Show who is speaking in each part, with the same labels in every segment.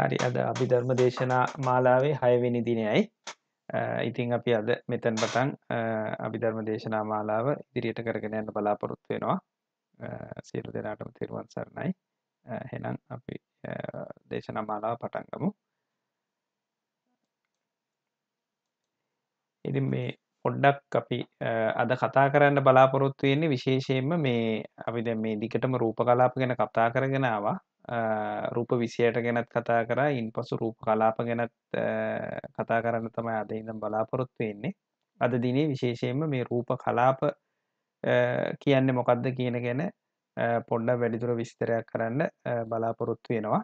Speaker 1: හරි අද අපි ධර්ම දේශනා මාලාවේ හයවෙනි දිනයයි ඉතිං අපි අද මෙතැන් පටන් අපි ධර්ම දේශනා මාලාව ඉදිරියට කරගෙන යන්න බලාපොරොත්තු වෙනවා සියලු දෙනාටම තෙරුවන් සරණයි එහෙනම් අපි දේශනා මාලාව පටන්ගමු ඉතින් මේ පොඩ්ඩක් අපි අද කතා කරන්න බලාපොරොත්තු වෙන්නේ විශේෂයෙන්ම මේ අපි දැන් මේ දිගටම රූප කලාප ගැන කතා කරගෙන ආවා රූප විසියට ගැනත් කතා කරා ඉන් පසු රූප කලාප ගැනත් කතා කරන්න තමයි අද ඉඳම් බලාපොරොත්තු වෙන්නේ අද දිනේ විශේෂයෙන්ම මේ රූප කලාප කියන්නේ මොකක්ද කියන ගැන පොඩ්ඩ වැඩිදුර විස්තරයක් කරන්න බලාපොරොත්තු වෙනවා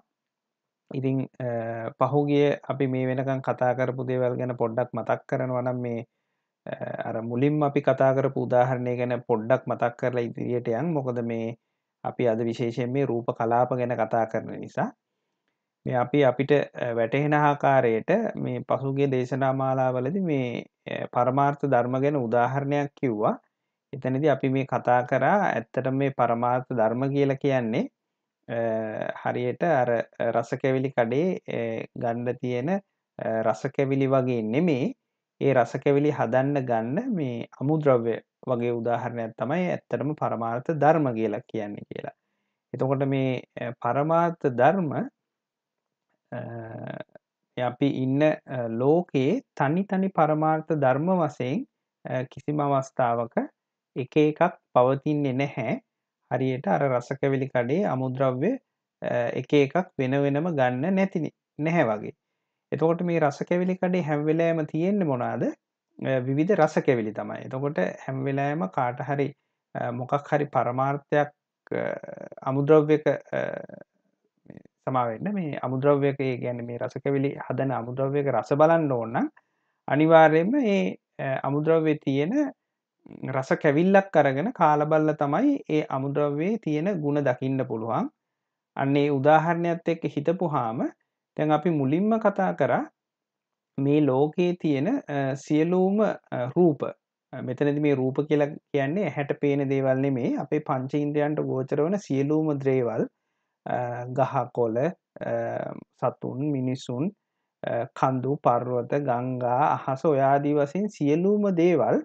Speaker 1: ඉතිං පහුගිය අපි මේ වෙනකම් කතා කරපු දේවල් ගැන පොඩ්ඩක් මතක් කරනවා නම් මේ අර මුලින් අපි කතා කරපු උදාහරණය ගැන පොඩ්ඩක් මතක් කරලා ඉදිරියට යන් මොකද මේ අපි අද විශේෂයෙන් මේ රූප කලාප ගැන කතා කරන නිසා මේ අපි අපිට වැටහෙන ආකාරයට මේ පසුගේ දේශනා මාලාවලද මේ පරමාර්ථ ධර්ම ගැන උදාහරණයක් කිව්වා එතනදි අපි මේ කතා කරා ඇත්තට මේ පරමාර්ථ ධර්ම කියලා කියන්නේ හරියට අර රස කැවිලි කඩේ ගන්න තියෙන රස කැවිලි වගේ නෙමේ ඒ රස කැවිලි හදන්න ගන්න මේ අමුද්‍රව්‍ය වගේ උදාහරණයක් තමයි ඇත්තටම පරමාර්ථ ධර්ම කියලා කියන්නේ කියලා. එතකොට මේ පරමාර්ථ ධර්ම අපි ඉන්න ලෝකයේ තනි තනි පරමාර්ථ ධර්ම වශයෙන් කිසිම අවස්ථාවක එක එකක් පවතින්නේ නැහැ. හරියට අර රසකවිලි කඩේ අමුද්‍රව්‍ය එක එකක් වෙන වෙනම ගන්න නැති නැහැ වගේ. එතකොට මේ රසකැවිලි කඩේ හැම වෙලාවෙම තියෙන්නේ මොනවාද? විවිධ රස කෙවිලි තමයි එතකොට හැම්වෙලාෑම කාට හරි මොකක් හරි පරමාර්ථයක් අමුද්‍රව්‍යක සමාවෙන්න මේ අමුද්‍රව්‍යක ගැන මේ රසකවිලි හදන අමුද්‍රව්‍යක රස බලන්න ඕන්න අනිවාර්යෙන්ම ඒ අමුද්‍රව්‍ය තියෙන රස කැවිල්ලක් කරගෙන කාලබල්ල තමයි ඒ අමුද්‍රව්වේ තියෙන ගුණ දකින්න පුළුවන් අන්නේ උදාහරණයක් එක්ක හිතපුහාම තැන් අපි මුලින්ම කතා කරා මේ ලෝකයේ තියෙන සියලූම රූප මෙතනද මේ රූප කියලා කියන්නේ හැට පේන දේවල්න්නේ මේ අපේ පංචීන්ද්‍රයන්ට ගෝචරවන සියලූම ද්‍රේවල් ගහකොල සතුන් මිනිසුන් කඳු පර්වත ගංගා අහස ඔයාදී වසින් සියලූම දේවල්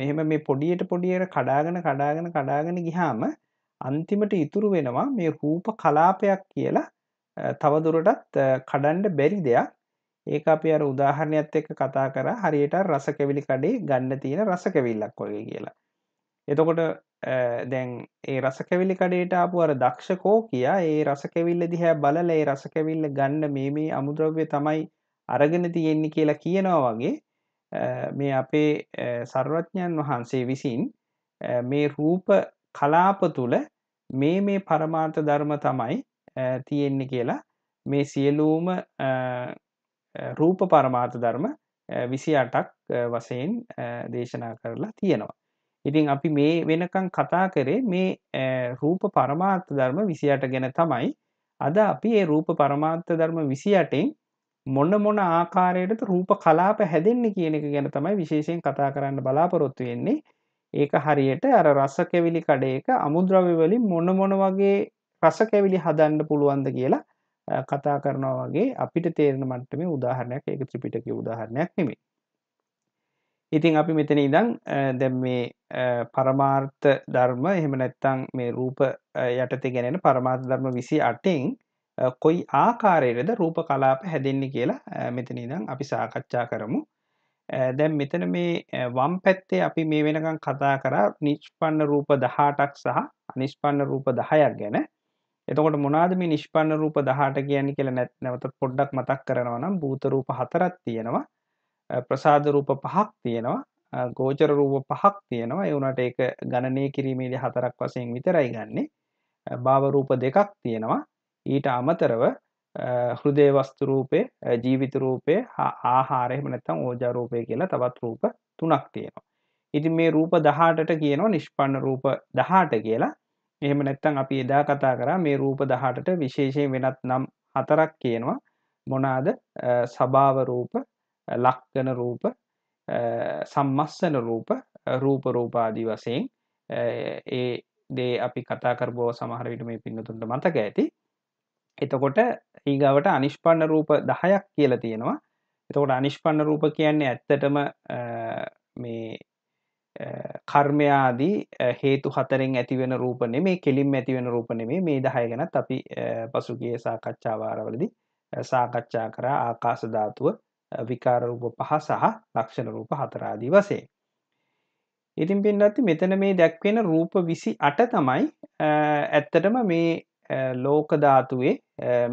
Speaker 1: මෙහෙම මේ පොඩියට පොඩියට කඩාගෙන කඩාගෙන කඩාගෙන ගිහාම අන්තිමට ඉතුරු වෙනවා මේ රූප කලාපයක් කියලා තවදුරටත් කඩන්ඩ බැරි දෙයක් ඒක අපි අර උදාහරණයත් එක්ක කතා කර හරියට රස කැවිලි කඩේ ගන්න තියෙන රස කැවිල්ලක් වගේ කියලා. එතකොට දැන් ඒ රස කැවිලි කඩේට ආපු අර දක්ෂකෝ කියා ඒ රස කැවිල්ල දිහා බලලා ඒ රස කැවිල්ල ගන්න මේ මේ අමුද්‍රව්‍ය තමයි අරගෙන තියෙන්නේ කියලා කියනවා වගේ මේ අපේ සර්වඥන් වහන්සේ විසින් මේ රූප කලාප තුල මේ මේ පරමාර්ථ ධර්ම තමයි තියෙන්නේ කියලා මේ සියලූම රූප පරමාර්ථ ධර්ම විසි අටක් වසයෙන් දේශනා කරලා තියෙනවා. ඉතින් අපි මේ වෙනකං කතා කරේ මේ රූප පරමාර්ථ ධර්ම විසියට ගැන තමයි අද අපි ඒ රූප පරමාර්ථ ධර්ම විසියටෙන් මොන්න මොන ආකාරයටත රූප කලාප හැදෙන්න්නේ කියන එක ගැන තමයි විශේෂයෙන් කතා කරන්න බලාපොරොත්තු වෙන්නේ ඒක හරියට අර රස කැවිලි කඩේක අමුද්‍රව්‍යවලින් මොන මොන වගේ රස කැවිලි හදන්න පුළුවන්ද කියලා කතා කරනවා වගේ අපිට තේරෙන මට්ටමේ උදාහරණයක් ඒක ත්‍රිපිටකයේ උදාහරණයක් නෙමෙයි. ඉතින් අපි මෙතන ඉඳන් දැන් මේ පරමාර්ථ ධර්ම එහෙම නැත්නම් මේ රූප යටතේ ගැනෙන පරමාර්ථ ධර්ම 28න් කොයි ආකාරයකද රූප කලාප හැදෙන්නේ කියලා මෙතන ඉඳන් අපි සාකච්ඡා කරමු. දැන් මෙතන මේ වම් පැත්තේ අපි මේ වෙනකම් කතා කරා නිෂ්පන්න රූප 18ක් සහ අනිෂ්පන්න රූප 10ක් ගැන. එතකොට මොනාද මේ නිෂ්පන්න රූප 18 කියන්නේ කියලා නැවතත් පොඩ්ඩක් මතක් කරනවා නම් භූත රූප හතරක් තියෙනවා ප්‍රසාද රූප පහක් තියෙනවා ගෝචර රූප පහක් තියෙනවා ඒ වුණාට ඒක ගණනය කිරීමේදී හතරක් වශයෙන් විතරයි ගන්නෙ භාව රූප දෙකක් තියෙනවා ඊට අමතරව හෘදේ වස්තු රූපේ ජීවිත රූපේ හා ආහාර එහෙම නැත්නම් ඕජා රූපේ කියලා තවත් රූප තුනක් තියෙනවා ඉතින් මේ රූප 18ට කියනවා නිෂ්පන්න රූප 18 කියලා එහෙම නැත්තං අපි එදා කතා කරා මේ රූප දහටට විශේෂයෙන් වෙනත් නම් හතරක් කියනවා මොනාද සභාව රූප ලක්කන රූප සම්මස්සන රූප රූප රූපාදී වසයෙන් ඒ දේ අපි කතා කරබෝ සමහරවිට මේ පින්නතුන්ට මතක ඇති එතකොට ඊගවට අනිෂ්පන්න රූප දහයක් කියල තියෙනවා එතකොට අනිෂ්පන්න රූප කියන්නේ ඇත්තටම මේ කර්මයාදී හේතු හතරෙන් ඇතිවෙන රූපනෙ මේ කෙලින් ඇතිවෙන රූපනෙමේ මේ දහය ගැනත් අපි පසුගේ සාකච්ඡාවාරවලදි සාකච්ඡා කරා ආකාසධාතුව විකාරරූප පහ සහ ලක්ෂණ රූප හතරාදී වසේ. ඉතින් පින්ඩත්ති මෙතන මේ දැක්වෙන රූප විසි අට තමයි ඇත්තටම මේ ලෝකධාතුවේ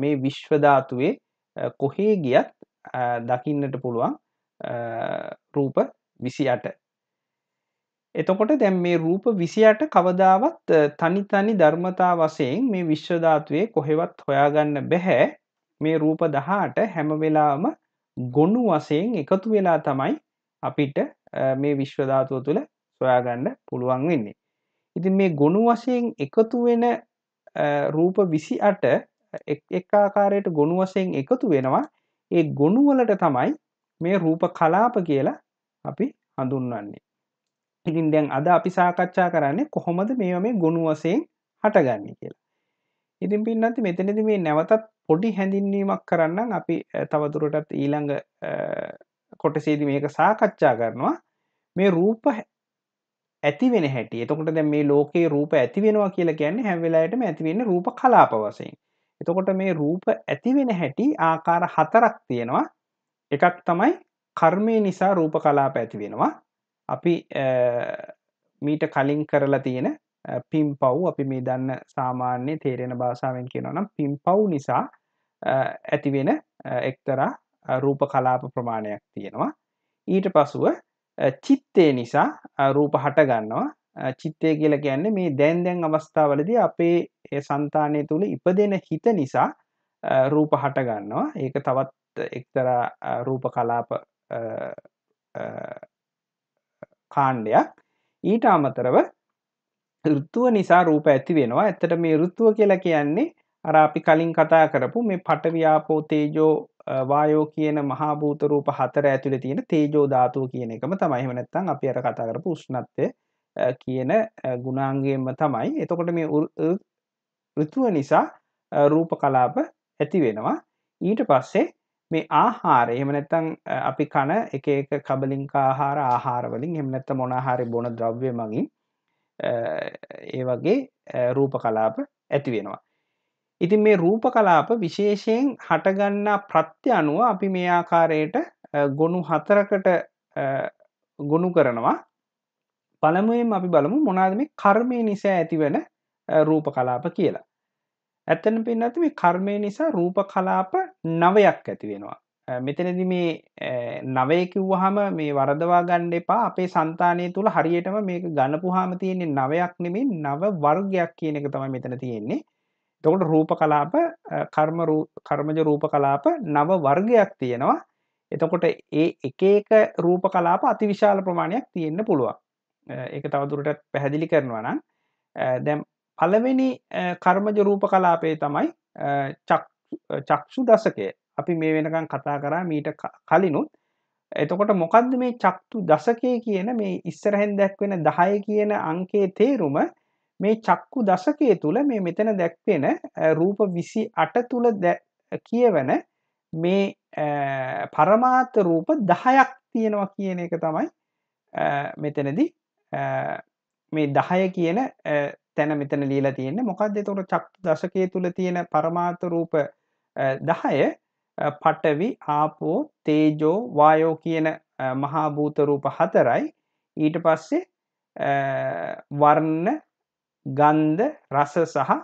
Speaker 1: මේ විශ්වධාතුවේ කොහේ ගියත් දකින්නට පුළුවන් රූප විසි අට එතකොට දැන් මේ රූප විසියට කවදාවත් තනිතනි ධර්මතා වසයෙන් මේ විශ්වධාත්වය කොහෙවත් හොයාගන්න බැහැ මේ රූප දහාට හැමවෙලාම ගොුණු වසයෙන් එකතු වෙලා තමයි අපිට මේ විශ්වධාතුව තුළ සොයාගන්න පුළුවන් වෙන්නේ. ඉතින් මේ ගොුණු වසයෙන් එකතු වෙන රූප විසි අට එක් ආකාරයට ගොුණු වසයෙන් එකතු වෙනවා ඒ ගොුණුවලට තමයි මේ රූප කලාප කියලා අපි හඳුන්වන්නේ. ඉතින් දැන් අද අපි සාකච්ඡා කරන්නේ කොහොමද මේ මේ ගුණු වසයෙන් හටගන්න කියලා. ඉතින් පින්නති මෙතනද මේ නැවතත් පොඩි හැඳින්වීමක් කරන්න අපි තවදුරටත් ඊළඟ කොටසේද මේක සාකච්ඡා කරනවා මේ රූප ඇතිවෙන හැටි එතකොට දැ මේ ලෝකයේ රූප ඇතිවෙනවා කියලා කියන්නේ හැවෙලායටම ඇතිවෙන්න රූප කලාප වසයෙන්. එතකොට මේ රූප ඇතිවෙන හැටි ආකාර හතරක් තියෙනවා එකක් තමයි කර්මය නිසා රූප කලාප ඇතිවෙනවා අපි මීට කලින් කරලා තියෙන පිම් පව් අපි මේ දන්න සාමාන්‍ය තේරෙන භාෂාවෙන් කියනවනම් පිම් පව් නිසා ඇතිවෙන එක්තරා රූප කලාප ප්‍රමාණයක් තියෙනවා ඊට පසුව චිත්තේ නිසා රූප හටගන්නවා චිත්තය කියලා කියන්නේ මේ දැන් දැන් අවස්ථාවලදී අපේ සංතානය තුළ ඉපදෙන හිත නිසා රූප හටගන්නවා ඒක තවත් එක්තරා රූප කලාප කාණ්ඩයක් ඊට අමතරව ෘත්තුව නිසා රූප ඇති වෙනවා ඇත්තට මේ ෘත්තුව කියලා කියන්නේ අරාපි කලින් කතා කරපු මේ පටවියාපෝ තේජෝ වායෝ කියන මහාභූත රූප හතර ඇතුළේ තියෙන තේජෝ ධාතුව කියන එකම තමයි. එහෙම නැත්නම් අපි අර කතා කරපු උෂ්ණත්වය කියන ගුණාංගයෙන්ම තමයි. එතකොට මේ ඍතුව නිසා රූප කලාප ඇති වෙනවා. ඊට පස්සේ මේ ආහාර එහෙම නැත්තං අපි කන එක එක කබලින්කා ආහාර ආහාරවලින් එහෙම නැත්ත මොනහාරි බොන ද්‍රව්‍ය මගින් ඒ වගේ රූප කලාප ඇති වෙනවා. ඉතින් මේ රූප කලාප විශේෂයෙන් හටගන්නා ප්‍රත්‍ය අනුව අපි මේ ආකාරයට ගොුණු හතරකට ගොුණු කරනවා පළමුුවෙන් අපි බලමු මොනාද මේ කර්මය නිසා ඇතිවන රූප කලාප කියලා. ඇත්තන පින්නත් මේ කර්මය නිසා රූප කලාප නවයක් ඇති වෙනවා. මෙතනද මේ නවයකිව්වහම මේ වරදවා ගණ්ඩ එපා අපේ සන්තානය තුළ හරියටම මේක ගණපුහාම තියෙන්නේ නවයක් නෙමේ නව වර්ගයක් කියන එක තමයි මෙතන තියෙන්නේ. තකොට රූප කලාප කර්මජ රූප කලාප නව වර්ගයක් තියෙනවා. එතකොට ඒ එක එක රූප කලාප අතිවිශාල ප්‍රමාණයක් තියෙන්න්න පුළුවන්. ඒක තවදුරටත් පැහැදිලි කරනවා නම් දැම් පළවෙනි කර්මජ රූප කලාපේ තමයි චක්ෂු දසකය අපි මේ වෙනකම් කතා කරා මීට කලිනුත් එතකොට මොකක්ද මේ චක්තු දසකය කියන මේ ඉස්සරහෙන් දැක්වෙන දහය කියන අංකේ තේරුම මේ චක්කු දසකය තුළ මේ මෙතන දැක්වෙන රූප විසි අට තුළ කියවන මේ පරමාත රූප දහයක් තියෙනවා කියන එක තමයි මෙතනදි මේ දහය කියන තැන මෙතන ලියලා තියෙන්නේ මොකක්ද එතකොට චක්තු දශකයේ තුල තියෙන පරමාර්ථ රූප 10 පඨවි ආපෝ තේජෝ වායෝ කියන මහා භූත රූප හතරයි ඊට පස්සේ වර්ණ ගන්ධ රස සහ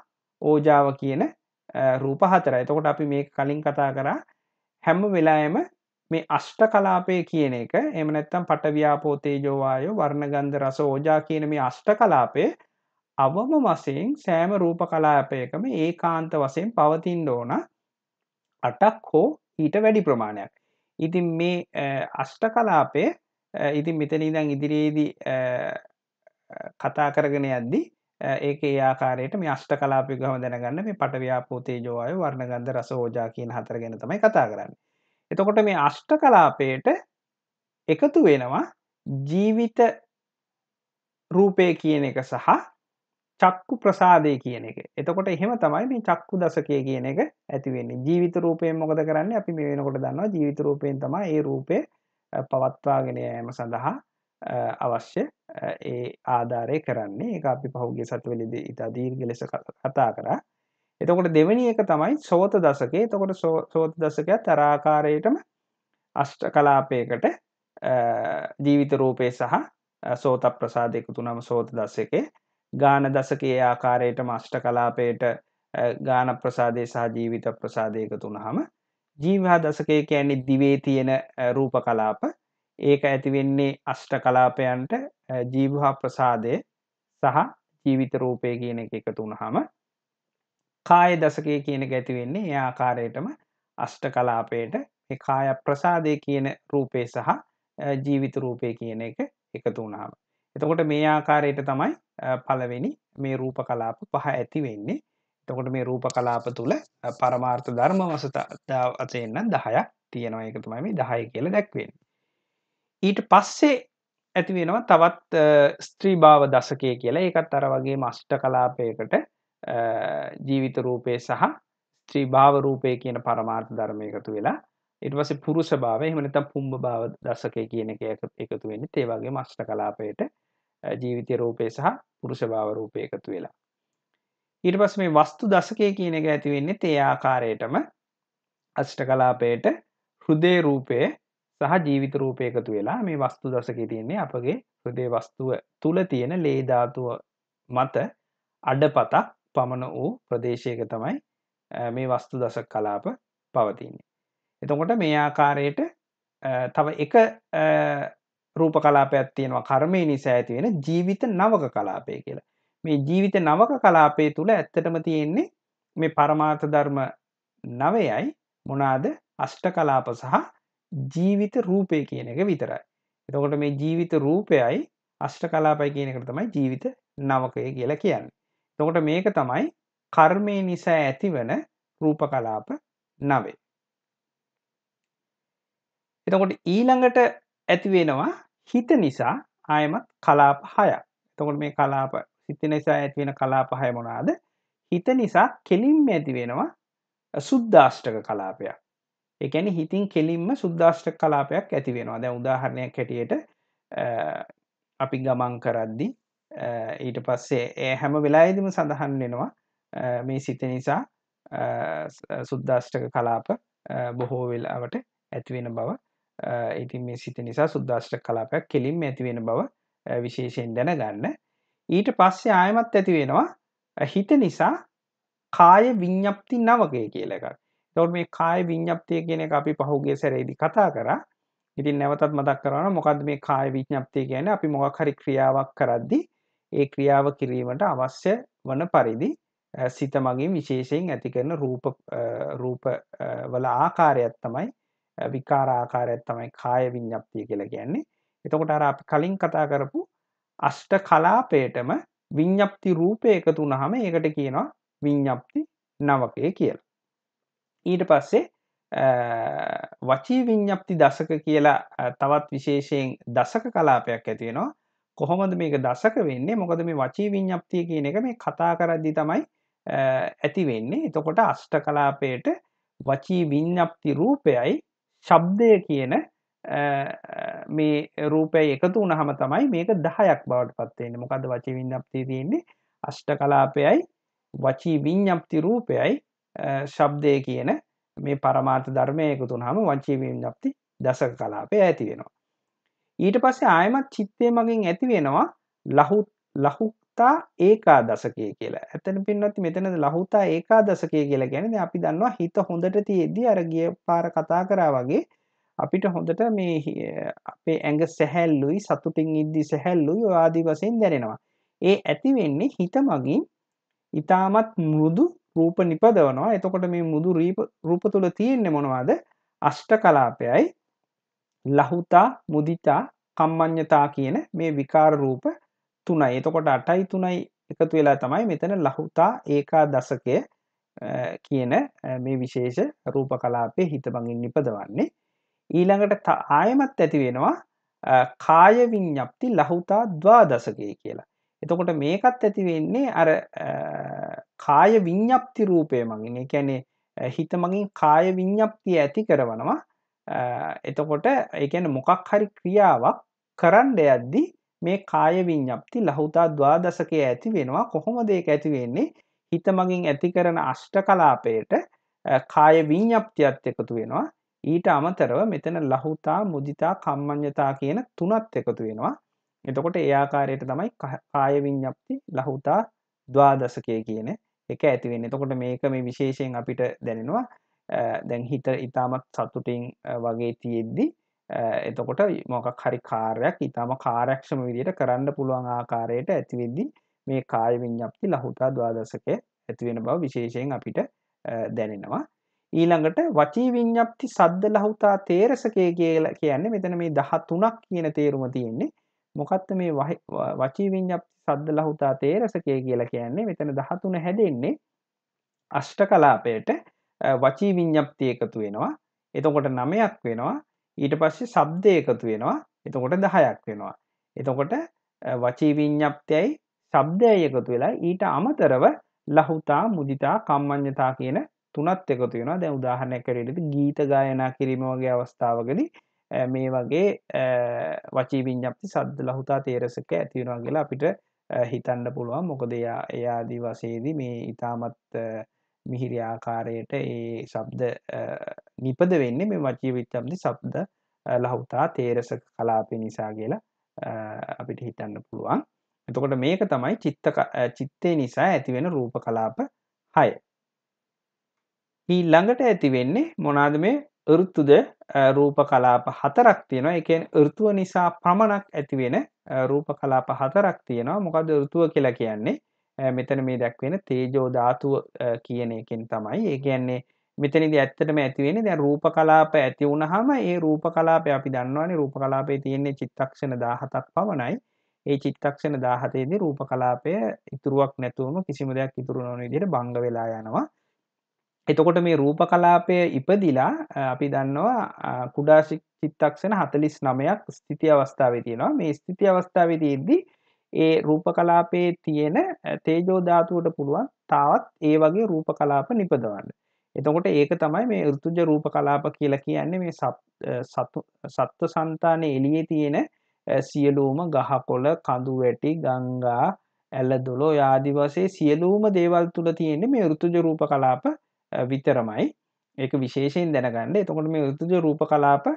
Speaker 1: ඕජාව කියන රූප හතරයි. එතකොට අපි මේ කලින් කතා කරා හැම වෙලාවෙම මේ අෂ්ට කලාපය කියන එක එහෙම නැත්නම් පටවියාපෝ තේජෝ වායෝ වර්ණ ගන්ධ රස ඕජා කියන මේ අෂ්ට කලාපය අවම වසයෙන් සෑම රූප කලාපයකම ඒ කාන්ත වසයෙන් පවතින් ඕන අටක් හෝ ඊට වැඩි ප්‍රමාණයක්. ඉතින් මේ අෂ්ට කලාපය ඉතින් මෙතනීදං ඉදිරියේදී කතා කරගෙන යද්දි ඒක ආකාරයට මේ අෂ්ට කලාපි ගම දැනගන්න මේ පටව්‍යාපෝතේ ජෝය වර්ණගන්ධ රස ෝජා කියන හතර ගැන තමයි කතා කරන්න. එතකොට මේ අෂ්ට කලාපයට එකතු වෙනවා ජීවිත රූපය කියන එක සහ චක්කු ප්‍රසාදය කියන එක එතකොට එහෙම තමයි මේ චක්කු දසකය කියන එක ඇතිවෙන්නේ ජීවිත රූපයෙන් මොකද කරන්න අපි මේ වෙනකොට දන්නවා ජීවිත රූපයෙන් තම ඒ රූපය පවත්වාගෙන යෑම සඳහා අවශ්‍ය ඒ ආධාරය කරන්නේ එක අපි පහුගේ සතුවලද ඉතා දීර්ග ලෙස කතා කරා එතකොට දෙවැනි එක තමයි සෝත දසකේ එතකොට සෝත දසකය තරාකාරයටම අෂ්ට කලාපයකට ජීවිත රූපය සහ සෝත ප්‍රසාධයකුතු නම සෝත දස්සකේ ගාන දසකයේ ආකාරයට මෂ්ට කලාපයට ගාන ප්‍රසාදය සහ ජීවිත ප්‍රසාදයක තුනහම ජීවහා දසකය කියන්නේ දිවේ තියෙන රූප කලාප ඒක ඇතිවෙන්නේ අෂ්ට කලාපයන්ට ජීවහා ප්‍රසාදය සහ ජීවිත රූපය කියන එක එකතු වුණහම කාය දසකය කියන ඇතිවෙන්නේ ඒ ආකාරයටම අෂ්ට කලාපයට කාය ප්‍රසාදය කියන රූපය සහ ජීවිත රූපය කියන එක එකතු වුණාව එතකොට මේ ආකාරයට තමයි පලවෙනි මේ රූප කලාප පහ ඇති වෙන්නේ එතකොට මේ රූප කලාප තුළ පරමාර්ථ ධර්ම වසතා අතයෙන්න්න දහයක් තියෙනවා එක තුමයි මේ දහය කියල දැක්වෙන් ඊට පස්සේ ඇති වෙනවා තවත් ස්ත්‍රී භාව දසකය කියලා එකත් අර වගේ මස්්ට කලාපයකට ජීවිත රූපය සහ ස්ත්‍රී භාව රූපය කියන පරමාර්ථ ධර්මය එකතු වෙලා ඉටවස පුරුෂ භාව එහමනත පුම්භ භාව දසකය කියන එක එකතු වෙන්න ඒවගේ මස්්ට කලාපයට ජීවිතය රූපය සහ පුරුෂ භාව රූපය එකතු වෙලා. ඊට පස්ස මේ වස්තු දසකය කියන එක ඇතිවෙන්නේ තේ ආකාරයටම අෂ්ට කලාපයට හෘදේ රූපය සහ ජීවිත රූපය එකතු වෙලා මේ වස්තු දසක තියෙන්නේ අපගේ හෘදේ වස්තුව තුළ තියෙන ලේධාතුව මත අඩපතක් පමණ වූ ප්‍රදේශයක තමයි මේ වස්තු දසක කලාප පවතින්නේ. එතකොට මේ ආකාරයට තව එක රූප කලාපයක් තියෙනවා කර්මය නිසා ඇති වෙන ජීවිත නවක කලාපය කියලා මේ ජීවිත නවක කලාපය තුළ ඇත්තටම තියෙන්නේ මේ පරමාර්ථ ධර්ම නවයයි මොනාද අෂ්ට කලාප සහ ජීවිත රූපය කියන එක විතරයි එතකොට මේ ජීවිත රූපයයි අෂ්ට කලාපයි කියන එකට තමයි ජීවිත නවකය කියලා කියන්න තකොට මේක තමයි කර්මය නිසා ඇතිවන රූප කලාප නවේ. එතකොට ඊළඟට ඇතිවෙනවා හිත නිසා ආයමත් කලාප හයක් තකොට මේ කලාප සිත නිසා ඇතිවෙන කලාප හය මොනාද හිත නිසා කෙලින්ම ඇතිවෙනවා සුද්දාෂ්ටක කලාපයක් එකැන හිතින් කෙලින්ම සුද්දාෂ්ටක කලාපයක් ඇතිවෙනවා දැ උදාහරණය කැටියට අපි ගමන් කරද්දි ඊට පස්සේ ඒ හැම වෙලායිදම සඳහන් වෙනවා මේ සිත නිසා සුද්දාෂ්ටක කලාප බොහෝ වෙලාවට ඇතිවෙන බව ඉතින් මේ සිත නිසා සුද්දාශ්ට කලාපයක් කෙලින්ම ඇතිවෙන බව විශේෂයෙන් දැනගන්න ඊට පස්සේ ආයමත් ඇතිවෙනවා හිත නිසා කාය විඤ්ඥප්ති නවගේ කියල එකක් තොට මේ කාය විඤ්ඥප්තිය කියන අපි පහුගේ සැරේදි කතා කර ඉතින් නැවතත් මදක් කරන මොකද මේ කාය විඥ්ඥප්තිය කියන අපි මොක් හරි ක්‍රියාවක් කරද්දි ඒ ක්‍රියාව කිරීමට අවශ්‍ය වන පරිදි සිත මගින් විශේෂයෙන් ඇති කරන රූප වල ආකාරයක් තමයි විකාර ආකාරයක් තමයි කාය විඤ්ඤප්තිය කියලා කියන්නේ. එතකොට අර අපි කලින් කතා කරපු අෂ්ට කලාපේටම විඤ්ඤප්ති රූපය එකතු වුනහම ඒකට කියනවා විඤ්ඤප්ති නවකය කියලා. ඊට පස්සේ වචී විඤ්ඤප්ති දශක කියලා තවත් විශේෂයෙන් දශක කලාපයක් ඇති වෙනවා. කොහොමද මේක දශක වෙන්නේ? මොකද මේ වචී විඤ්ඤප්තිය කියන එක මේ කතා කරද්දී තමයි ඇති වෙන්නේ. එතකොට අෂ්ට කලාපේට වචී විඤ්ඤප්ති රූපයයි ශබ්දය කියන මේ රූපය එකතු වනහම තමයි මේක දහයක් බවට පත්වයන්න මොකද වචි විඤ්ඥප්ති තියෙන්නේ අෂ්ට කලාපයයි වචී විඤ්ඥප්ති රූපයයි ශබ්දය කියන මේ පරමාර්ථ ධර්මය එකතුන් හම වංචී විඤ්ඥප්ති දසක කලාපය ඇති වෙනවා. ඊට පස්සේ ආයමත් චිත්තය මගින් ඇති වෙනවා ලහුත් ලහු ලහුතා ඒකා දසකය කියලා ඇතන පින්නත් මෙතනද ලහුතා ඒකා දසකය කියලා ගැනද අපි දන්නවා හිත හොඳට තියෙද්දි අරගිය පාර කතා කරා වගේ අපිට හොඳට මේ අපේ ඇඟ සැහැල්ලුයි සතුටින් ඉද්දි සැහැල්ලුයි ආදී වසයෙන් දැනෙනවා ඒ ඇති වෙන්නේ හිත මගින් ඉතාමත් මුරුදු රූප නිපදවනවා එතකොට මේ මුදු රූප තුළ තියෙන්නේ මොනවාද අෂ්ට කලාපයයි ලහුතා මුදිතා කම්මං්ඥතා කියන මේ විකාර රූප තුනයි එතකොට අටයි තුනයි එකතු වෙලා තමයි මෙතන ලහුතා ඒකා දසකය කියන මේ විශේෂ රූප කලාපය හිතබඟින් නිපදවන්නේ ඊළඟට ආයමත් ඇති වෙනවා කායවිඤ්ඥප්ති ලහුතා දවා දසකය කියලා එතකොට මේකත් ඇතිවෙන්නේ අර කාය විඤ්ඥප්ති රූපය මගින් එකැනේ හිත මගින් කාය විඤ්ඥප්තිය ඇති කරවනවා එතකොට එකන මොකක් හරි ක්‍රියාවක් කරන්න යද්දී මේ කාය විඤ්ඤප්ති ලහුතා ද්වාදශකයේ ඇති වෙනවා කොහොමද ඒක ඇති වෙන්නේ හිත මගින් ඇති කරන අෂ්ට කලාපයට කාය විඤ්ඤප්තියත් එකතු වෙනවා ඊට අමතරව මෙතන ලහුතා මුදිතා කම්මඤ්ඤතා කියන තුනත් එකතු වෙනවා එතකොට ඒ ආකාරයට තමයි කාය විඤ්ඤප්ති ලහුතා ද්වාදශකය කියන එක ඇති වෙන්නේ. එතකොට මේක මේ විශේෂයෙන් අපිට දැනෙනවා දැන් හිත ඉතාමත් සතුටින් වගේ තියෙද්දි එතකොට මොකක් හරි කාර්යක් ඉතාම කාරක්ෂම විදියට කරන්න පුළුවන් ආකාරයට ඇතිවෙද්දි මේ කාය විඤ්ඤප්ති ලහුතා ද්වාදශකයේ ඇතිවෙන බව විශේෂයෙන් අපිට දැනෙනවා ඊළඟට වචී විඤ්ඤප්ති සද්ද ලහුතා තේරසකය කියලා කියන්නේ මෙතන මේ 13ක් කියන තේරුම තියෙන්නේ මොකක්ද මේ වචී විඤ්ඤප්ති සද්ද ලහුතා තේරසකය කියලා කියන්නේ මෙතන 13 හැදෙන්නේ අෂ්ට කලාපයට වචී විඤ්ඤප්ති එකතු වෙනවා එතකොට 9ක් වෙනවා ඊට පස්සේ සබ්දය එකතු වෙනවා එතකොට දහයක් වෙනවා එතකොට වචීවිඤ්ඥප්තියයි සබ්දය එකතු වෙලා ඊට අමතරව ලහුතා මුදිතා කම්මං්්‍යතා කියන තුනත් එකතු වෙනවා දැ උදාහරණය කරයටද ගීත ගායනා කිරීම වගේ අවස්ථාවකද මේ වගේ වචීවිඤ්ඥප්ති සද්ද ලහුතා තේරසක ඇතිවෙනවා කියලා අපිට හිතන්න පුළුවන් මොකද එයා එයාදී වසේදී මේ ඉතාමත් මිහිරි ආකාරයට ඒ ශබ්ද නිපද වෙන්නේ මේ වචී විච්ඡබ්ද ශබ්ද ලහුතා තේරසක කලාපේ නිසා කියලා අපිට හිතන්න පුළුවන්. එතකොට මේක තමයි චිත්ත චිත්තේ නිසා ඇතිවෙන රූප කලාප 6. ඊළඟට ඇති වෙන්නේ මොනවාද මේ ඍතුද රූප කලාප හතරක් තියෙනවා. ඒ කියන්නේ ඍතුව නිසා පමණක් ඇතිවෙන රූප කලාප හතරක් තියෙනවා. මොකද ඍතුව කියලා කියන්නේ මෙතන මේ දැක්වෙන තේජෝ ධාතුව කියන එකෙන් තමයි ඒ කියන්නේ මෙතනදි ඇත්තටම ඇතිවෙන්නේ දැන් රූප කලාප ඇති වුණාම ඒ රූප කලාපය අපි දන්නවනේ රූප කලාපේ තියෙන්නේ චිත්තක්ෂණ 17ක් පමණයි. ඒ චිත්තක්ෂණ 17 දී රූප කලාපය ඉතුරුවක් නැතුවම කිසිම දෙයක් ඉතුරු නොවන විදිහට භංග වෙලා යනවා. එතකොට මේ රූප කලාපය ඉපදිලා අපි දන්නවා කුඩා චිත්තක්ෂණ 49ක් ස්ථಿತಿ අවස්ථාවේ තියෙනවා. මේ ස්ථಿತಿ අවස්ථාවේදී ඒ රූප කලාපයේ තියෙන තේජෝධාතුවට පුළුවන් තාවත් ඒ වගේ රූප කලාප නිපදවන්න එතකොට ඒක තමයි මේ ෘතුජ රූප කලාප කියලා කියන්නේ මේ සත්ව సంతාන එළියේ තියෙන සියලුම ගහකොළ කඳු වැටි ගංගා ඇලදොළෝ ආදි වශයෙන් සියලුම දේවල් තුල තියෙන මේ ඍතුජ රූප කලාප විතරමයි ඒක විශේෂයෙන් දැනගන්න. එතකොට මේ ඍතුජ රූප කලාප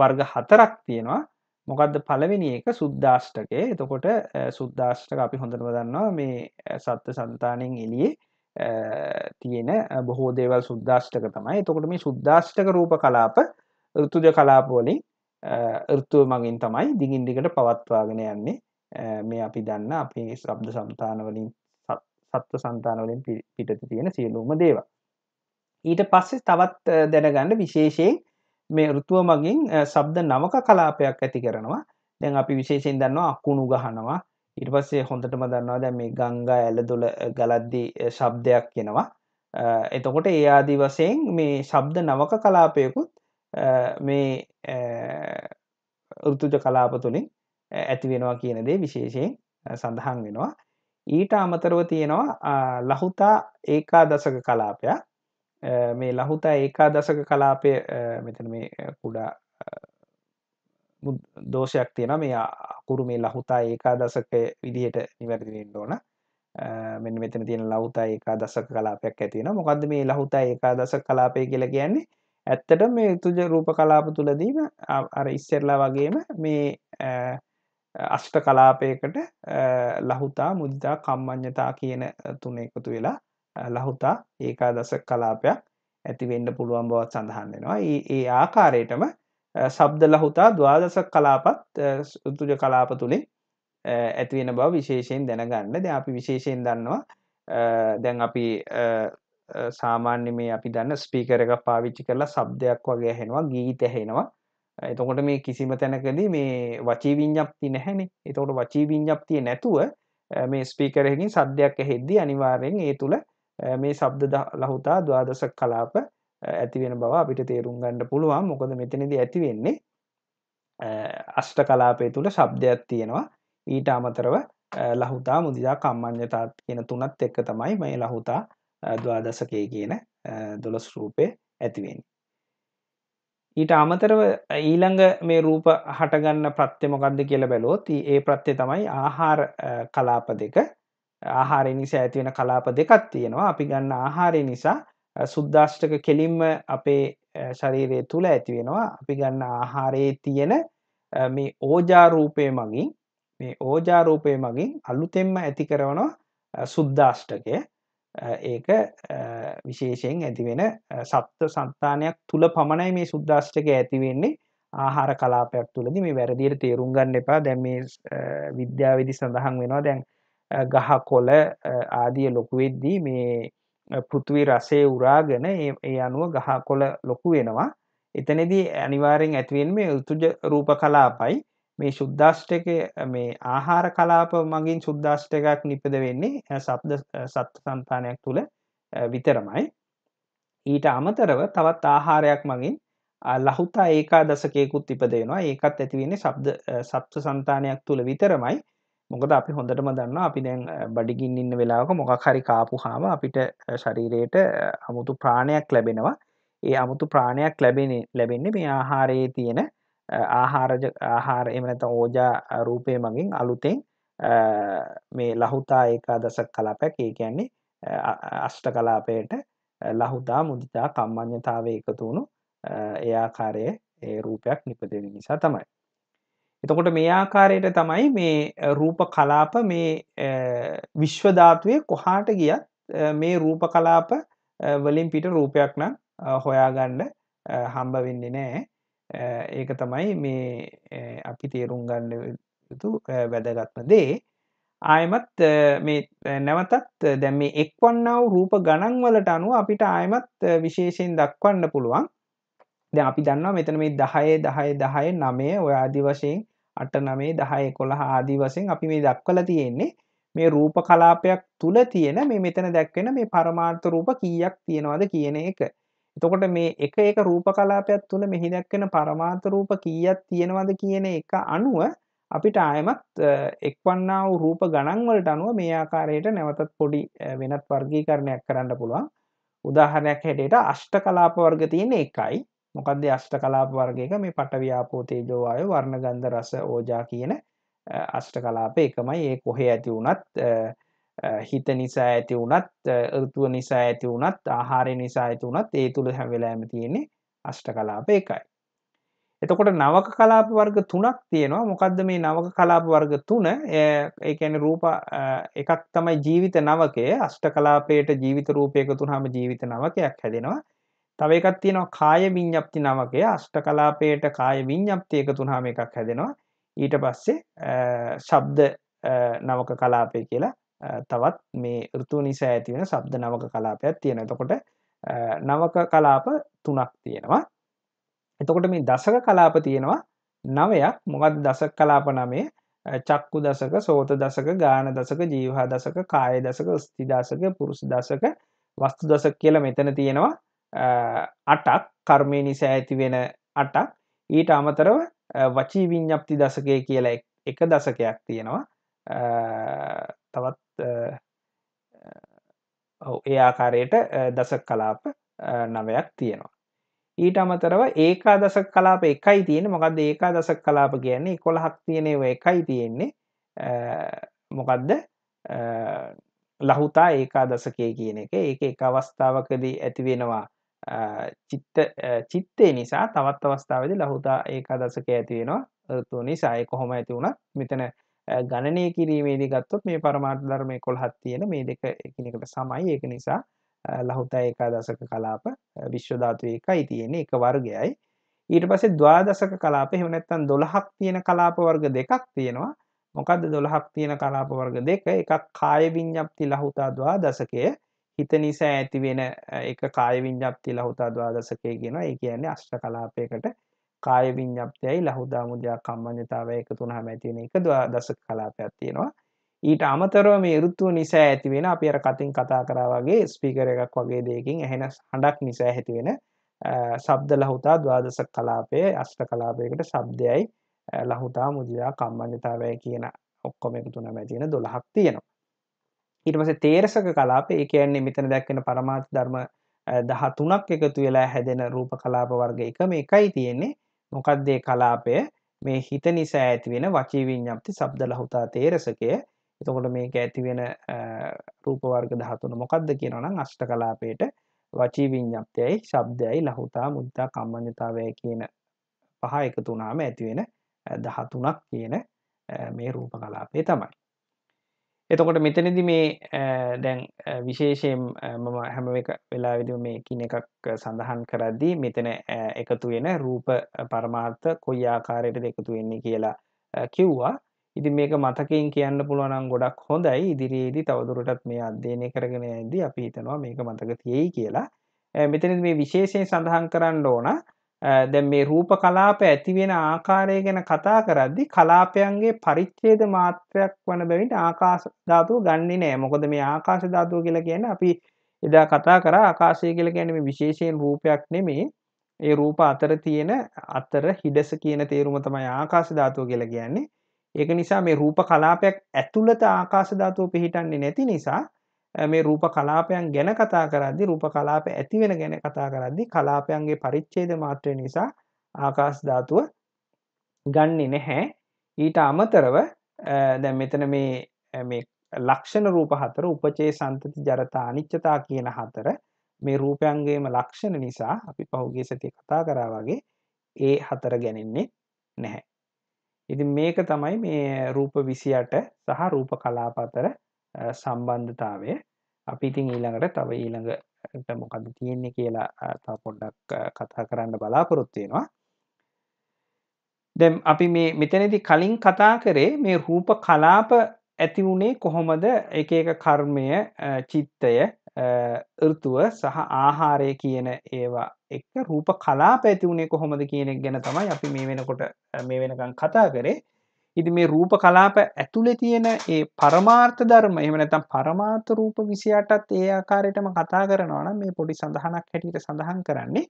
Speaker 1: වර්ග හතරක් තියෙනවා. මොකක්ද පළවෙනි එක සුද්දාෂ්ටකය එතකොට සුද්දාෂ්ටක අපි හොඳට දන්නවා මේ සත්‍ය සන්තානෙන් එලියේ තියෙන බොහෝ දේවල් සුද්දාෂ්ටක තමයි එතකොට මේ සුද්දාෂ්ටක රූප කලාප ෘතුජ කලාපවලින් ෘත්තුව මගින් තමයි දිගින් දිගට පවත්වාගෙන යන්නේ මේ අපි දන්න අපේ ශබ්ද සම්තානවලින් සත්ව සන්තානවලින් පිටති තියෙන සියලූම දේවා ඊට පස්සේ තවත් දැනගන්න විශේෂයෙන් මේ ෘතුව මගින් සබ්ද නවක කලාපයක් ඇති කරනවා දැන් අපි විශේෂෙන් දන්නවා අකුණු ගහනවා ඉට පස්සේ හොඳටම දන්නවා දැ මේ ගංගා ඇල දොල ගලද්දී ශබ්දයක් කෙනවා එතකොට ඒ ආදී වසයෙන් මේ ශබ්ද නවක කලාපයකුත් මේ ෘතුජ කලාපතුළින් ඇති වෙනවා කියන දේ විශේෂයෙන් සඳහන් වෙනවා ඊට අමතරව තියෙනවා ලහුතා ඒකා දසක කලාපයක් මේ ලහුතා ඒකා දසක කලාපය මෙතන මේ කුඩා දෝෂයක් තියෙන මේ අකුරු මේ ලහුතා ඒකා දසක විදිහට නිවැරදිෙන් ඕන මෙන්න මෙතන තියෙන ලෞතා ඒකා දසක කලාපයක් ඇතින මොකද මේ ලහුතා ඒකා දසක කලාපය කියලා කියන්නේ ඇත්තට මේ තුජ රූප කලාප තුළදීම අර ඉස්සෙල්ලා වගේම මේ අෂ්ට කලාපයකට ලහුතා මුදිතා කම්මං්ඥතා කියන තුන එකතු වෙලා ලහුතා ඒකා දස කලාපයක් ඇතිවෙන්ඩ පුළුවන් බවත් සඳහන් වෙනවා ඒ ආකාරයටම සබ්ද ලහුතා දවාදසක් කලාපත් උතුජ කලාප තුළින් ඇතිවෙන බව විශේෂයෙන් දැනගන්න ද අපි විශේෂයෙන් දන්නවා දැන් අපි සාමාන්‍ය මේ අපි දන්න ස්පීකර එක පාවිච්චි කරලා සබ්දයක් වගේ හෙනවා ගීත හෙනවා එතකොට මේ කිසිම තැනකද මේ වචී විඤ්ඥප්ති නැහැනි එතකොට වචී විඤ්ඥප්තිය නැතුව මේ ස්පීකරහකින් සද්‍යයක් ඇහෙද්දි අනිවාරයෙන් ඒ තුළ මේ සබ්ද ලහුතා දවාදසක් කලාප ඇතිවෙන බව අපිට තේරුම් ගණඩ පුළුවන් මොකද මෙතනද ඇති වෙන්නේ අෂ්ට කලාපය තුළ ශබ්දයක් තියෙනවා ඊට අමතරව ලහුතා මුදිදා කම්මං්්‍යතාත් කියන තුනත් එක්ක තමයි මේ ලහුතා දවාදසකය කියන දොළොස් රූපය ඇතිවෙන්. ඊට අමතරව ඊළඟ මේ රූප හටගන්න ප්‍රත්්‍යමකක්ද කියල බැලෝති ඒ ප්‍රත්්‍යය තමයි ආහාර කලාප දෙක ආහාරය නිසා ඇතිවෙන කලාප දෙකක් තියෙනවා අපි ගන්න ආහාරය නිසා සුද්දාෂ්ටක කෙලින්ම අපේ ශරීරය තුළ ඇතිවෙනවා අපි ගන්න ආහාරයේ තියෙන මේ ඕජාරූපය මගින් මේ ඕජාරූපය මගින් අලුතෙම්ම ඇති කරවනවා සුද්දාෂ්ටකය ඒක විශේෂයෙන් ඇතිවෙන සත්ව සන්තානයක් තුළ පමණයි මේ සුද්දාෂ්ටක ඇතිවෙන්නේ ආහාර කලාපයක් තුළද මේ වැරදිර තේරුම් ගන්න එපා දැම් මේ විද්‍යාවිදි සඳහන් වෙනවා දැන් ගහ කොල ආදිය ලොකුවෙද්දී මේ පෘතුවි රසේ උරාගෙන ඒ අනුව ගහ කොල ලොකු වෙනවා එතනදී අනිවාරෙන් ඇතිවෙන් මේ උතුජ රූප කලාපයි මේ ශුද්ධාෂ්ටක මේ ආහාර කලාප මගින් ශුද්ධාෂ්ටකයක් නිපද වෙන්නේ සබ්ද සත් සන්තානයක් තුළ විතරමයි ඊට අමතරව තවත් ආහාරයක් මගින් ලහුතා ඒකා දසකයකුත් ඉපදේෙනවා ඒකත් ඇතිවෙන්නේ සබ්ද සත්ව සන්තානයක් තුළ විතරමයි මොකද අපි හොඳටම දන්න අපි දැන් බඩිගින් ඉන්න වෙලාවක මොකක් හරි කාපු හාම අපිට ශරීරයට අමුතු ප්‍රාණයක් ලැබෙනවා ඒ අමුතු ප්‍රාණයක් ලැබෙන ලැබෙන්නේ මේ ආහාරයේ තියෙන ආහාරජ ආහාර එමනත ඕජා රූපය මගින් අලුතෙන් මේ ලහුතා ඒකා දසක් කලාපැක් ඒ කියන්නේ අෂ්ට කලාපයට ලහුතා මුදිතා කම්මඤ්ඤතාවය එකතු වුණු ඒ ආකාරයේ ඒ රූපයක් නිපදෙන නිසා තමයි එතකොට මේ ආකාරයට තමයි මේ රූප කලාප මේ විශ්වධාතුවය කොහාට ගියත් මේ රූප කලාප වලින් පිට රූපයක් නම් හොයාගන්න හම්බ වෙන්න නෑ ඒක තමයි මේ අපි තේරුම් ගන්න යුතු වැදගත්ම දේ ආයමත් නැවතත් දැම් මේ එක්වන්නව රූප ගණන්වලට අනුව අපිට ආයමත් විශේෂයෙන් දක්වන්න පුළුවන් ද අපි දන්නවා මෙතන මේ දහය දහය දහය නමය ඔය අදි වශයෙන් අට නමේ දහය කොළහ ආදි වශයෙන් අපි මේ දක්වල තියෙන්නේ මේ රූප කලාපයක් තුළ තියෙන මේ මෙතන දැක්වෙන මේ පරමාර්ථ රූප කීයක් තියෙනවද කියන එක එතකොට මේ එක එක රූප කලාපයක් තුළ මෙහි දැක්වෙන පරමාර්ථ රූප කීයක් තියෙනවද කියන එක අනුව අපිට ආයමත් එක්වන්නා වූ රූප ගණන්වලට අනුව මේ ආකාරයට නැවතත් පොඩි වෙනත් වර්ගීකරණයක් කරන්න පුළුවන් උදාහරණයක් හැටියට අෂ්ට කලාප වර්ග තියෙන එකයි මොකක්ද අෂ්ට කලාප වර්ගයක මේ පටව්‍යාපෝතේජෝවාය වර්ණ ගන්ධ රස ඕජා කියන අෂ්ට කලාප එකමයි ඒ කොහේ ඇති වුනත් හිත නිසා ඇති වුනත් ඍතුව නිසා ඇති වුනත් ආහාරය නිසා ඇති වුනත් ඒ තුළ හැවෙලාම තියෙන්නේ අෂ්ට කලාප එකයි. එතකොට නවක කලාප වර්ග තුනක් තියෙනවා මොකක්ද මේ නවක කලාප වර්ග තුන ඒකැන රූප එකක් තමයි ජීවිත නවකය අෂ්ට කලාපයට ජීවිත රූපයක තුනහම ජීවිත නවකයක් හැදෙනවා තව එකක් තියෙනවා කාය විඤ්ඤප්ති නාමකය අෂ්ට කලාපයට කාය විඤ්ඤප්ති එකතු වුනහම එකක් හැදෙනවා ඊට පස්සේ ශබ්ද නවක කලාපය කියලා තවත් මේ ඍතු නිසා ඇතිවෙන ශබ්ද නවක කලාපයක් තියෙන. එතකොට නවක කලාප තුනක් තියෙනවා. එතකොට මේ දසක කලාප තියෙනවා නවයක්. මොකද දසක කලාප නමේ චක්කු දසක, සෝත දසක, ගාන දසක, ජීවහා දසක, කාය දසක, ස්ති දසක, පුරුෂ දසක, වස්තු දසක කියලා මෙතන තියෙනවා අටක් කර්මය නිසා ඇතිවෙන අටක් ඊට අමතරව වචී විඤ්ඥප්ති දසකය කියලා එක දසකයක් තියෙනවා තවත් ඒ ආකාරයට දසක් කලාප නවයක් තියෙනවා ඊට අමතරව ඒකා දසක් කලාප එකයි තියෙන මොකද ඒකා දසක් කලාප කියන්නේ කොළහක් තියනෙව එකයි තියෙන්නේ මොකදද ලහුතා ඒකා දසකය කියන එක ඒ එක අවස්ථාවකදී ඇතිවෙනවා චිත්ත චිත්තේ නිසා තවත් අවස්ථාවද ලහුතා ඒක දසක ඇතිවෙනවා තු නිසා ඒ කොහොම ඇති වුණත් මෙතන ගණනය කිරීමේදී ගත්තොත් මේ පරමාට ධර්මය කොළහත් තියෙන මේ දෙක එකනකට සමයි ඒක නිසා ලහුතා ඒකා දසක කලාප විශ්වධාතුව එකයි තියෙන්නේ එක වර්ගයයි ඊට පසේ දවාදසක කලාප හෙමනැත්තන් දොළහක් තියෙන කලාප වර්ග දෙකක් තියෙනවා මොකද දොළහක් තියෙන කලාප වර්ග දෙක එකක් කාය විඤ්ඥප්ති ලහුතා දවා දසකය හිත නිසා ඇති වෙන එක කාය විඤ්ඤාප්තිය ලහුතා ද්වාදසකයේ කියනවා. ඒ කියන්නේ අෂ්ට කලාපයකට කාය විඤ්ඤාප්තියයි ලහුදා මුද්‍යා කම්මඤ්ඤතාවය එකතු වුනහම ඇති වෙන එක ද්වාදසක කලාපයක් තියෙනවා. ඊට අමතරව මේ ඍතුව නිසා ඇති වෙන අපි අර කතින් කතා කරා වගේ ස්පීකර් එකක් වගේ දෙයකින් ඇහෙන හඬක් නිසා ඇති වෙන ශබ්ද ලහුතා ද්වාදසක කලාපයේ අෂ්ට කලාපයකට ශබ්දයයි ලහුතා මුදියා කම්මඤ්ඤතාවය කියන ඔක්කොම එකතු වුනහම ඇති වෙන 12ක් තියෙනවා. හිටමස තේරසක කලාප ඒ කියන්නේ මෙතන දැක්කෙන පරමාත ධර්ම දහ තුනක් එකතු වෙලා හැදෙන රූප කලාප වර්ග එක මේ එකයි තියෙන්නේ මොකක්දේ කලාපය මේ හිත නිසා ඇතිවෙන වචීවිඤ්ඥප්ති සබ්ද ලහුතා තේරසකය එතකොට මේක ඇතිවෙන රූපවර්ග දහතුන මොකක්ද කියනනම් අෂ්ට කලාපයට වචීවිඤ්ඥප්තියයි ශබ්දයයි ලහුතා මුද්තා කම්මඥතාවය කියන පහ එකතුනාම ඇතිවෙන දහතුනක් කියන මේ රූප කලාපේ තමයි එතකොට මෙතනදි මේ දැන් විශේෂයෙන් මම හැම එක වෙලා විදි මේ කින එකක් සඳහන් කරද්දී මෙතන එකතු වෙන රූප පරමාර්ථ කොයි ආකාරයට දෙකතු වෙන්නේ කියලා කිව්වා ඉති මේක මතකින් කියන්න පුළුවනම් ගොඩක් හොඳයි ඉදිරියේදී තවදුරටත් මේ අධ්‍යයනය කරගෙන ඇදී අපි හිතනවා මේක මතක තියෙයි කියලා මෙතන මේ විශේෂයෙන් සඳහන් කරන්න ඕනා දැ මේ රූප කලාප ඇතිවෙන ආකාරය ගැන කතා කරද්දි කලාපයන්ගේ පරිච්චේද මාත්‍රයක් වන බැවිට ආකාශ ධාතුව ගන්නේ නෑ මොකද මේ ආකාශ ධාතුව කියලා කියන අපි එදා කතා කර ආකාශය කියලා ගැනීම විශේෂයෙන් රූපයක් නෙමේ ඒ රූප අතර තියෙන අතර හිඩස කියන තේරුම තමයි ආකාශ ධාතුව කියලා කියන්නේ ඒක නිසා මේ රූප කලාපයක් ඇතුළත ආකාශ ධාතුව පිහිටන්නේ නැති නිසා මේ රූප කලාපයන් ගැන කතා කරද්දි රූප කලාප ඇති වෙන ගැන කතා කරද්දි කලාපයන්ගේ පරිච්ඡේද මාත්‍රය නිසා ආකාශ ධාතුව ගන්නේ නැහැ ඊට අමතරව දැන් මෙතන මේ මේ ලක්ෂණ රූප හතර උපචේ සන්තති ජරතා අනිච්චතා කියන හතර මේ රූපයන්ගේම ලක්ෂණ නිසා අපි පහුගේ සතිය කතා කරා වගේ ඒ හතර ගැනෙන්නේ නැහැ. ඉතින් මේක තමයි මේ රූප 28 සහ රූප කලාප අතර සම්බන්ධතාවය අපි ඉතින් ඊළඟට තව ඊළඟට මොකද තියෙන්නේ කියලා තා පොඩ්ඩක් කතා කරන්න බලාපොරොත්තුවෙනවා දැම් අපි මේ මෙතනති කලින් කතා කරේ මේ රූප කලාප ඇති වුණේ කොහොමද එක එක කර්මය චිත්තය ඍතුව සහ ආහාරය කියන ඒවා එක්ක රූප කලාප ඇති වුණේ කොහොමද කියන ගැන තමයි අපි මේ වෙනකොට මේ වෙනකම් කතා කරේ ඉති මේ රූප කලාප ඇතුළෙ තියෙන ඒ පරමාර්ථ ධර්ම එම නැතම් පරමාර්ථ රූප විසියටත් ඒ ආකාරයටම කතා කරනවන මේ පොඩි සඳහනක් හැටියට සඳහන් කරන්නේ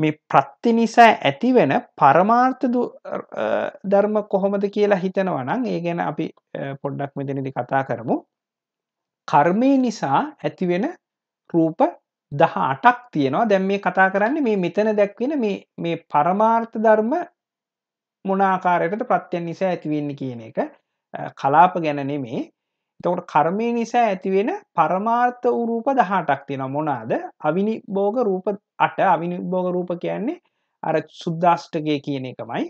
Speaker 1: මේ ප්‍රත්ති නිසා ඇතිවෙන පරමාර්ථ ධර්ම කොහොමද කියලා හිතනවනං ඒ ගැන අපි පොඩ්ඩක් මෙදනිදි කතා කරමු කර්මය නිසා ඇතිවෙන රූප දහ අටක් තියෙනවා දැම් මේ කතා කරන්නේ මේ මෙතන දැක්වෙන මේ පරමාර්ථ ධර්ම මොනාකාරයටද ප්‍රත්‍යයන් නිසා ඇතිවෙන්න කියන එක කලාප ගැන නෙමේ තකට කර්මය නිසා ඇතිවෙන පරමාර්ථ උරූප දහටක් තියෙන මොනාද අවිනි බෝග රූප අට අවිනි බෝග රූප කියන්නේ අර සුද්දාෂ්ටකය කියන එකමයි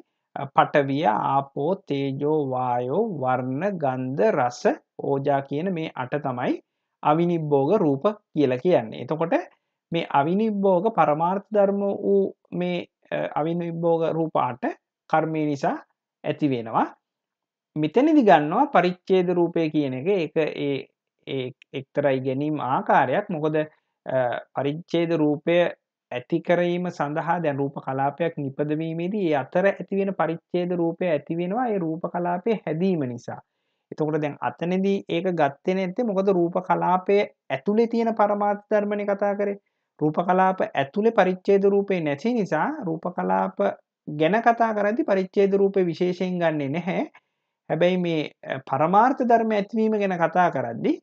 Speaker 1: පටවිය ආපෝ තේජෝවායෝ වර්ණ ගන්ධ රස ඕජා කියන මේ අට තමයි අවිනිබ්බෝග රූප කියල කියන්නේ. එතකොට මේ අවිනිබ්බෝග පරමාර්ථ ධර්ම වූ මේ අවිනිබ්බෝග රූපාට කර්මය නිසා ඇති වෙනවා මෙතැනදි ගන්නවා පරිච්චේද රූපය කියන එක එක ඒ එක්තරයි ගැනීම් ආකාරයක් මොකද පරිච්චේද රූපය ඇතිකරීම සඳහා දැන් රූප කලාපයක් නිපදවීමේදී අතර ඇතිවෙන පරිච්චේද රූපය ඇතිවෙනවා ඒ රූප කලාපය හැදීම නිසා එතකොට දැන් අතනදී ඒක ගත්තෙන ඇත්තේ මොකද රූප කලාපය ඇතුළේ තියෙන පරමාර්ථ ධර්මණය කතා කරේ රූප කලාප ඇතුළේ පරිච්ඡේද රූපේ නැති නිසා රූප කලාප ගැන කතා කරදි පරිච්චේද රූපය විශේෂයෙන් ගන්නේ නැහැ හැබැයි මේ පරමාර්ථ ධර්ම ඇත්වීම ගැන කතා කරද්දි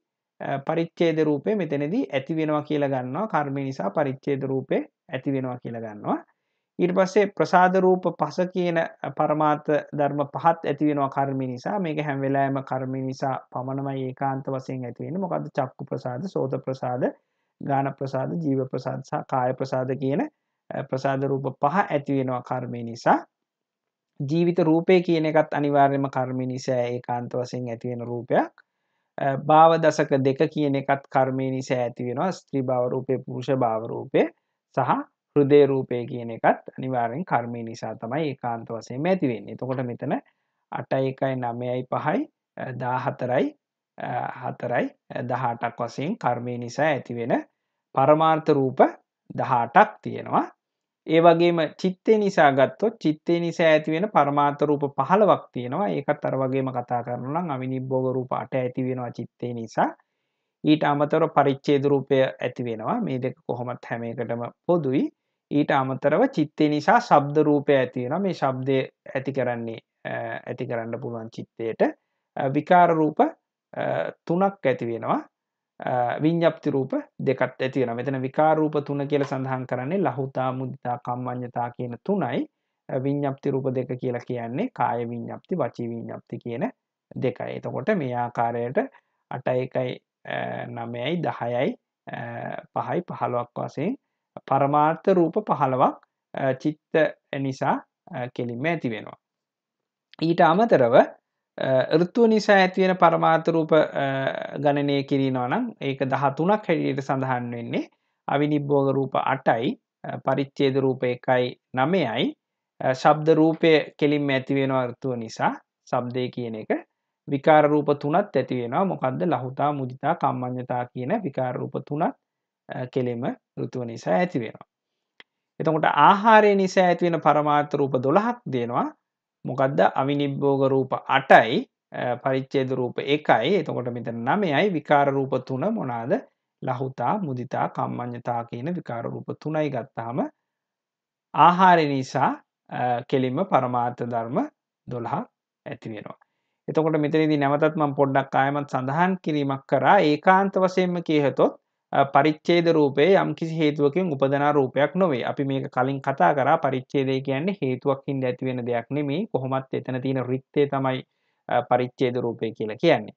Speaker 1: පරිච්චේද රූපය මෙතනදී ඇති වෙනවා කියලා ගන්නවා කර්මය නිසා පරිච්චේද රූපය ඇති වෙනවා කියලා ගන්නවා ඊට පස්සේ ප්‍රසාද රූප පස කියන පරමාර්ථ ධර්ම පහත් ඇති වෙනවා කර්මය නිසා මේක හැම වෙලාවෙම කර්මය නිසා පමණමයි ඒකාන්ත වශයෙන් ඇති වෙන්නේ මොකද්ද චක්කු ප්‍රසාද සෝත ප්‍රසාද ගාන ප්‍රසාද ජීව ප්‍රසාද සහ කාය ප්‍රසාද කියන ප්‍රසාද රූප පහ ඇතිවෙනවා කර්මය නිසා ජීවිත රූපය කියන එකත් අනිවාර්යම කර්මි නිසා ඒ කාන්ත වසයෙන් ඇතිවෙන රූපයක් භාව දසක දෙක කියන එකත් කර්මය නිසා ඇතිවෙනවා ස්ත්‍රී භාවරූපය පුරුෂ භාවරූපය සහ හෘදේ රූපය කියන එකත් අනිවාරෙන් කර්මය නිසා තමයි ඒ කාන්ත වසයෙන් ඇතිවෙන්නේ එතකොට මෙතන අටයි එකයි නමයයි පහයි දාහතරයි හතරයි දහටක් වසයෙන් කර්මය නිසා ඇතිවෙන පරමාර්ථ රූප දහටක් තියෙනවා ඒ වගේම චිත්තේ නිසා ගත්තොත් චිත්තේ නිසා ඇතිවෙන පරමාර්ථ රූප 15ක් තියෙනවා. ඒකත් අර වගේම කතා කරනවා නම් අවිනිබ්බෝග රූප 8 ඇති වෙනවා චිත්තේ නිසා. ඊට අමතරව පරිච්ඡේද රූපය ඇති වෙනවා. මේ දෙක කොහොමත් හැම එකටම පොදුයි. ඊට අමතරව චිත්තේ නිසා ශබ්ද රූපය ඇති වෙනවා. මේ ශබ්දය ඇති කරන්නේ ඇති කරන්න පුළුවන් චිත්තයට විකාර රූප තුනක් ඇති වෙනවා. විඤ්ඥප්ති රූප දෙකත් ඇතිවෙන මෙතන විකාරූප තුන කියල සඳහන් කරන්නේ ලහුතා මුදිතා කම්මඤ්ඥතා කියන තුනයි විඤ්ඥප්ති රූප දෙක කියලා කියන්නේ කාය විඤ්ඥප්ති වචී විඤ්ඥප්ති කියන දෙකයි එතකොට මේ ආකාරයට අටයකයි නමයයි දහයයි පහයි පහළුවක් වසයෙන් පරමාර්ථ රූප පහළවක් චිත්ත නිසා කෙලින්ම ඇති වෙනවා. ඊට අමතරව ඍත්තුව නිසා ඇතිවෙන පරමාතරූප ගණනය කිරීනවා නම් ඒක දහතුනක් හැඩියට සඳහන් වෙන්නේ අවිනිබ්බෝග රූප අටයි පරිච්චේද රූප එකයි නමයයි ශබ්ද රූපය කෙලින්ම ඇතිවෙනවා ඍත්තුව නිසා සබ්දය කියන එක විකාර රූප තුනත් ඇතිවෙනවා මොකක්ද ලහුතා මුදිතා කම්මඤ්ඤතා කියන විකාර රූප තුනත් කෙලෙම ඍතුව නිසා ඇතිවෙනවා එතකොට ආහාරය නිසා ඇතිවෙන පරමාර්ථ රූප 12ක් දෙනවා මොකක්ද අවිනිබ්බෝග රූප අටයි පරිච්චේද රූප එකයි එතකොට මෙත නමයයි විකාර රූප තුන මොනාද ලහුතා මුදිතා කම්මං්ඥතා කියන විකාර රූප තුනයි ගත්තාම ආහාර නිසා කෙලින්ම පරමාර්ථ ධර්ම දොළහා ඇතිවෙනවා. එතකොට මෙතරිදි නැවතත්ම පොඩ්ඩක් අයමත් සඳහන් කිරීමක් කරා ඒකාන්ත වසයෙන්ම කියහතොත් පරිච්චේද රූපේ යම් කිසි හේතුවකින් උපදනා රූපයක් නොවේ අපි මේක කලින් කතා කරා පරිච්චේදය කියන්නේ හේතුවක් හින්ද ඇතිවෙන දෙයක් නෙමේ කොහොමත් එතන තියෙන රික්තේ තමයි පරිච්චේද රූපය කියලා කියන්නේ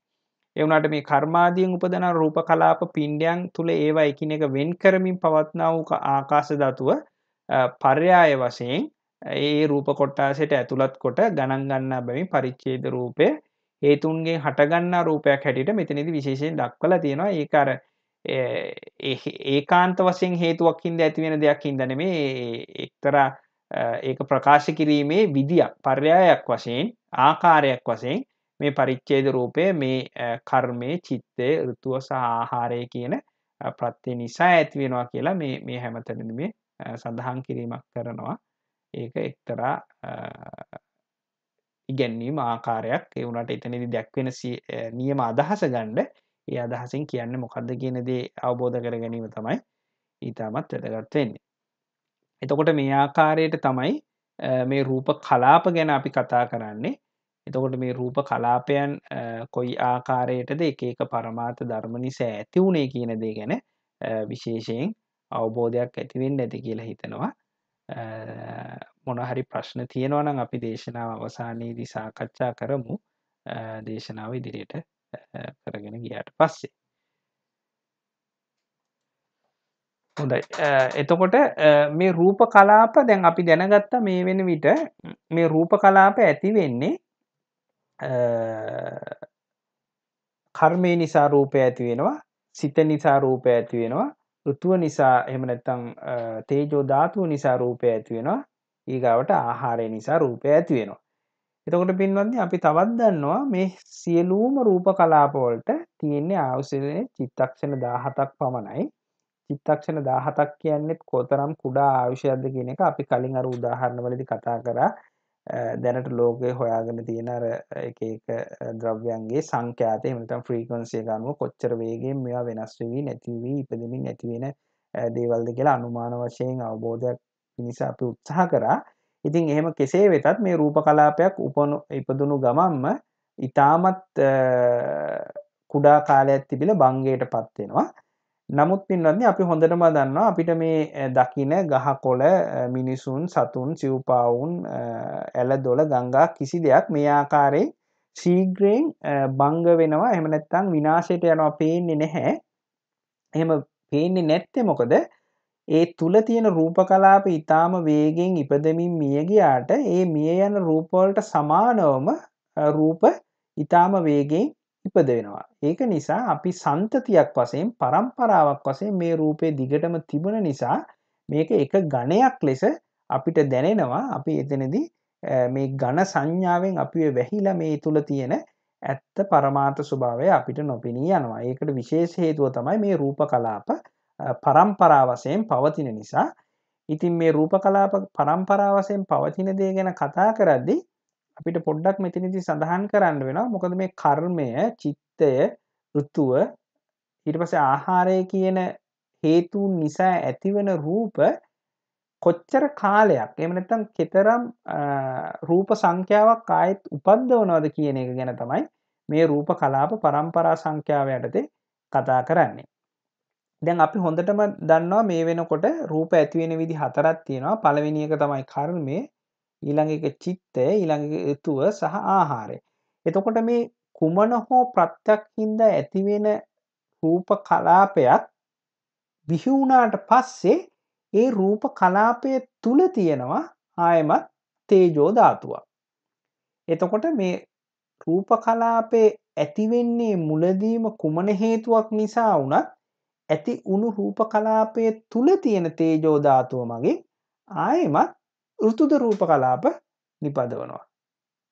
Speaker 1: එවනට මේ කර්මාදියෙන් උපදන රූප කලාප පින්ඩයන් තුළ ඒවා එකන එක වෙන් කරමින් පවත්නාවක ආකාස දතුව පර්යාය වශයෙන් ඒ රූප කොට්ටාසට ඇතුළත් කොට ගණන්ගන්න බැවින් පරිච්චේද රූපය හේතුන්ගේ හටගන්න රූපයක් හැටියට මෙතනති විශේෂයෙන් දක්වල තියෙනවා ඒකර ඒකාන්ත වශයෙන් හේතුවක් හින්ද ඇතිවෙන දෙයක් හින්දන මේ එක්තර ඒ ප්‍රකාශ කිරීමේ විදියක් පර්යායක් වශයෙන් ආකාරයක් වශයෙන් මේ පරිච්චේද රූපය මේ කර්මය චිත්තය ෘතුව සහ ආහාරය කියන ප්‍රත්්‍යය නිසා ඇතිවෙනවා කියලා මේ හැමතැනද මේ සඳහන් කිරීමක් කරනවා ඒක එක්තරා ඉගැන්වීම ආකාරයක් එවුණට එතනදි දැක්වෙන නියම අදහස ගණ්ඩ ඒ අදහසින් කියන්න මොකක්ද කියන දේ අවබෝධ කර ගැනීම තමයි ඊතාමත් වැදගත් වෙන්නේ. එතකොට මේ ආකාරයට තමයි මේ රූප කලාප ගැන අපි කතා කරන්නේ එතකොට මේ රූප කලාපයන් කොයි ආකාරයටද එක එක පරමාර්ථ ධර්ම නිසා ඇති වුණේ කියන දේ ගැන විශේෂයෙන් අවබෝධයක් ඇතිවෙන්න ඇති කියලා හිතනවා මොනහරි ප්‍රශ්න තියෙනවනම් අපි දේශනාව අවසානයේදී සාකච්ඡා කරමු දේශනාව ඉදිරියට කරගෙන ගියාට පස්සේ හොඳයි එතකොට මේ රූප කලාප දැන් අපි දැනගත්ත මේ වෙන විට මේ රූප කලාප ඇති වෙන්නේ කර්මය නිසා රූපය ඇති වෙනවා සිත නිසා රූපය ඇති වෙනවා ෘතුව නිසා එහෙම නැත්නම් තේජෝ ධාතුව නිසා රූපය ඇති වෙනවා ඊගාවට ආහාරය නිසා රූපය ඇති වෙනවා එතකොට පින්වත්නි අපි තවත් දන්නවා මේ සියලුම රූප කලාපවලට තියෙන්නේ ආයුෂයේ චිත්තක්ෂණ 17ක් පමණයි. චිත්තක්ෂණ 17ක් කියන්නේත් කොතරම් කුඩා ආයුෂයක්ද කියන එක අපි කලින් අර උදාහරණවලදී කතා කරා. දැනට ලෝකය හොයාගෙන තියෙන අර එක එක ද්‍රව්‍යන්ගේ සංඛ්‍යාත එහෙම නැත්නම් ෆ්‍රීකවන්සි එක අනුව කොච්චර වේගයෙන් මේවා වෙනස් වෙවි නැති වෙවි ඉපදෙමින් නැති වෙන දේවල්ද කියලා අනුමාන වශයෙන් අවබෝධයක් පිණිස අපි උත්සාහ කරා. ඉතින් එහෙම කෙසේ වෙතත් මේ රූප කලාපයක් උපනු ඉපදුණු ගමම්ම ඉතාමත් කුඩා කාලයක් තිබිල බංගේට පත්වෙනවා නමුත් පින්වත්න්නේ අපි හොඳටම දන්නවා අපිට මේ දකින ගහකොළ මිනිසුන් සතුන් සිව්පාවුන් ඇල දොළ ගංගා කිසි දෙයක් මේ ආකාරේ ශීග්‍රයෙන් බංග වෙනවා එමනැත්තං විනාශයට යනවා පේන්නේ නැහැ එහෙම පේන්නේ නැත්තේ මොකද ඒ තුල තියෙන රූප කලාප ඊටාම වේගෙන් ඉපදමින් මිය ගියාට ඒ මිය යන රූප වලට සමානවම රූප ඊටාම වේගෙන් ඉපද වෙනවා. ඒක නිසා අපි සන්තතියක් වශයෙන් પરම්පරාවක් වශයෙන් මේ රූපේ දිගටම තිබුණ නිසා මේක එක ඝණයක් ලෙස අපිට දැනෙනවා. අපි එතනදී මේ ඝන සංඥාවෙන් අපි වැහිලා මේ තුල තියෙන ඇත්ත પરමාර්ථ ස්වභාවය අපිට නොපෙනී යනවා. ඒකට විශේෂ හේතුව තමයි මේ රූප කලාප පරම්පරාවසයෙන් පවතින නිසා ඉතින් මේ රූප කලාප පරම්පරාවසයෙන් පවතින දේ ගැන කතා කරද්දි අපිට පොඩ්ඩක් මෙතිනිදි සඳහන් කරන්න වෙන මොකද මේ කර්මය චිත්තය ෘතුව ඉටපස ආහාරය කියන හේතුන් නිසා ඇතිවන රූප කොච්චර කාලයක් එමනත්තම් කෙතරම් රූප සංඛ්‍යාවක් ආයෙත් උපද්දවනවද කියන එක ගැන තමයි මේ රූප කලාප පරම්පරා සංඛ්‍යාව යටතේ කතා කරන්නේ දැන් අපි හොඳටම දන්නවා මේ වෙනකොට රූප ඇතිවෙන විදි හතරත් තියෙනවා පළවෙනි එක තමයි කර්මය ඊළඟ එක චිත්තය ඊළඟ එතුව සහ ආහාරය. එතකොට මේ කුමන හෝ ප්‍රත්‍යක්හින්ද ඇතිවෙන රූප කලාපයක් බිහිවුණාට පස්සේ ඒ රූප කලාපය තුළ තියෙනවා ආයමත් තේජෝධාතුවක්. එතකොට මේ රූප කලාපේ ඇතිවෙන්නේ මුලදීම කුමන හේතුවක් නිසා වනත් ඇති උණු රූප කලාපය තුල තියෙන තේජෝ ධාතුව මගින් ආයෙමත් ඍතුද රූප කලාප නිපදවනවා.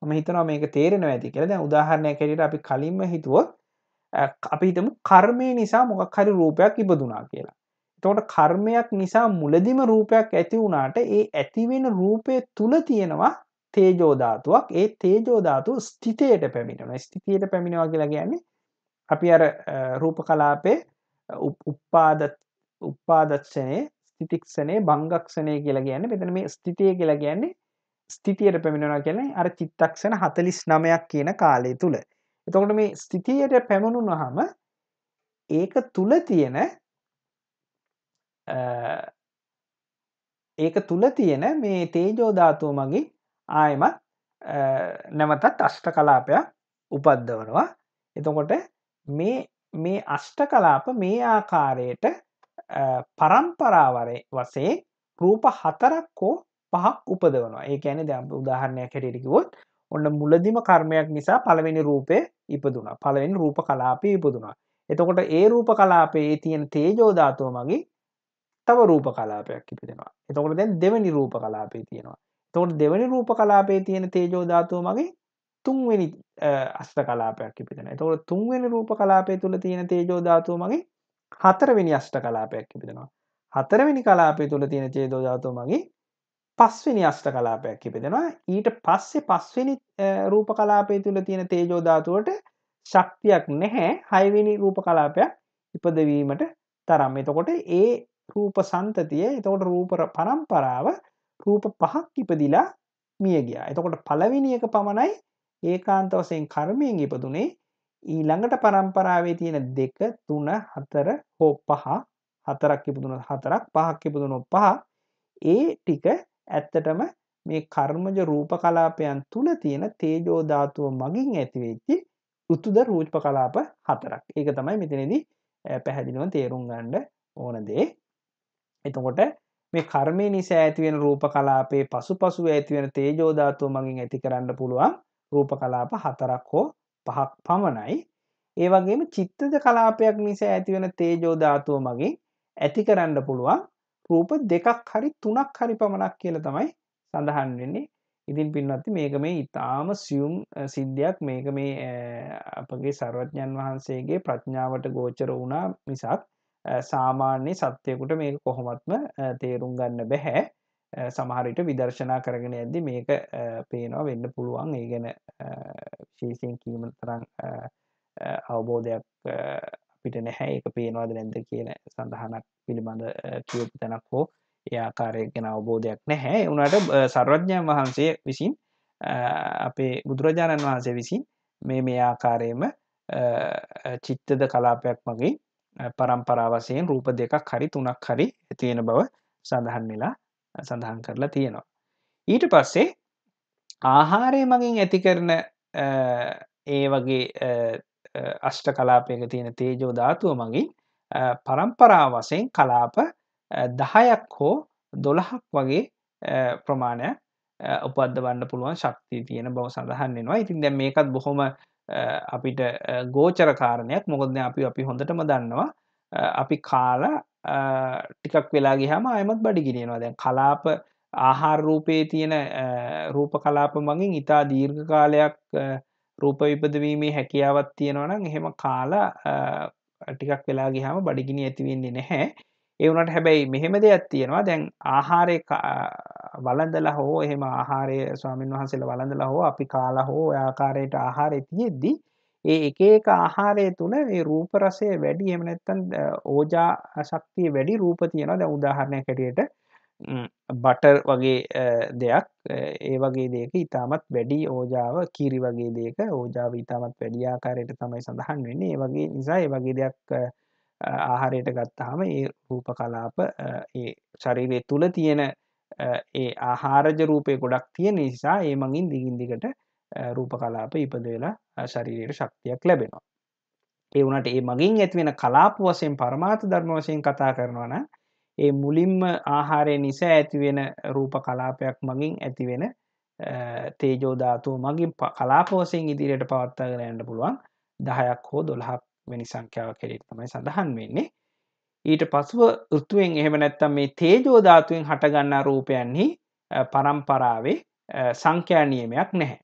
Speaker 1: මම හිතනවා මේක තේරෙනවා ඇති කියලා. දැන් උදාහරණයක් ඇරෙට අපි කලින්ම හිතුවොත් අපි හිතමු කර්මය නිසා මොකක් හරි රූපයක් ඉපදුනා කියලා. එතකොට කර්මයක් නිසා මුලදිම රූපයක් ඇති වුණාට ඒ ඇති වෙන රූපය තුල තියෙනවා තේජෝ ධාතුවක්. ඒ තේජෝ ධාතුව ස්ථිතයට පැමිණෙනවා. ස්ථිතියට පැමිණෙනවා කියලා කියන්නේ අපි අර රූප කලාපේ උපාදත් උපාදක්ෂණය ස්තිතික්ෂණය බංගක්ෂණය කියලා ගැන්න මෙතන මේ ස්තිතිය කියලා ගැන්නේ ස්තිතියට පැමිණෙනවා කියන්නේ අර චිත්තක්ෂණ හතලිස් නමයක් කියන කාලය තුළ එතකොට මේ ස්තිතියට පැමණුනහම ඒක තුල තියෙන ඒක තුල තියෙන මේ තේජෝ ධාතුව මගේ ආයමත් නැවතත් අෂ්ට කලාපයක් උපද්දවනවා එතකොට මේ මේ අෂ්ට කලාප මේ ආකාරයට පරම්පරාවරය වසේ රූප හතරක්කෝ පහක් උපදවනවා ඒ ඇන දැම් උදාහරණයක් හැටිකිවොත් ඔන්න මුලදිම කර්මයක් නිසා පළවෙනි රූපය ඉපදුන පළවෙනි රූප කලාපය ඉපදුනා එතකොට ඒ රූප කලාපයේ තියෙන තේජෝධාතුව මගේ තව රූප කලාපයක් ඉපදෙනවා එතකොට දැන් දෙවැනි රූප කලාපේ තියෙනවා තොට දෙවැනි රූප කලාපේ තියෙන තේජෝධාතුව මගේ තුන්වෙනි අස්ත්‍ර කලාපයක් ඉපිතෙන තවට තුන්වෙනි රූප කලාපය තුළ තියෙන තේජෝධාතුව මගේ හතරවෙනි අෂ්ට කලාපයක් ඉපිදෙනවා හතරවෙනි කලාපය තුළ තියෙන චේදෝධාතුව මගේ පස්වෙනි අෂ්ට කලාපයක් ඉපෙදෙනවා ඊට පස්සේ පස්වෙනි රූප කලාපය තුළ තියෙන තේජෝධාතුවට ශක්තියක් නැහැ හයවෙනි රූප කලාපයක් ඉපදවීමට තරම් එතකොට ඒ රූප සන්තතිය එතකොට රූපර පරම්පරාව රූප පහක් ඉපදිලා මිය ගියා එතකොට පලවිනිියක පමණයි ඒකාන්ත වසයෙන් කර්මයෙන් ඉපදුනේ ඊළඟට පරම්පරාවේ තියෙන දෙක තුන හතර හෝ පහ හතරක් ඉපදුන හතරක් පහක් ඉපදුනො පහ ඒ ටික ඇත්තටම මේ කර්මජ රූප කලාපයන් තුළ තියෙන තේජෝධාතුව මගින් ඇතිවෙච්චි උතුද රූප කලාප හතරක් ඒක තමයි මෙතනදී පැහැදිලිව තේරුම් ගණ්ඩ ඕනදේ එතකොට මේ කර්මය නිසා ඇතිවෙන රූප කලාපේ පසු පසුව ඇතිවෙන තේජෝධාතුව මගින් ඇති කරන්න පුළුවන් රූප කලාප හතරක් හෝ පහක් පමණයි ඒ වගේම චිත්තද කලාපයක් නිසා ඇතිවෙන තේජෝධාතුව මගේ ඇති කරන්න පුළුවන් රූප දෙකක් හරි තුනක් හරි පමණක් කියල තමයි සඳහන් වෙන්නේ ඉතින් පින්වත්ති මේක මේ ඉතාම සියුම් සිද්ධයක් මේක මේ අපගේ සර්වඥන් වහන්සේගේ ප්‍රඥාවට ගෝචර වුණා මිසක් සාමාන්‍ය සත්‍යයකුට මේ කොහොමත්ම තේරුම් ගන්න බැහැ සමහරිට විදර්ශනා කරගෙන ඇද්දි මේක පේනවා වෙන්න පුළුවන් ඒ ගැන ශීසියෙන් කීම තරං අවබෝධයක් අපිට නැහැ එක පේනවාද නැන්ද කියන සඳහනක් පිළිබඳ කියපු තැනක් හෝ යාකාරය ගැන අවබෝධයක් නැහැ උනට සර්වඥන් වහන්සේ විසින් අපේ බුදුරජාණන් වහන්සේ විසින් මේ මේ ආකාරයම චිත්තද කලාපයක් මගේ පරම්පරාවසයෙන් රූප දෙකක් හරි තුනක් හරි තියෙන බව සඳහන් වෙලා සඳහන් කරලා තියෙනවා. ඊට පස්සේ ආහාරය මගින් ඇති කරන ඒ වගේ අෂ්ට කලාපයක තියෙන තේජෝ ධාතුව මගින් පරම්පරා වසයෙන් කලාප දහයක් හෝ දොළහක් වගේ ප්‍රමාණය උපද වන්න පුළුවන් ශක්තිය තියෙන බව සඳහන් වෙනවා ඉතින් දැ මේකත් බොහොම අපිට ගෝචරකාරණයක් මොකොදන අපි අපි හොඳටම දන්නවා අපි කාල ටිකක් වෙලාගේ හම අයමත් බඩිගිරෙනවා දැන් කලාප ආහාර රූපයේ තියෙන රූප කලාප මගින් ඉතා දීර්ඝ කාලයක් රූප විපදවීමේ හැකියාවත් තියෙනවනම් එහෙම කාලා ටිකක් වෙලාගේ හම බඩිගිනි ඇතිවෙන්නේ නැහැ ඒවනට හැබැයි මෙහෙම දෙයක් තියෙනවා දැන් ආහාරය වලඳලා හෝ එහෙම ආහාරය ස්වාමීන් වහන්සේල වලඳලා හෝ අපි කාලා හෝ ආකාරයට ආහාරය තියෙද්දී ඒ එක එක ආහාරය තුළ ඒ රූප රසය වැඩි එහෙම නැත්නම් ඕජා ශක්තිය වැඩි රූප තියෙනවා දැන් උදාහරණයක් හැටියට බටර් වගේ දෙයක් ඒ වගේ දෙයක ඉතාමත් වැඩි ඕජාව කිරි වගේ දෙයක ඕජාව ඉතාමත් වැඩි ආකාරයට තමයි සඳහන් වෙන්නේ ඒ වගේ නිසා ඒ වගේ දෙයක් ආහාරයට ගත්තාම ඒ රූප කලාප ඒ ශරීරය තුළ තියෙන ඒ ආහාරජ රූපය ගොඩක් තියෙන නිසා ඒ මඟින් දිගින් දිගට රූප කලාප ඉපද වෙලා ශරීරයට ශක්තියක් ලැබෙනවා. ඒ වනට ඒ මගින් ඇතිවෙන කලාප වසයෙන් පරමාත ධර්ම වසයෙන් කතා කරනවන ඒ මුලින්ම ආහාරය නිසා ඇතිවෙන රූප කලාපයක් මගින් ඇතිවෙන තේජෝධාතුව මගින් කලාප වසයෙන් ඉදිරියට පවත්තා කරයන්න පුළුවන් දහයක් හෝ දොළහක් වැනි සංඛ්‍යාව කෙරෙක් තමයි සඳහන් වෙන්නේ ඊට පසුව ෘත්තුවෙන් එහෙම නැත්තම් මේ තේජෝධාතුවෙන් හටගන්නා රූපයන්හි පරම්පරාවේ සංඛ්‍යා නියමයක් නැහැ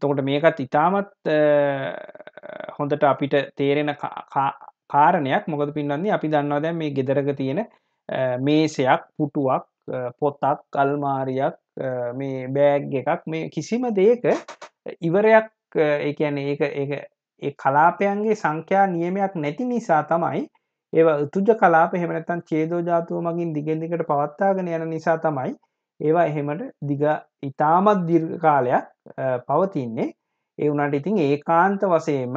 Speaker 1: තකොට මේකත් ඉතාමත් හොඳට අපිට තේරෙන කාරණයක් මොකද පින්නන්නේ අපි දන්නවා දැ මේ ගෙදරග තියෙන මේසයක් පුටුවක් පොත්තක් අල්මාරියක් මේ බෑග් එකක් මේ කිසිම දේක ඉවරයක් ඒන ඒ ඒ කලාපයන්ගේ සංඛ්‍යා නියමයක් නැති නිසා තමයි ඒ උතුජ කලාප හෙමනත්තන් චේදෝජාතුව මගින් දිගෙන්දිකට පවත්තාගෙන යන නිසා තමයි ඒවා එහෙමට දිග ඉතාමත් දිර්කාලයක් පවතින්නේ ඒ වනට ඉතින් ඒ කාන්ත වසේම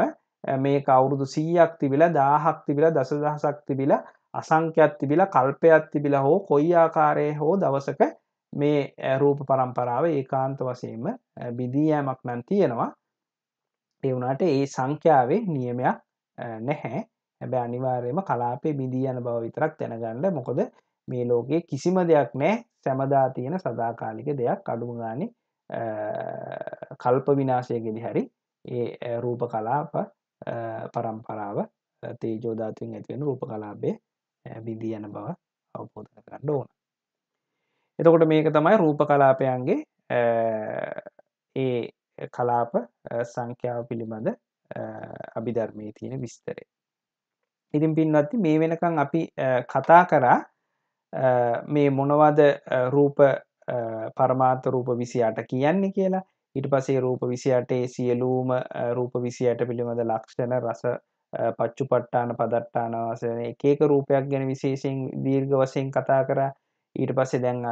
Speaker 1: මේ කවුරුදු සීයක් තිබිල දාහක් තිබිල දසදහසක් තිබිල අසංක්‍යත් තිබිල කල්පයක් තිබිල හෝ කොයි ආකාරය හෝ දවසක මේ ඇරූප පරම්පරාව ඒ කාන්ත වසේම බිදීයෑමක් නම් තියෙනවා එවුනාට ඒ සංඛ්‍යාවේ නියමයක් නැහැ හැබැ අනිවාර්යම කලාපේ බිදී යන බව විතරක් දැනගන්න මොකද මේ ලෝකයේ කිසිම දෙයක් නෑ සැමදා තියෙන සදාකාලික දෙයක් අඩුමගානි කල්ප විනාශයගෙදි හරි ඒ රූප කලාප පරම්පරාව තේජෝධාතුවෙන් ඇතිවෙන රූප කලාබේ බිදී යන බව අවබෝධ කරන්න ඕන. එතකොට මේක තමයි රූප කලාපයන්ගේ ඒ කලාප සංඛ්‍යාව පිළිබඳ අභිධර්මය තියෙන විස්තරේ. ඉතින් පින්වත්ති මේ වෙනකං අපි කතා කරා මේ මොනවද රූප පරමාත රූප විසියාට කියන්නේ කියලා ඉට පසේ රූප විසියටේ සියලූම රූප විසියට පිළිබඳ ලක්ෂණ රස පච්චු පට්ටාන පදට්ටාන වසන එකක රූපයක් ගැන විශේෂෙන් දීර්ඝ වසයෙන් කතා කර ඊට පස්සේ දැන්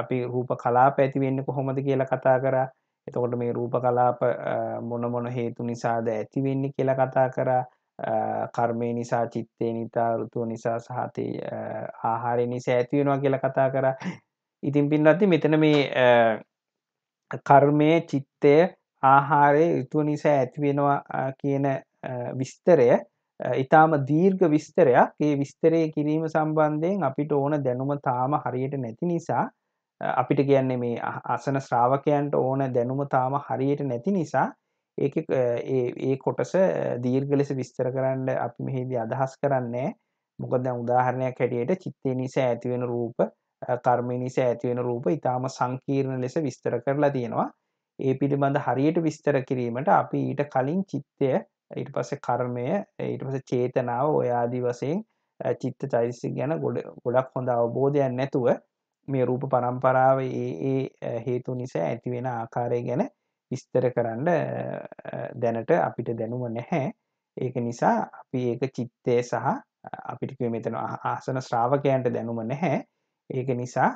Speaker 1: අපි රූප කලා පැතිවෙන්න කොහොමද කියලා කතා කර එතකොට මේ රූප කලාප මොන මොන හේතු නිසාද ඇතිවෙන්නේ කියලා කතා කරා කර්මය නිසා චිත්තේ නිතා රුතුව නිසා සහති ආහාරය නිසා ඇතිවෙනවා කියල කතා කර ඉතින් පින්රත්ති මෙතන මේ කර්මය චිත්තය ආහාරය යුතුව නිසා ඇතිවෙනවා කියන විස්තරය ඉතාම දීර්ඝ විස්තරයක් ඒ විස්තරය කිරීම සම්බන්ධයෙන් අපිට ඕන දැනුම තාම හරියට නැති නිසා අපිට කියන්නේ මේ අසන ශ්‍රාවකයන්ට ඕන දැනුම තාම හරියට නැති නිසා ඒක ඒ කොටස දීර්ග ලෙස විස්තර කරන්න අපි මෙහිදී අදහස් කරන්නේ මොකද උදාහරණයක් හැටියට චිත්තේ නිසා ඇතිවෙන රූප කර්මය නිසා ඇතිවෙන රූප ඉතාම සංකීර්ණ ලෙස විස්තර කරලා තියෙනවා ඒ පිළිබඳ හරියට විස්තර කිරීමට අපි ඊට කලින් චිත්තය ඊට පස්සේ කර්මය ඊට පස චේතනාව ඔයාදී වසයෙන් චිත්ත චෛසික ගැන ගොඩ ගොඩක් හොඳ අවබෝධයක් නැතුව මේ රූප පරම්පරාව ඒ හේතු නිසා ඇතිවෙන ආකාරය ගැන විස්තර කරන්න දැනට අපිට දැනුම නැහැ ඒක නිසා අපි ඒක චිත්තය සහ අපිට මෙතන ආසන ශ්‍රාවකයන්ට දැනුම නැහැ ඒක නිසා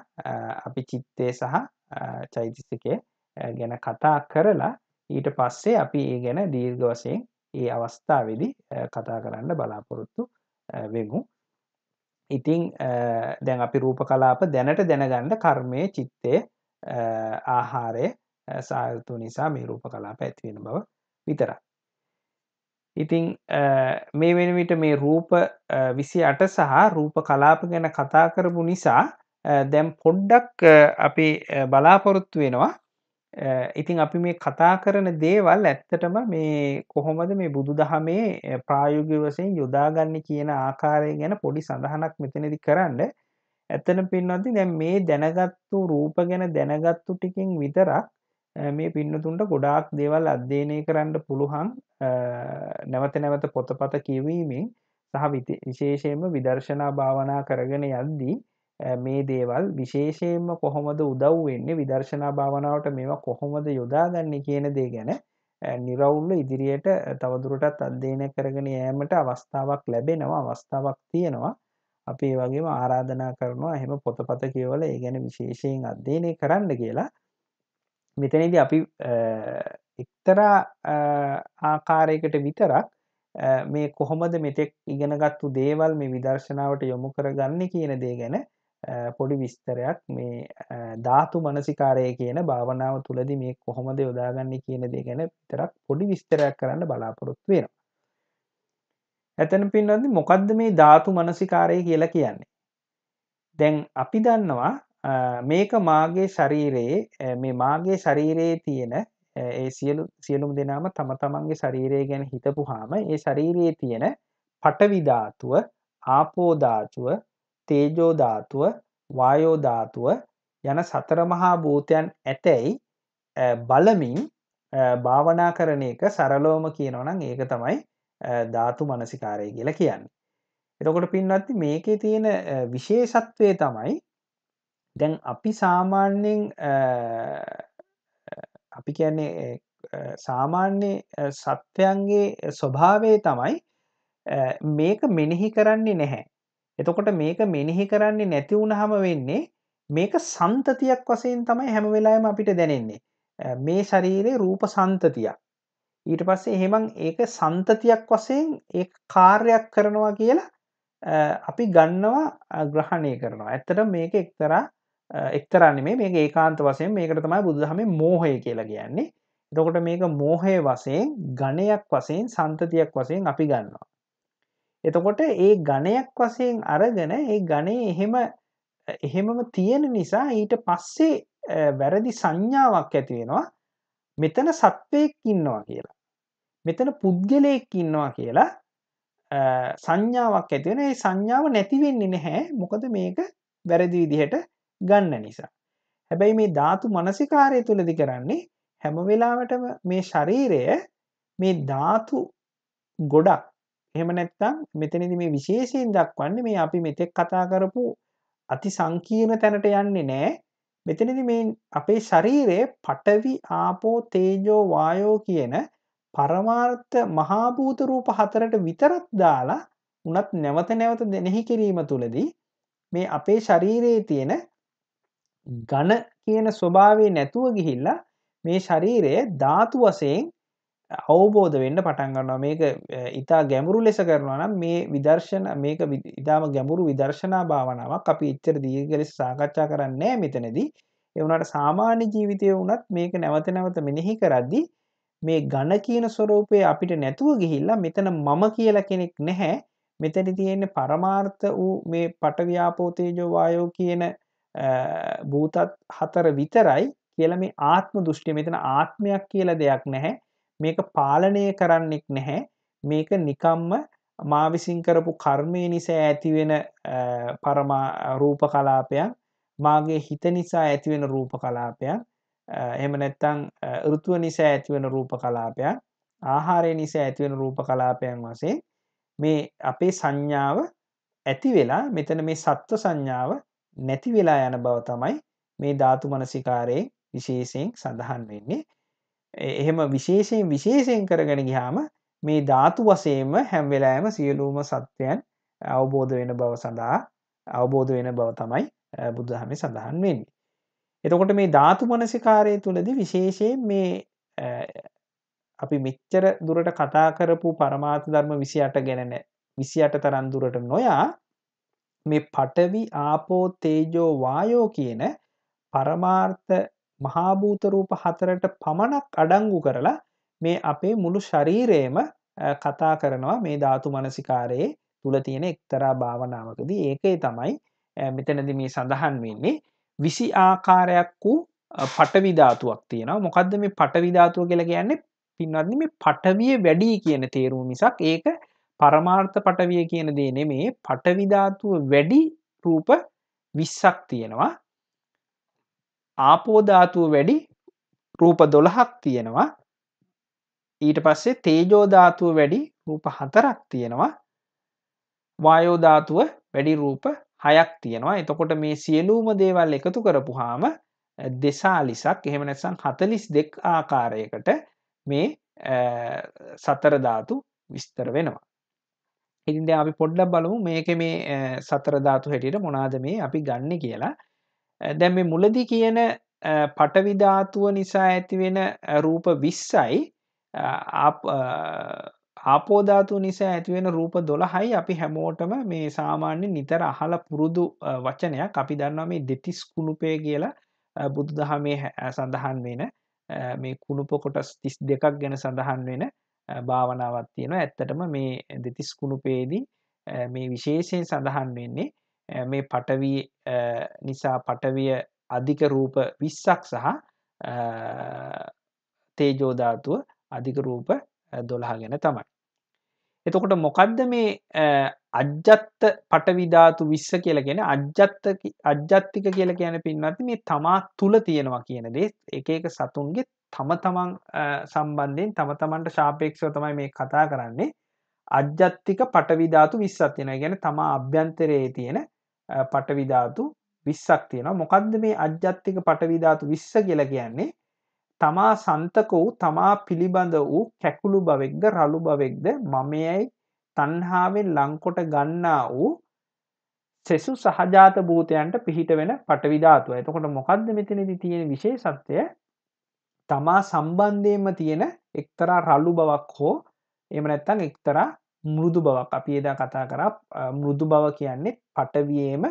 Speaker 1: අපි චිත්තය සහ චෛතිසිකය ගැන කතා කරලා ඊට පස්සේ අපි ඒ ගැන දීර්ඝ වශයෙන් ඒ අවස්ථාවේදී කතා කරන්න බලාපොරොත්තු වෙමු. ඉතිං දැන් අපි රූප කලාප දැනට දැනගන්න කර්මය චිත්තය ආහාරය සායුතු නිසා මේ රූප කලාප ඇතිවෙන බව විතර. ඉතිං මේ වෙනවිට මේ රූප විසි අට සහ රූප කලාප ගැන කතා කරපු නිසා දැම් පොඩ්ඩක් අපි බලාපොරොත්තු වෙනවා ඉතිං අපි මේ කතා කරන දේවල් ඇත්තටම මේ කොහොමද මේ බුදු දහමේ ප්‍රායුගි වසයෙන් යොදාගන්න කියන ආකාරය ගැන පොඩි සඳහනක් මෙතනදි කරන්න ඇත්තන පින්නොති දැ මේ දැනගත්තු රූප ගැන දැනගත්තු ටිකින් විතරක් මේ පින්නතුන්ට ගොඩාක් දේවල් අධ්‍යයනය කරන්න පුළුවන් නැවත නැවත පොතපත කියවීමෙන් සහ විශේෂයෙන්ම විදර්ශනා භාවනා කරගෙන යද්දී මේ දේවල් විශේෂයෙන්ම කොහොමද උදව් වෙන්නේ විදර්ශනා භාවනාවට මේවා කොහොමද යොදාගන්නේ කියන දේ ගැන නිරවුල්ල ඉදිරියට තවදුරටත් අධ්‍යයනය කරගෙන යෑමට අවස්ථාවක් ලැබෙනවා අවස්ථාවක් තියෙනවා අපි ඒ වගේම ආරාධනා කරනවා එහෙම පොතපත කියවල ඒ ගැන විශේෂයෙන් අධ්‍යයනය කරන්න කියලා මෙතනද අපි එක්තරා ආකාරයකට විතරක් මේ කොහොමද මෙතෙක් ඉගෙනගත්තු දේවල් මේ විදර්ශනාවට යොමු කරගන්න කියන දේ ගැන පොඩි විස්තරයක් මේ ධාතු මනසිකාරය කියන භාවනාව තුළදි මේ කොහොමද යොදාගන්න කියන දේ ගැන තරක් පොඩි විස්තරයක් කරන්න බලාපොරොත්තු වෙන. ඇතැන පින්ලද මොකක්ද මේ ධාතු මනසිකාරය කියලා කියන්නේ. දැන් අපි දන්නවා මේක මාගේ ශරීරයේ මේ මාගේ ශරීරයේ තියෙන ඒ සියලු සියලුම් දෙනාම තම තමන්ගේ ශරීරය ගැන හිතපුහාම ඒ ශරීරයේ තියෙන පටවිධාතුව ආපෝධාතුව තේජෝධාතුව වායෝධාතුව යන සතරමහා භූතයන් ඇතැයි බලමින් භාවනා කරන එක සරලෝම කියනවනම් ඒක තමයි ධාතු මනසිකාරය කියලා කියන්න. එතකොට පින්වත්ති මේකේ තියෙන විශේෂත්වය තමයි දැන් අපි සාමාන්‍යෙන් අපි කියන්නේ සාමාන්‍ය සත්වයන්ගේ ස්වභාවේ තමයි මේක මෙනෙහි කරන්නේ නැහැ. එතකොට මේක මෙනෙහි කරන්නේ නැති වුණහම වෙන්නේ මේක සන්තතියක් වසයෙන් තමයි හැම වෙලාම අපිට දැනෙන්නේ. මේ ශරීරයේ රූප සන්තතියක්. ඊට පස්සේ හෙමං ඒක සන්තතියක් වසයෙන් ඒ කාර්යක් කරනවා කියලා අපි ගන්නවා ග්‍රහණය කරනවා. ඇත්තට මේක එක්තරා එක්තරන්නේ මේ මේ ඒකාන්ත වසයෙන් මේකට තමයි බුදුහම මෝහය කියලා කියන්නේ එතකොට මේක මෝහය වසයෙන් ගණයක් වසයෙන් සන්තතියක් වසයෙන් අපි ගන්නවා. එතකොට ඒ ගණයක් වසයෙන් අරගෙන ඒ ගණය එහෙම එහෙමම තියෙන නිසා ඊට පස්සේ වැරදි සංඥාවක් ඇතිවෙනවා මෙතන සත්වයෙක් ඉන්නවා කියලා. මෙතන පුද්ගලයෙක් ඉන්නවා කියලා සංඥාවක් ඇතිවෙන ඒ සංඥාව නැතිවෙන්නේ නැහැ මොකද මේක වැරදි විදිහට ගන්න නිසා. හැබැයි මේ ධාතු මනසිකාරය තුළදි කරන්නේ හැම වෙලාවටම මේ ශරීරය මේ ධාතු ගොඩක් එහෙම නැත්තම් මෙතනදි මේ විශේෂයෙන් දක්වන්නේ මේ අපි මෙතෙක් කතා කරපු අති සංකීර්ණ තැනට යන්නේ නෑ මෙතනදි මේ අපේ ශරීරයේ පටවි ආපෝ තේජෝ වායෝ කියන පරමාර්ථ මහාභූත රූප හතරට විතරක් දාලා උනත් නැවත නැවත දෙනෙහි කිරීම තුළදී මේ අපේ ශරීරයේ තියෙන ඝන කියන ස්වභාවය නැතුව ගිහිල්ලා මේ ශරීරය ධාතු වශයෙන් අවබෝධ වෙන්න පටන් ගන්නවා මේක ඉතා ගැඹුරු ලෙස කරනවා නම් මේ විදර්ශන මේක ඉතාම ගැඹුරු විදර්ශනා භාවනාවක් අපි ඉච්චර දීර්ඝ ලෙස සාකච්ඡා කරන්නේ මෙතනදී ඒ වුණාට සාමාන්‍ය ජීවිතයේ වුණත් මේක නැවත නැවත මෙනෙහි කරද්දී මේ ඝන කියන ස්වરૂපය අපිට නැතුව ගිහිල්ලා මෙතන මම කියලා කෙනෙක් නැහැ මෙතන තියෙන්නේ පරමාර්ථ වූ මේ පටවියාපෝ තේජෝ වායෝ කියන භූතත් හතර විතරයි කියල මේ ආත්ම දෘෂ්ටි මෙතන ආත්මයක් කියල දෙයක් නැහැ මේක පාලනය කරන්නෙක් නැහැ මේක නිකම්ම මා විසින් කරපු කර්මය නිසා ඇතිවෙන පරමා රූප කලාපයක් මාගේ හිත නිසා ඇතිවෙන රූප කලාපයක් එම නැත්තං ෘතුව නිසා ඇතිවෙන රූප කලාපයක් ආහාරය නිසා ඇතිවෙන රූප කලාපයන් වසේ මේ අපේ සංඥාව ඇති වෙලා මෙතන මේ සත්ව සංඥාව නැති වෙලා යන බව තමයි මේ ධාතු මනසිකාරයෙන් විශේෂයෙන් සඳහන් වෙන්නේ එහෙම විශේෂයෙන් විශේෂයෙන් කරගෙන ගිහාම මේ ධාතු වසයම හැම්වෙලාෑම සියලූම සත්‍යයන් අවබෝධ වෙන බව සඳහා අවබෝධ වෙන බව තමයි බුදුහමේ සඳහන් වෙන්නේ. එතකොට මේ ධාතු මනසිකාරය තුළද විශේෂයෙන් මේ අපි මෙච්චර දුරට කතා කරපු පරමාත ධර්ම විසියට ගැනන විසියට තරන් දුරට නොයා මේ පටවි ආපෝ තේජෝ වායෝ කියන පරමාර්ථ මහාභූතරූප හතරට පමණක් අඩංගු කරලා මේ අපේ මුළු ශරීරයම කතා කරනවා මේ ධාතු මනසිකාරයේ තුළ තියෙන එක්තරා භාවනාවකදී ඒකේ තමයි මෙතනද මේ සඳහන් වෙන්නේ විසි ආකාරයක් වූ පටවිධාතුවක් තියෙනවා මොකක්ද මේ පටවිධාතුව කියලා කියන්නේ පින්වත්නි මේ පටවිය වැඩි කියන තේරුම මිසක් ඒක පරමාර්ථ පටවිය කියන දේ නෙමේ පටවිධාතුව වැඩි රූප විස්සක් තියෙනවා ආපෝධාතුව වැඩි රූප දොළහක් තියෙනවා ඊට පස්සේ තේජෝධාතුව වැඩි රූප හතරක් තියෙනවා වායෝධාතුව වැඩි රූප හයක් තියෙනවා එතකොට මේ සියලූම දේවල් එකතු කරපු හාම දෙසාලිසක් එහෙම නැසං හතලිස් දෙක් ආකාරයකට මේ සතරධාතු විස්තර වෙනවා හින්ද අපි පොඩ්ඩක් බලමු මේක මේ සතර ධාතු හැටියට මොනාද මේ අපි ගන්න කියලා දැන් මේ මුලදි කියන පටවි ධාතුව නිසා ඇතිවෙන රූප 20යි ආපෝ ධාතුව නිසා ඇතිවෙන රූප 12යි අපි හැමෝටම මේ සාමාන්‍ය නිතර අහලා පුරුදු වචනයක් අපි දන්නවා මේ දෙතිස් කුණුපය කියලා බුදුදහමේ සඳහන් වෙන මේ කුණුප කොටස් 32ක් ගැන සඳහන් වෙන භාවනාවක් තියෙනවා ඇත්තටම මේ දෙතිස් කුණුපේදී මේ විශේෂයෙන් සඳහන් වෙන්නේ මේ පටවී නිසා පටවිය අධික රූප විස්සක් සහ තේජෝධාතුව අධික රූප දොළහා ගැන තමයි. එතකොට මොකක්ද මේ අජ්ජත්ත පටවිධාතු විස්ස කියලගෙන අජ්ජත්තික කියල කියන පින්නත් මේ තමා තුළ තියෙනවා කියන දේ එක එක සතුන්ගේ තම තමන් සම්බන්ධයෙන් තම තමන්ට ශාපේක්ෂව තමයි මේ කතා කරන්නේ අජ්ජත්තික පටවිධාතු විස්සක් තියෙන ගැන තම අභ්‍යන්තරයේ තියෙන පටවිධාතු විස්සක් තියෙන මොකක්ද මේ අජ්ජත්තික පටවිධාතු විස්ස කියල කියන්නේ තමා සන්තක වූ තමා පිළිබඳ වූ කැකුළු බවෙක්ද රළු බවෙක්ද මමයයි තන්හාාවෙන් ලංකොට ගන්නා වූ සෙසු සහජාත භූතයන්ට පිහිට වෙන පටවිධාතුව එතකොට මොකක්ද මෙතනති තියෙන විශේෂත්වය තමා සම්බන්ධයම තියෙන එක්තරා රල්ලු බවක් හෝ එම නැත්තං එක්තරා මුරුදු බවක් අපි එදා කතා කර මුරුදු බව කියන්නේ පටවියේම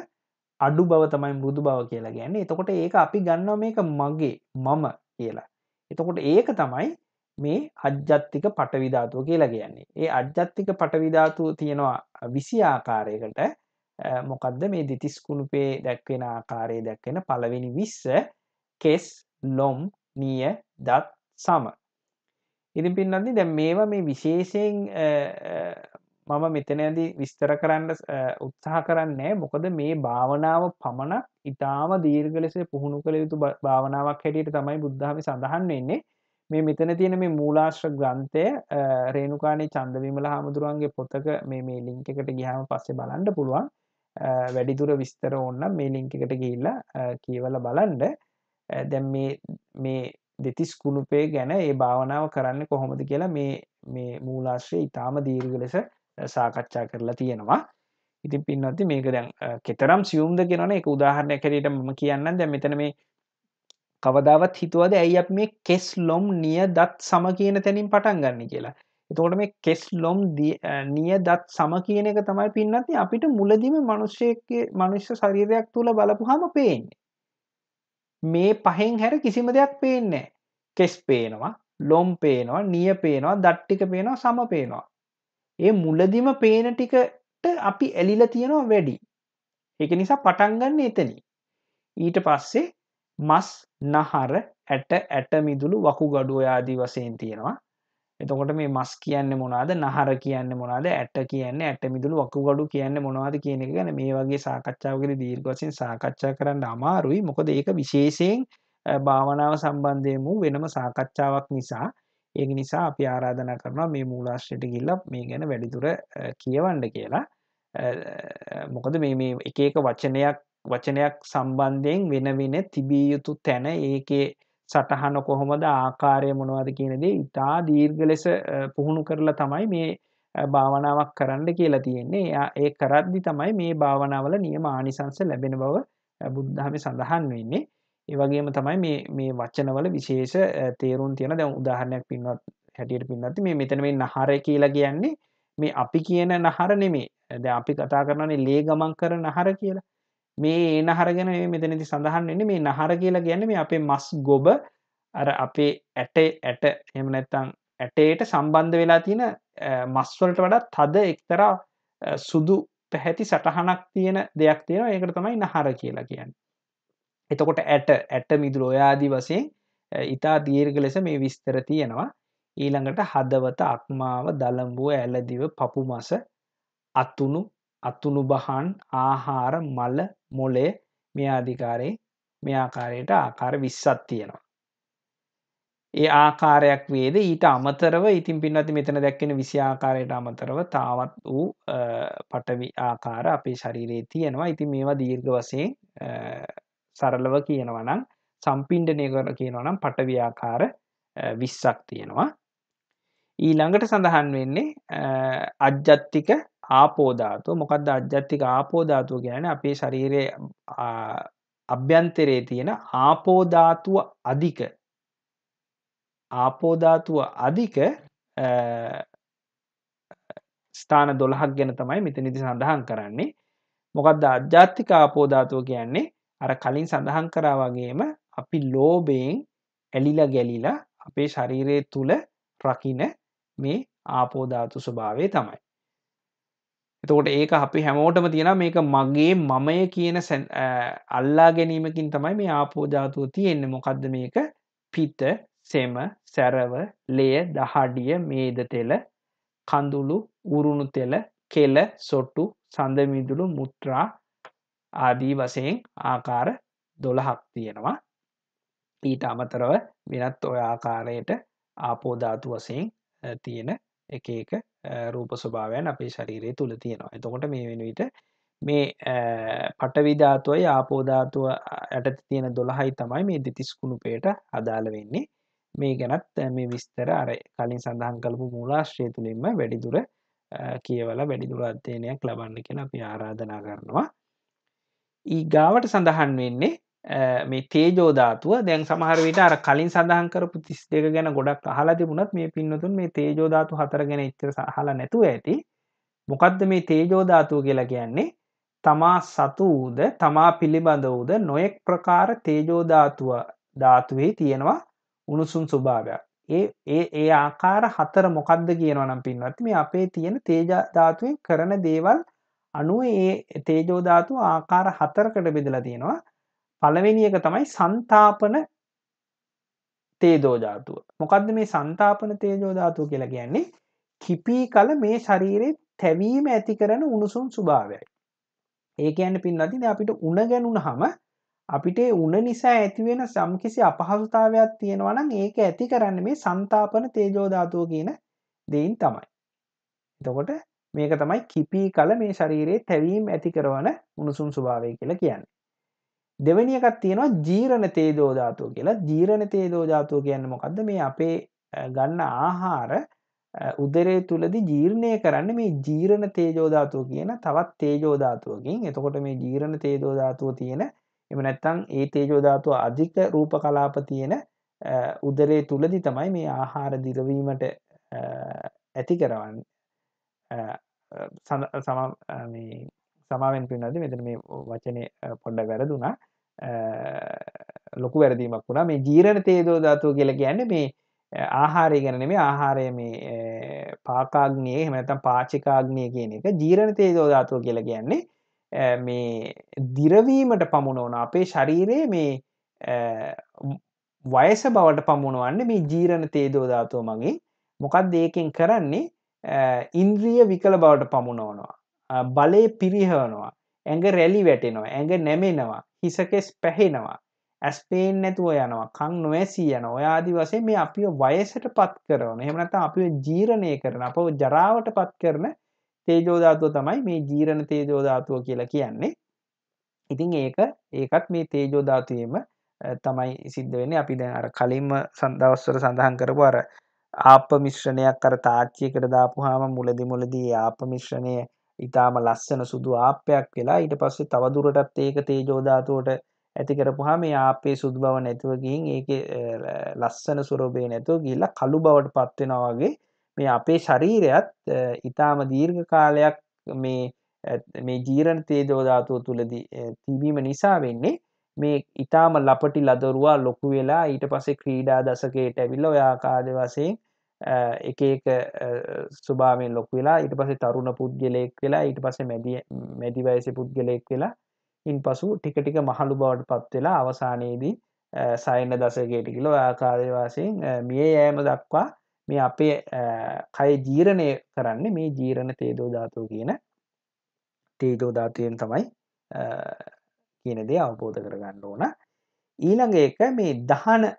Speaker 1: අඩු බව තමයි මුරුදු බව කියලා ගැන්නේ එතකොට ඒක අපි ගන්නව මේක මගේ මම කියලා එතකොට ඒක තමයි මේ අජ්ජත්තික පටවිධාතුව කියලා කියන්නේ ඒ අජ්ජත්තික පටවිධාතුව තියෙනවා විසි ආකාරයකට මොකක්ද මේ දිතිස්කුණුපේ දැක්වෙන ආකාරය දැක්වෙන පළවෙනි විස්ස කෙස් ලොම් නිය දත් සම. ඉතින් පින්නන්නේ දැ මේවා මේ විශේෂයෙන් මම මෙතනඇදි විස්තර කරන්න උත්සාහ කරන්නේ මොකද මේ භාවනාව පමණක් ඉතාම දීර්ගලෙස පුහුණු කළ යුතු භාවනාවක් හැටියට තමයි බුද්ධාව සඳහන් වෙන්නේ මේ මෙතන තියෙන මේ මූලාශ්‍ර ග්‍රන්ථය රේණුකානේ චන්දවිමල හාමුදුරුවන්ගේ පොතක මේ මේ ලිංක එකට ගිහාම පස්සේ බලන්ඩ පුළුවන් වැඩිදුර විස්තර ඔන්න මේ ලිංකිකට ගිල්ල කියවල බලන්ඩ දැම් මේ දෙතිස් කුණුපේ ගැන ඒ භාවනාව කරන්න කොහොමද කියලා මේ මේ මූලාශ්‍රය ඉතාම දීර්ග ලෙස සාකච්ඡා කරලා තියෙනවා ඉතින් පින්නති මේක දැන් කෙතරම් සියුම්ද කියෙනන එක උදාහරණය කරට ම කියන්න දැ මෙතන මේ කවදාවත් හිතුවද ඇයි අප මේ කෙස් ලොම් නිය දත් සම කියන තැනින් පටන් ගන්න කියලා එතකොට මේ කෙස් ලොම් නිය දත් සම කියන එක තමයි පින්නති අපිට මුලදිම මනුෂ්‍යය මනුෂ්‍ය ශරීරයක් තුළ බලපුහම පේන්නේ මේ පහෙන් හැර කිසිම දෙයක් පේන්නේ කෙස් පේනවා ලොම් පේනවා නිය පේනවා දට්ටික පේනවා සම පේනවා ඒ මුලදිම පේන ටිකට අපි ඇලිල තියෙනවා වැඩි එක නිසා පටන්ගන්න එතනි ඊට පස්සේ මස් නහර ඇට ඇට මිදුළු වකු ගඩුව යාදී වසයෙන් තියෙනවා එතකොට මේ මස් කියන්න මොනාද නහර කියන්න මොනාද ඇට කියන්න ඇට මිදුළු වකුගඩු කියන්න මොනවාද කියන එක ගැන මේ වගේ සාකච්ඡාවගෙන දීර්ගසින් සාකච්ඡා කරන්න අමාරුයි මොකද ඒක විශේෂයෙන් භාවනාව සම්බන්ධයමු වෙනම සාකච්ඡාවක් නිසා ඒ නිසා අපි ආරාධනා කරනවා මේ මූලාශ්‍රයට ගිල්ල මේ ගැන වැඩිදුර කියවන්න කියලා මොකද මේ මේ එක එක වචනයක් වචනයක් සම්බන්ධයෙන් වෙන වෙන තිබිය යුතු තැන ඒකේ සටහන කොහොමද ආකාරය මොනවද කියනදේ ඉතා දීර්ග ලෙස පුහුණු කරලා තමයි මේ භාවනාවක් කරන්න කියලා තියෙන්නේ ඒ කරද්දි තමයි මේ භාවනාවල නියම ආනිසංස ලැබෙන බව බුද්ධහම සඳහන් වෙන්නේ ඒවගේම තමයි මේ වච්චනවල විශේෂ තේරුම් තියෙන දැ උදාහරණයක් පින්වත් හැටියට පින්නති මේ මෙතන මේ නහර කියලා කියන්නේ මේ අපි කියන නහර නෙමේ ද අපි කතා කරන්නේ ලේ ගමන් කර නහර කියලා මේ ඒ නහරගෙන මෙතනති සඳහන් වෙන්නේ මේ නහර කියලා ගැන මේ අපේ මස් ගොබ අර අපේ ඇට ඇට එම නැත්තං ඇටේට සම්බන්ධ වෙලා තියෙන මස්වලට වඩත් තද එක්තරා සුදු පැහැති සටහනක් තියෙන දෙයක් තියෙන ඒකට තමයි නහර කියලා කියන්න එතකොට ඇට ඇට මිදුර ඔයාදී වසයෙන් ඉතා දීර්ග ලෙස මේ විස්තර තියෙනවා ඊළඟට හදවත අක්මාව දළම්බුව ඇලදිව පපු මස අතුුණු අතුළු බහන් ආහාර මල මොලේ මේ අධිකාරය මේ ආකාරයට ආකාර විශ්සත් තියෙනවා. ඒ ආකාරයක් වේද ඊට අමතරව ඉතින් පින්නති මෙතන දැක්කෙන විසි ආකාරයට අමතරව තාවත් වූ පටවි ආකාර අපේ ශරීරයේ තියෙනවා ඉතින් මේවා දීර්ග වසයෙන් සරලව කියනවනම් සම්පින්ඩනය කර කියනවනම් පටවියාකාර විස්සක් තියෙනවා ඊළඟට සඳහන් වෙන්නේ අජ්ජත්තික ආපෝධාතුව මොකක්ද අධ්‍යත්තික ආපෝධාතුව ගැන අපේ ශරීරය අභ්‍යන්තරයේ තියෙන ආපෝධාතුව අධික ආපෝධාතුව අධික ස්ථාන දොළහක් ගැන තමයි මෙතනිදි සඳහන් කරන්නේ මොකක්ද අධ්‍යාත්තික ආපෝධාතුව කියන්නේ අර කලින් සඳහන් කරා වගේම අපි ලෝබයෙන් ඇලිල ගැලිලා අපේ ශරීරය තුළ රකින මේ ආපෝධාතු ස්වභාවය තමයි එතකොට ඒක අපි හැමෝටම තියෙන මේක මගේ මමය කියන අල්ලා ගැනීමකින් තමයි මේ ආපෝජාතුව තියෙන්න්න මොකක්ද මේක පිත සෙම සැරව ලය දහඩිය මේද තෙල කඳුළු උරුණු තෙල කෙල සොට්ටු සඳමිදුළු මුත්‍රා ආදී වසයෙන් ආකාර දොළහක් තියෙනවා ඊට අමතරව වෙනත් ඔය ආකාරයට ආපෝධාතු වසයෙන් තියෙන එක එක රූප ස්වභාවයන් අපේ ශරීරය තුළ තියෙනවා එතකොට මේ වෙනුවිට මේ පටවිධාතුවයි ආපෝධාතුව ඇයට තියෙන දොළහයි තමයි මේ දෙතිස්කුණුපයට අදාළ වෙන්නේ මේ ගැනත් මේ විස්තර අර කලින් සඳහන් කලපු මූලාශ්‍රය තුළින්ම වැඩිදුර කියවල වැඩිදුර අධ්‍යයනයක් ලබන්න කෙන අපි ආරාධනා කරනවා ඊගාවට සඳහන් වෙන්නේ මේ තේජෝධාතුව දැන් සමහරවිට අර කලින් සඳහන් කරපු තිස් දෙක ගැන ගොඩක් අහලා තිබුණත් මේ පින්නතුන් මේ තේජෝධාතු හතර ගැන ඉච්චර සහලා නැතුව ඇති මොකක්ද මේ තේජෝධාතුව කියලා කියන්නේ තමා සතු වූද තමා පිළිබඳ වූද නොයෙක් ප්‍රකාර තේජෝධාතුව ධාතුවේ තියෙනවා උණුසුන් ස්වභාවයක් ඒ ඒ ඒ ආකාර හතර මොකක්ද කියනවා නම් පින්වත් මේ අපේ තියෙන තේජධාතුවෙන් කරන දේවල් අනුව ඒ තේජෝධාතු ආකාර හතරකට බෙදලා තියෙනවා පළවෙනි එක තමයි සන්තාපන තේදෝධාතුව මොකක්ද මේ සන්තාපන තේජෝධාතුව කියලා කියන්නේ කිපී කල මේ ශරීරය තැවීම ඇති කරන උණුසුම් ස්වභාවයයි ඒක යන්න පින්නතිද අපිට උණ ගැනුණහම අපිට උණ නිසා ඇතිවෙන සම්කිසි අපහසුතාවයක් තියෙනවා නම් ඒක ඇති කරන්න මේ සන්තාපන තේජෝධාතුව කියන දෙයින් තමයි එතකොට මේක තමයි කිපී කල මේ ශරීරයේ තැවීම් ඇති කරවන උණුසුම් ස්වභාවය කියලා කියන්නේ දෙවැනිකත් තියෙනවා ජීරණ තේදෝධාතුව කියලා ජීරණ තේදෝධාතුව කියන්න මොකක්ද මේ අපේ ගන්න ආහාර උදරේ තුළදි ජීර්ණය කරන්න මේ ජීරණ තේජෝධාතුව කියන තවත් තේජෝධාතුවකින් එතකොට මේ ජීරණ තේජෝධාතුව තියෙන එම නැත්තං ඒ තේජෝධාතුව අධික රූප කලාප තියෙන උදරේ තුළදි තමයි මේ ආහාර දිරවීමට ඇති කරවන්න සම සමාවෙන් පිනද මෙතන මේ වචනය පොඩ්ඩ වැරදුනා ලොකු වැරදීමක් වුණා මේ ජීරණ තේදෝ ධාතුව කියල ගැන්න මේ ආහාරය ගැන මේ ආහාරය මේ පාකාග්නය හමනතම් පාචිකාග්නය කියන එක ජීරණ තේදෝ ධාතුව කියල ගැන්නේ මේ දිරවීමට පමුණෝන අපේ ශරීරයේ මේ වයස බවට පමුණුවන්න මේ ජීරණ තේදෝ ධාතුව මගේ මොකක් දේකෙන් කරන්නේ ඉන්ද්‍රිය විකල බවට පමුණෝනවා බලය පිරිහවනවා ඇඟ රැලි වැටෙනවා ඇඟ නැමෙනවා හිසකෙස් පැහෙනවා ඇස්පේෙන් නැතුව යනවා කං නොවැසී යන ඔයාදි වසේ මේ අපි වයසට පත් කරන එමනත අපි ජීරණය කරන අප ජරාවට පත් කරන තේජෝධාතුව තමයි මේ ජීරණ තේජෝධාතුව කියලා කියන්නේ ඉතිං ඒක ඒකත් මේ තේජෝධාතුයම තමයි සිද්ධ වෙන අපි දැන් අර කලින්ම සන්දවස්වර සඳහන් කරපු අර ආප මිශ්‍රණයක් කර තාච්චියකට දාපු හාම මුලදි මුලදී ආප මිශ්‍රණය ඉතාම ලස්සන සුදු ආපයක් වෙලා ඊට පස්සේ තවදුරටත් ඒක තේජෝධාතුවට ඇති කරපුහා මේ ආපේ සුදු බව නැතුවගින් ඒක ලස්සන සුරෝබේ නැතුව ගිල්ල කළු බවට පත්වෙනවාගේ මේ අපේ ශරීරයත් ඉතාම දීර්ඝ කාලයක් මේ මේ ජීරණ තේජෝධාතුව තුළද තිබීම නිසා වෙන්නේ මේ ඉතාම ලපටි ලදරුවා ලොකු වෙලා ඊට පසේ ක්‍රීඩා දසකයට ඇවිල්ල ඔයාකාද වසයෙන් එක එක ස්වභාවෙන් ලොක් වෙලා ඊට පස්සේ තරුණ පුද්ගලයෙක් වෙලා ඊට පස්සේ මැදි මැදි වයසේ පුද්ගලයෙක් වෙලා ඉන්පසු ටික ටික මහලු බවට පත් වෙලා අවසානයේදී සයන දශකයට කිලෝ ආකාරය වශයෙන් මිය යෑම දක්වා මේ අපේ කය ජීරණය කරන්නේ මේ ජීරණ තේජෝ ධාතුව කියන තේජෝ ධාතුවෙන් තමයි කියන දේ අවබෝධ කරගන්න ඕන ඊළඟ එක මේ දහන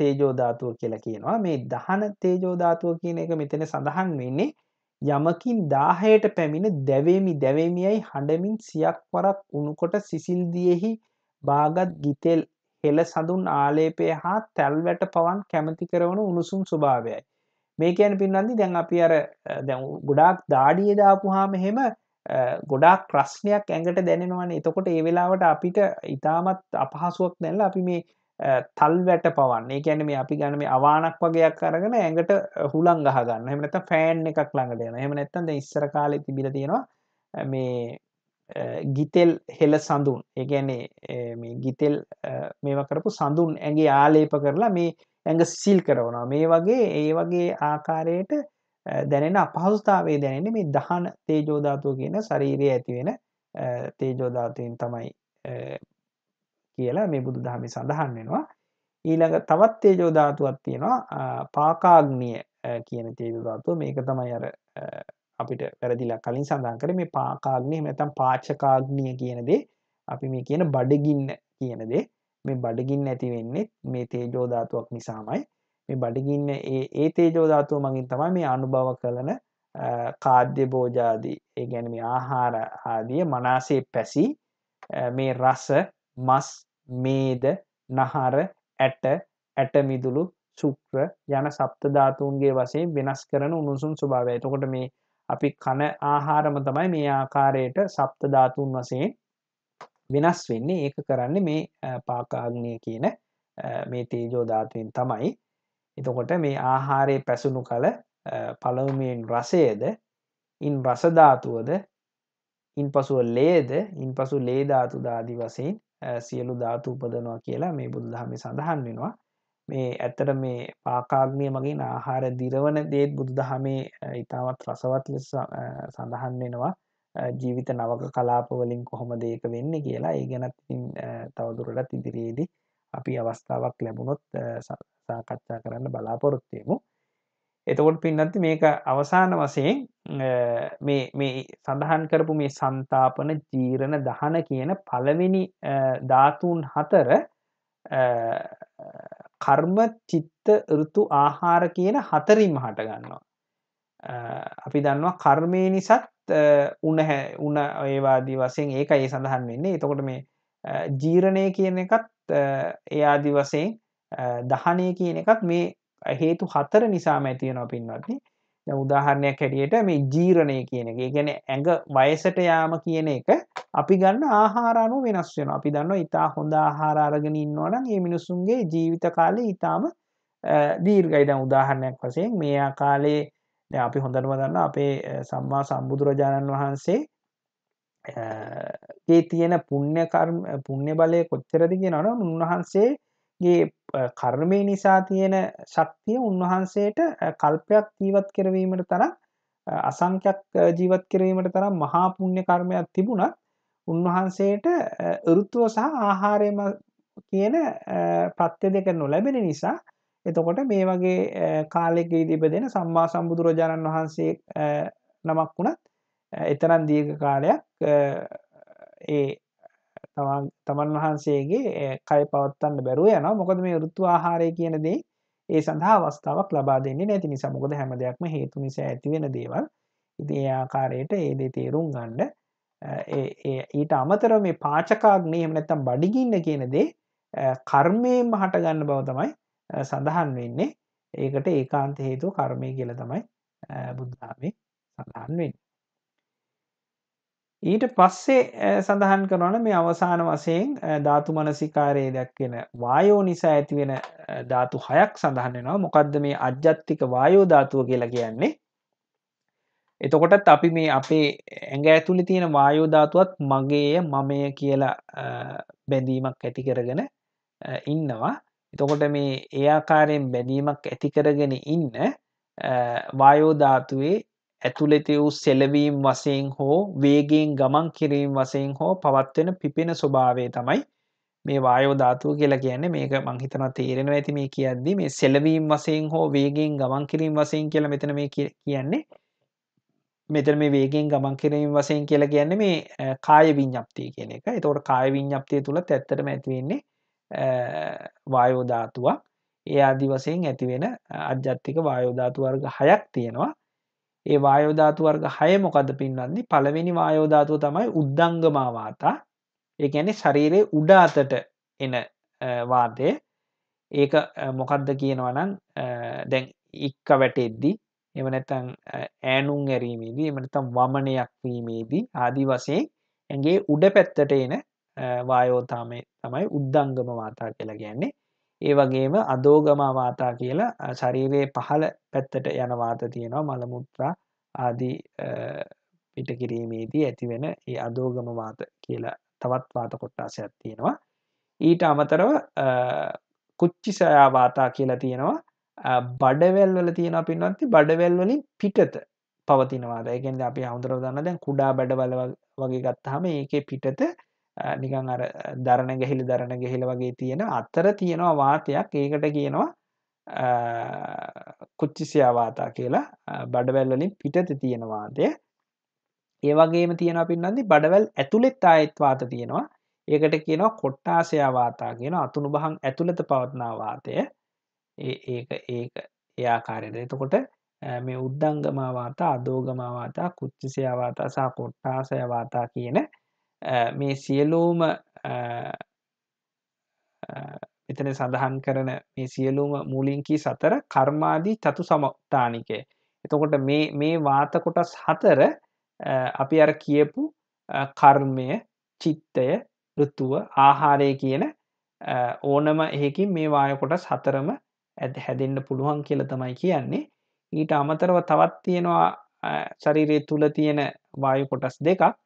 Speaker 1: තේජෝධාතුව කියලා කියනවා මේ දහන තේජෝධාතුව කියන එක මෙතන සඳහන් වෙන්නේ යමකින් දාහයට පැමිණ දැවේමි දැවේමියයි හඬමින් සියක් වරක් උනුකොට සිසිල්දියෙහි බාගත් ගිතෙල් හෙළ සඳුන් ආලේපය හා තැල්වැට පවන් කැමති කරවන උණුසුම් ස්වභාවයයි මේ කියන පින්නන්දි දැන් අපි අර දැ ගොඩාක් දාඩිය දාපුහාම හෙම ගොඩාක් ප්‍රශ්නයක් ඇඟට දැනෙනවන එතකොට ඒ වෙලාවට අපිට ඉතාමත් අපහසුවක් නැල්ල අපි මේ තල් වැට පවන්නේ ගැන මේ අපි ගැන මේ අවානක් වගේයක් අරගෙන ඇඟට හුළන් ගහගන්න එමනත ෆෑන් එකක් ළඟට යන එම නැත්තන්ද ඉස්සර කාලෙ තිබිල තියෙනවා මේ ගිතෙල් හෙල සඳුන් ඒගැනේ ගිතෙල් මේවකරපු සඳුන් ඇගේ ආලේප කරලා මේ ඇඟ සිල් කරවනවා මේ වගේ ඒ වගේ ආකාරයට දැනෙන අපහසුතාවේ දැනෙන මේ දහන තේජෝධාතුව කියන ශරීරය ඇතිවෙන තේජෝධාතුවෙන් තමයි කියලා මේ බුදු දහමි සඳහන් වෙනවා ඊළඟ තවත් තේජෝධාතුවත් තියෙනවා පාකාග්නිය කියන තේජෝධාතුව මේක තමයි අර අපිට පැරදිලා කලින් සඳහන් කර මේ පාකාග්නය මෙතම් පාචකාග්නිය කියනදේ අපි මේ කියන බඩගින්න කියනදේ මේ බඩගින් ඇතිවෙන්නේ මේ තේජෝධාතුවක් නිසාමයි මේ බඩගින්න ඒ තේජෝධාතුව මගින් තමයි මේ අනුභව කලන කාද්‍ය බෝජාදී ඒ ගැන මේ ආහාර ආදිය මනාසේ පැසි මේ රස මස් මේද නහර ඇට ඇටමිදුළු ශුක්‍ර යන සප්ත ධාතුන්ගේ වසයෙන් වෙනස් කරන උණුසුන් ස්වභාවය එතකොට මේ අපි කන ආහාරම තමයි මේ ආකාරයට සප්ත ධාතුන් වසයෙන් වෙනස් වෙන්නේ ඒක කරන්නේ මේ පාකාග්නය කියන මේ තේජෝධාතුවෙන් තමයි එතකොට මේ ආහාරය පැසුණු කල පළවමෙන් රසයද ඉන් රසධාතුවද ඉන් පසුව ලේද ඉන් පසු ලේධාතු දාදි වසයෙන් සියලු ධාතු උපදනවා කියලා මේ බුදුදහම සඳහන් වෙනවා මේ ඇත්තට මේ පාකාග්නිය මගින් ආහාර දිරවන දේත් බුදුදහමේ ඉතාමත් රසවත් ලෙස සඳහන් වෙනවා ජීවිත නවක කලාපවලින් කොහොම දේක වෙන්න කියලා ඒ ගැනත් තවදුරටත් ඉදිරියේදී අපි අවස්ථාවක් ලැබුණොත් සාකච්ඡා කරන්න බලාපොරොත්තුයමු එතකොට පින්නත් මේක අවසාන වසයෙන් මේ සඳහන් කරපු මේ සන්තාපන ජීරණ දහන කියන පළවෙනි ධාතුන් හතර කර්ම චිත්ත ෘතු ආහාර කියන හතරින් මහට ගන්නවා. අපි දන්නවා කර්මය නිසත් උනහැ උන ඒවාදී වසයෙන් ඒක ඒ සඳහන් වෙන්නේ එතකොට මේ ජීරණය කියන එකත් ඒ ආදි වසයෙන් දහනය කියන එකත් මේ හේතු හතර නිසාම ඇතියෙනවා පින්වත්නි උදාහරණයක් හැටියට මේ ජීරණය කියන එක ගැන ඇඟ වයසට යාම කියන එක අපි ගන්න ආහාරණු වෙනස් වෙන අපි දන්න ඉතා හොඳ ආහාරගෙන ඉන්නවනම් ඒ මිනිසුන්ගේ ජීවිත කාලය ඉතාම දීර්ගයිඩ උදාහරණයක් වසයෙන් මේයා කාලේ අපි හොඳටම දන්න අපේ සම්මා සම්බුදුරජාණන් වහන්සේ ඒ තියෙන පුුණ්‍ය කර්ම පුුණ්‍ය බලය කොච්චරදි කියෙනවන උන්වහන්සේ ගේ කර්මය නිසා තියෙන ශක්තිය උන්වහන්සේට කල්පයක් ජීවත් කරවීමට තරම් අසංඛ්‍යක් ජීවත් කිරීමට තරම් මහා පුණ්‍ය කර්මයක් තිබුණත් උන්වහන්සේට ඍතුව සහ ආහාරය කියන ප්‍රත්‍ය දෙක නොලැබෙන නිසා එතකොට මේ වගේ කාලෙකදී ඉපදෙන සම්මා සම්බුදුරජාණන් වහන්සේ නමක් වුණත් එතරම් දීර්ඝ කාලයක් ඒ තමන් වහන්සේගේ කය පවත්තන්න බැරුව යන මොකද මේ රුත්තු ආහාරය කියනදේ ඒ සඳහා අවස්ථාවක් ලබා දෙන්නේ නැති නිසා මොකද හැම දෙයක්ම හේතු නිසා ඇතිවෙන දේවල් ඉතින් ඒ ආකාරයට ඒ දේ තේරුම් ගන්න ඊට අමතර මේ පාචකාග්නේ එහෙම නැත්නම් බඩගින්න කියන දේ කර්මයෙන්ම හට ගන්න බව තමයි සඳහන් වෙන්නේ ඒකට ඒකාන්ත හේතුව කර්මය කියලා තමයි බුද්ධාමේ සඳහන් වෙන්නේ ඊට පස්සේ සඳහන් කරන මේ අවසාන වසයෙන් ධාතු මනසිකාරය දැක්වෙන වායෝ නිසා ඇතිවෙන ධාතු හයක් සඳහන්නවා මොකක්ද මේ අජ්ජත්තික වායෝ ධාතුව කියලා කියන්නේ එතකොටත් අපි මේ අපේ ඇඟ ඇතුළි තියෙන වායෝ ධාතුවත් මගේය මමය කියලා බැඳීමක් ඇති කරගෙන ඉන්නවා එතකොට මේ ඒ ආකාරයෙන් බැඳීමක් ඇති කරගෙන ඉන්න වායෝ ධාතුවේ ඇතුළත වූ සෙලවීම් වසයෙන් හෝ වේගෙන් ගමන් කිරීම් වසයෙන් හෝ පවත්වෙන පිපෙන ස්වභාවය තමයි මේ වායෝධාතුව කියලා කියන්නේ මේක මංහිතන තේරෙනවා ඇති මේ කියද්දි මේ සෙලවීම් වසයෙන් හෝ වේගෙන් ගමන් කිරීම් වසයෙන් කියලා මෙතන මේ කියන්නේ මෙතන මේ වේගෙන් ගමන් කිරීම වසයෙන් කියලා කියන්නේ මේ කාය විඤ්ඥප්තිය කියන එක එතවට කාය විඤ්ඥප්තිය තුළ තැත්තරම ඇතිවෙන්නේ වායෝධාතුවක් ඒ අදි වසයෙන් ඇතිවෙන අජ්ජත්තික වායෝධාතු වර්ග හයක් තියෙනවා ඒ වායෝධාතු වර්ග හය මොකද පින්වන්නේ පළවෙනි වායෝධාතුව තමයි උද්දංගමවාතා ඒ ඇනි ශරීරයේ උඩාතට එන වාතය ඒක මොකක්ද කියනවනම් දැන් ඉක්ක වැටෙද්දි එමනැතන් ඈනුම් ඇරීමේදී එමනතම් වමනයක් වීමේදී ආදි වසේ ඇගේ උඩ පැත්තට එන වායෝතාමය තමයි උද්දංගම වාතා කියලා ගැන්නේ ඒ වගේම අදෝගමවාතා කියලා ශරීරයේ පහළ පැත්තට යනවාත තියෙනවා මළමුත්‍රා ආදී පිට කිරීමේදී ඇතිවෙන ඒ අදෝගමවාත කියලා තවත් වාත කොට්ටාසයක් තියෙනවා ඊට අමතරව කුච්චිසයාවාතා කියලා තියෙනවා බඩවැල් වල තියෙන පින්වත්ති බඩවැල් වලින් පිටත පවතිනවාද එකෙන් අපි හමුදුරව දන්න දැන් කුඩා බඩවල වගේ ගත්තහම ඒකේ පිටත නිකං අර දරණ ගැහිල දරණ ගෙහිල වගේ තියෙන අත්තර තියෙනවා වාතයක් ඒකට කියනවා කුච්චිසියාවාතා කියලා බඩවැල්වලින් පිටත තියෙනවාදය ඒවගේම තියෙන පින්නදි බඩවැල් ඇතුළෙත් අයත්වාත තියෙනවා ඒකට කියනවා කොට්ටාසයාවාතා කියන අතුළු බහන් ඇතුළත පවත්නාවාතය ඒක ඒක එයාකාරයට එතකොට මේ උද්දංගමවාතා අදෝගමවාතා කුච්චිසයවාතා සහ කොට්ටාසයවාතා කියන මේ සියලූම එතන සඳහන් කරන මේ සියලූම මූලින්කී සතර කර්මාදී චතු සමතානිකය එතකොට මේ වාතකොටස් හතර අපි අර කියපු කර්මය චිත්තය ෘතුව ආහාරය කියන ඕනම එහෙකින් මේ වායකොටස් හතරම ඇද හැදෙන්න්න පුළුවන් කියල තමයි කියන්නේ ඊට අමතරව තවත් තියෙනවා ශරීරය තුළ තියෙන වායු කොටස් දෙකක්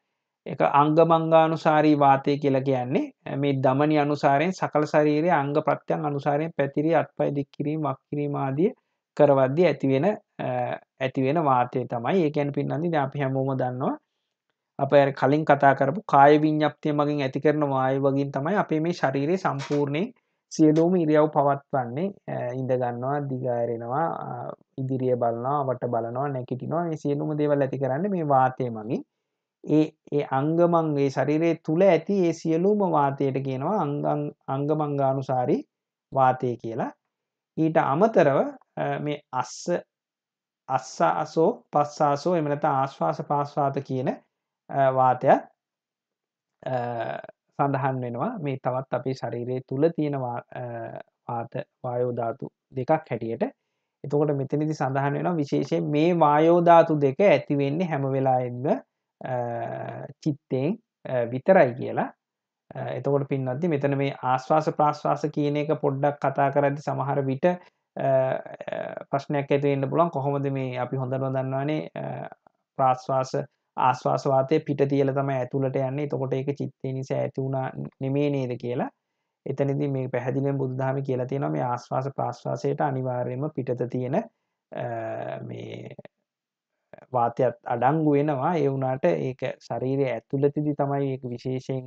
Speaker 1: එක අංගමංගානුසාරී වාතය කියලා කියන්නේ මේ දමනි අනුසාරයෙන් සකල ශරීරයේ අංග ප්‍රත්‍යයන් අනුසාරයෙන් පැතිරි අත්පය දික් කිරීම වක් කිරීම ආදී කරවද්දී ඇතිවෙන ඇතිවෙන වාතය තමයි ඒ කියන්නේ පින්නන්දි දැන් අපි හැමෝම දන්නවා අප කලින් කතා කරපු කාය විඤ්ඥප්තිය මගින් ඇති කරන වාය වගින් තමයි අපේ මේ ශරීරය සම්පූර්ණය සියලෝම ඉරියව් පවත්වන්නේ ඉඳගන්නවා දිගාරෙනවා ඉදිරිය බලන්නවා වට බලනවා නැකිටිනවා මේ සියලුම දේවල් ඇති කරන්න මේ වාතය මගින් ඒ ඒ අංගමන්ගේ ශරිරය තුළ ඇති ඒ සියලූම වාතයට කියනවා අංගමංගානුසාරී වාතය කියලා ඊට අමතරව මේ අස්ස අස්සාසෝ පස්සාසෝ එමනත ආශ්වාස පාස්වාත කියන වාතයක් සඳහන් වෙනවා මේ තවත් අපේ ශරීරය තුළ තියෙනවා වාත වායෝධාතු දෙකක් හැටියට එතකොට මෙතනිදි සඳහන් වෙන විශේෂය මේ වායෝධාතු දෙක ඇතිවෙන්නේ හැම වෙලාෙන්ද චිත්තයෙන් විතරයි කියලා එතකොට පින්නද්දි මෙතන මේ ආශ්වාස ප්‍රශ්වාස කියන එක පොඩ්ඩක් කතා කරද්දි සමහර විට ප්‍රශ්නයක් ඇතිවෙන්න පුළන් කොහොමද මේ අපි හොඳරව දන්නවානේ ප්‍රාශ්වාස ආශ්වාසවාතය පිට තියල තම ඇතුළට යන්න තකොට එක චිත්තය නිසා ඇතිවුණා නෙමේ නේද කියලා එතනදි මේ පැහැදිලෙන් බුදුදහම කියලා තියෙන මේ ආශ්වාස ප්‍රශ්වාසයට අනිවාර්යම පිටත තියෙන මේ වාතයත් අඩංගු වෙනවා ඒ වුණට ඒක ශරීරය ඇතුළතිදි තමයි ඒ විශේෂයෙන්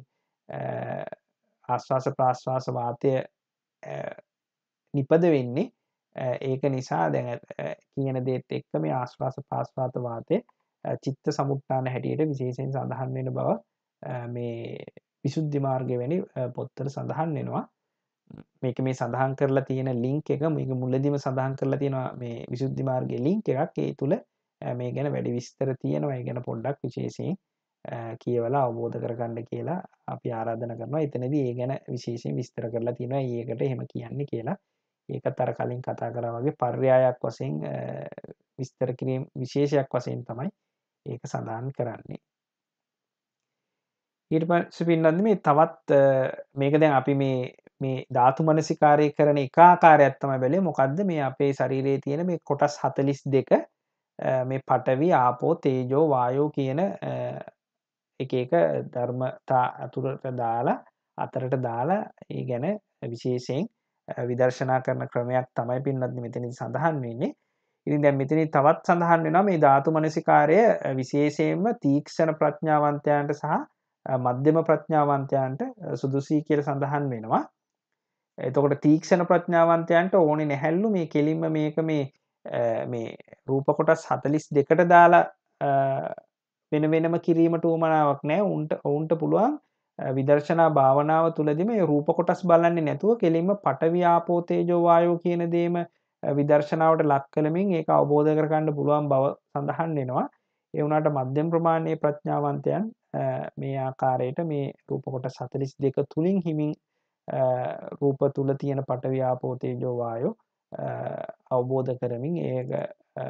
Speaker 1: ආශ්වාස ප්‍රාශ්වාස වාතය නිපද වෙන්නේ ඒක නිසා දැ කියන දේත් එක්ක මේ ආශ්වාස පාස්වාත වාතය චිත්ත සමුට්ටාන හැටියට විශේෂයෙන් සඳහන් වෙන බව මේ විශුද්ධි මාර්ගය වැනි පොත්තර සඳහන් වෙනවා මේක මේ සඳහන් කරලා තියෙන ලිංක් එක මේක මුලදිම සඳහන් කරලා තියෙනවා මේ විශුද්ධි මාර්ගය ලිංක් එකක් ඒ තුළ මේ ගැන වැඩි විස්තර තියෙනවා ගැන පොඩ්ඩක් විශේෂයෙන් කියවලා අවබෝධ කරගන්න කියලා අපි ආරාධන කරනවා එතනදී ඒ ගැන විශේෂයෙන් විස්තර කරලා තියෙනවා ඒකට එහෙම කියන්නේ කියලා ඒකත් අර කලින් කතා කරා වගේ පර්යායක් වශයෙන් විස්තර කිරීම විශේෂයක් වශයෙන් තමයි ඒක සඳහන් කරන්නේ ඊට පස්සේ පින්නන්ද මේ තවත් මේක දැන් අපි මේ මේ ධාතු මනසිකාරය කරන එකාකාරයක් තමයි බැලේ මොකද්ද මේ අපේ ශරීරයේ තියෙන මේ කොටස් 42 මේ පටවි ආපෝ තේජෝ වායෝ කියන එක එක ධර්මතා ඇතුළට දාලා අතරට දාලා ඒ ගැන විශේෂයෙන් විදර්ශනා කරන ක්‍රමයක් තමයි පින්නත් මෙතනින් සඳහන් වෙන්නේ ඉතින් දැන් මෙතන තවත් සඳහන් වෙනවා මේ ධාතු මනසිකාරය විශේෂයෙන්ම තීක්ෂණ ප්‍රඥාවන්තයන්ට සහ මධ්‍යම ප්‍රඥාවන්තයන්ට සුදුසී කියලා සඳහන් වෙනවා. එතකොට තීක්ෂණ ප්‍රඥාවන්තයන්ට ඕනේ නැහැලු මේ කෙලින්ම මේක මේ මේ රූප කොටස් හතලිස් දෙකට දාලා වෙන වෙනම කිරීමට ූමනාවක් නෑ උන්ට ඔවුන්ට පුළුවන් විදර්ශනා භාවනාව තුළදිම රූප කොටස් බලන්නේ නැතුව කෙලින්ම පටව්‍යාපෝතේජෝවායෝ කියන දේම විදර්ශනාවට ලක් කළමින් ඒක අවබෝධ කරගන්න පුළුවන් බව සඳහන් වෙනවා එවුනාට මධ්‍යම් ප්‍රමාණයේ ප්‍රඥාවන්තයන් මේ ආකාරයට මේ රූප කොට සතලිස් දෙක තුළින් හිමින් රූප තුළ තියෙන පටව්‍යාපෝතේජෝවායෝ අවබෝධ කරමින් ඒ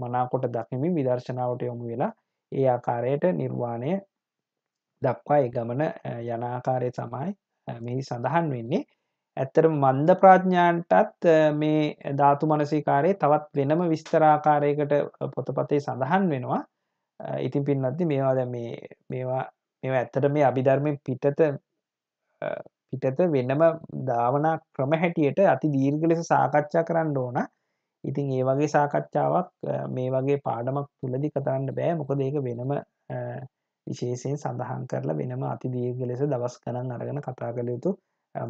Speaker 1: මනාකොට දකිමින් විදර්ශනාවට යොමු වෙලා ඒ ආකාරයට නිර්වාණය දක්වා ඒ ගමන යනාකාරය තමයි මෙහි සඳහන් වෙන්නේ ඇත්තර මන්ද ප්‍රාඥ්ඥාන්ටත් මේ ධාතු මනසිකාරයේ තවත් වෙනම විස්තරාකාරයකට පොතපතේ සඳහන් වෙනවා ඉතින් පින්නත්ති මේවාද මේ මේවා මෙ ඇත්තට මේ අභිධර්මය පිටත පිටත වෙනම ධාවනා ක්‍රම හැටියට අති දීර්ග ලෙස සාකච්ඡා කරන්න ඕන ඉතින් ඒ වගේ සාකච්ඡාවක් මේ වගේ පාඩමක් තුළදි කතාන්න බෑ මොකද ඒක වෙනම විශේෂයෙන් සඳහන් කරලා වෙනම අති දීර්ග ලෙස දවස් ගණන් අරගෙන කතා කළ යුතු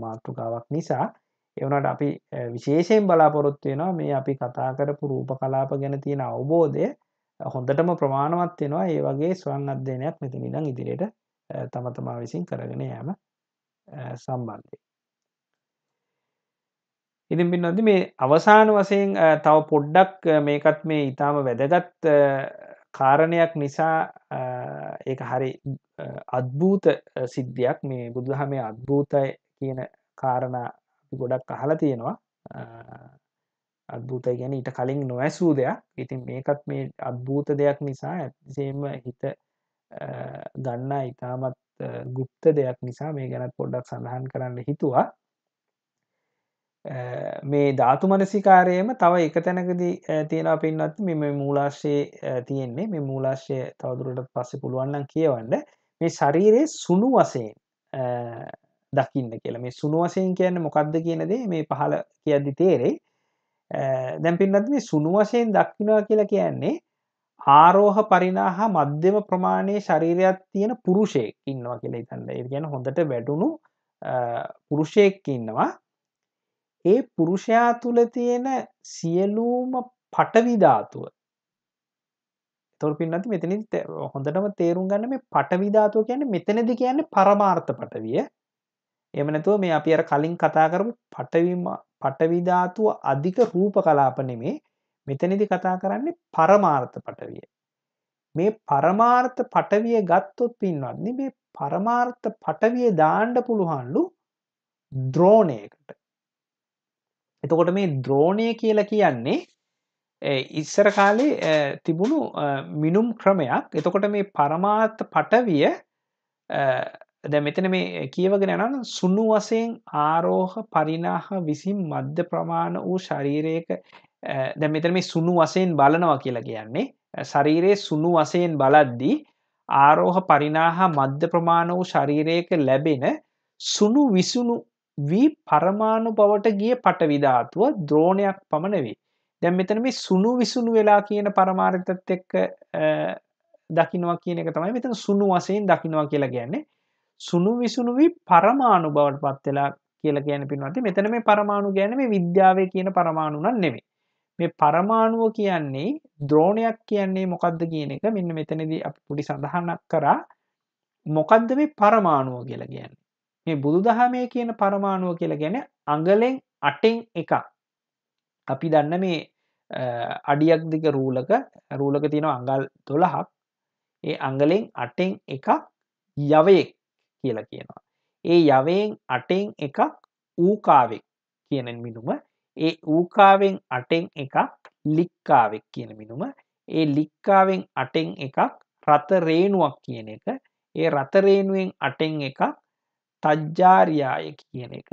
Speaker 1: මාතෘකාවක් නිසා එවනට අපි විශේෂයෙන් බලාපොරොත්තු වෙනවා මේ අපි කතා කරපු රූප කලාප ගැන තියෙන අවබෝධය හොඳටම ප්‍රමාණවත් වෙනවා ඒ වගේ ස්වං අධ්‍යයනයක් මෙතන ඉඳන් ඉදිරියට තම තමා විසින් කරගෙන යෑම සම්බන්ධය. ඉතින් පින්නොද මේ අවසාන වසයෙන් තව පොඩ්ඩක් මේකත් මේ ඉතාම වැදගත් කාරණයක් නිසා ඒ හරි අත්භූත සිද්ධියක් මේ බුදුහමේ අත්භූතය කියන කාරණ ගොඩක් අහලා තියෙනවා අත්භූතය ගැන ඊට කලින් නොවැසූ දෙයක් ඉතින් මේකත් මේ අත්භූත දෙයක් නිසා ඇතිසේම හිත ගන්නා ඉතාමත් ගුප්ත දෙයක් නිසා මේ ගැනත් පොඩ්ඩක් සඳහන් කරන්න හිතුවා මේ ධාතු මනසිකාරයම තව එක තැනකද තියෙනවා පින්නත් මෙම මූලාශ්‍රයේ තියෙන්නේ මේ මූලාශ්‍රය තවදුරට පස්සෙ පුළුවන්නම් කියවන්න මේ ශරීරයේ සුණු වසයෙන් දකින්න කියලා මේ සුණු වසයෙන් කියන්න මොකක්ද කියනදේ මේ පහල කියද්දි තේරෙයි දැම් පින්නත් මේ සුණු වසයෙන් දක්කිනවා කියලා කියන්නේ ආරෝහ පරිනාහ මධ්‍යම ප්‍රමාණය ශරීරයක් තියෙන පුරුෂයෙක් ඉන්නවා කියලා තන්න ඒ ගැන හොඳට වැඩුණු පුරුෂයෙක් ඉන්නවා ඒ පුරුෂයා තුළ තියෙන සියලූම පටවිධාතුව තොර පින්නති මෙතන හොඳටම තේරුම් ගන්න මේ පටවිධාතුව කියන්නේ මෙතනද කියන්නේ පරමාර්ථ පටවිය එමනතුව මේ අපි අර කලින් කතා කරපු පටවිම පටවිධාතුව අධික රූප කලාප නෙමේ මෙතනිදි කතා කරන්නේ පරමාර්ථ පටවිය. මේ පරමාර්ථ පටවිය ගත්තොත් පින්වත්න්නේ මේ පරමාර්ථ පටවිය දාණ්ඩ පුළුහන්ලු ද්‍රෝණයකට. එතකොට මේ ද්‍රෝණය කියලා කියන්නේ ඉස්සර කාලේ තිබුණු මිනුම් ක්‍රමයක් එතකොට මේ පරමාර්ථ පටවිය ද මෙතන මේ කියවගෙන යන සුන්නු වසයෙන් ආරෝහ පරිනාහ විසින් මධ්‍ය ප්‍රමාණ වූ ශරීරයක දැ මෙතන මේ සුණු වසයෙන් බලනවා කියලා කියන්නේ ශරීරයේ සුණු වසයෙන් බලද්දී ආරෝහ පරිනාහා මධ්‍ය ප්‍රමාණ වූ ශරීරයක ලැබෙන සුණු විසුණු වී පරමාණු බවට ගිය පටවිධාතුව ද්‍රෝණයක් පමණ වේ දැම් මෙතන මේ සුණු විසුණු වෙලා කියන පරමාර්තත් එක්ක දකිනවා කියන එක තමයි මෙතන සුණු වසයෙන් දකිනවා කියලා කියන්නේ සුණු විසුණු වී පරමාණු බවට පත්වෙලා කියලා කියන පිනවති මෙතන මේ පරමාණු ගැන මේ විද්‍යාවය කියන පරමාණුනන් නෙවේ මේ පරමාණුව කියන්නේ ද්‍රෝණයක් කියන්නේ මොකක්ද කියන එක මෙන්න මෙතනදී අප පුඩි සඳහනක් කරා මොකක්ද මේ පරමාණුව කියලා ගැන්න මේ බුදු දහමය කියන පරමාණුව කියලා ගැන අඟලෙන් අටෙන් එක අපි දන්න මේ අඩියක් දික රූලක රූලක තියෙන අඟල් දොළහක් ඒ අඟලෙන් අටෙන් එකක් යවයෙක් කියලා කියනවා ඒ යවයෙන් අටෙන් එකක් ඌකාවෙක් කියන මිනුම ඒ ඌකාවෙන් අටෙන් එකක් ලික්කාවෙක් කියන මිනුම ඒ ලික්කාවෙන් අටෙන් එකක් රතරේනුවක් කියන එක ඒ රතරේනුවෙන් අටෙන් එකක් තජ්ජාරයාය කියන එක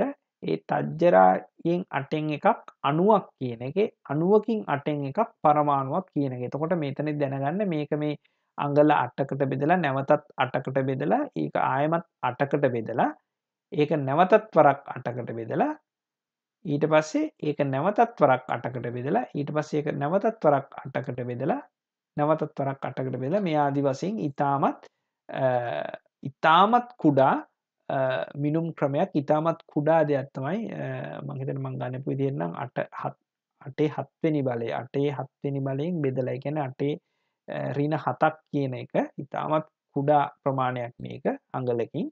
Speaker 1: ඒ තජ්ජරයෙන් අටෙන් එකක් අනුවක් කියන එක අනුවකින් අටෙන් එකක් පරමාණුවක් කියන එක එතකොට මෙතනෙ දැනගන්න මේක මේ අඟල අටකට බෙදලා නැවතත් අටකට බෙදලා ඒක ආයමත් අටකට බෙදලා ඒක නැවතත් වරක් අටකට බෙදලා ඊට පස්සේ ඒක නැවතත්වරක් අටකට බෙදලා ඊට පස්සේ නැවතත්වරක් අටකට බෙදලා නැවතත්වරක් අටකට බෙද මේ ආදි වසින් ඉතාමත් ඉතාමත් කුඩා මිනුම් ක්‍රමයක් ඉතාමත් කුඩා දෙයක් තමයි මහිතන මං ගණපු දෙන්නම් අට හත් අටේ හත්වෙනි බලය අටේ හත්වෙනි බලයෙන් බෙදලා ගැන අටේ රින හතක් කියන එක ඉතාමත් කුඩා ප්‍රමාණයක් මේක අඟලකින්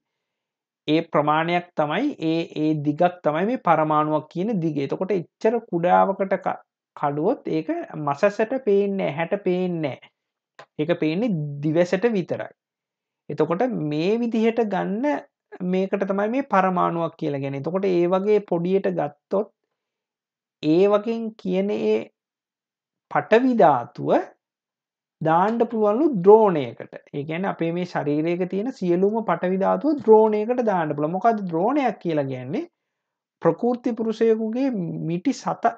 Speaker 1: ඒ ප්‍රමාණයක් තමයි ඒ ඒ දිගක් තමයි මේ පරමාණුවක් කියන දිගේ තකොට එච්චර කුඩාවකට කඩුවොත් ඒක මසසට පේන්නේ හැට පේන්නේ ඒක පේන්නේ දිවසට විතරයි එතකොට මේ විදිහට ගන්න මේකට තමයි මේ පරමාණුවක් කියලා ගැන තකොට ඒ වගේ පොඩියට ගත්තොත් ඒ වගේ කියන ඒ පටවිධාතුව දාණ්ඩ පුළුවන්ලු ද්‍රෝණයකට ඒගැන අපේ මේ ශරීරයක තියෙන සියලුම පටවිධාතුව ද්‍රෝණයකට දාන්න පුළ මොකද ද්‍රෝණයක් කියලා ගැන්නේ ප්‍රකෘති පුරුෂයකුගේ මිටි සත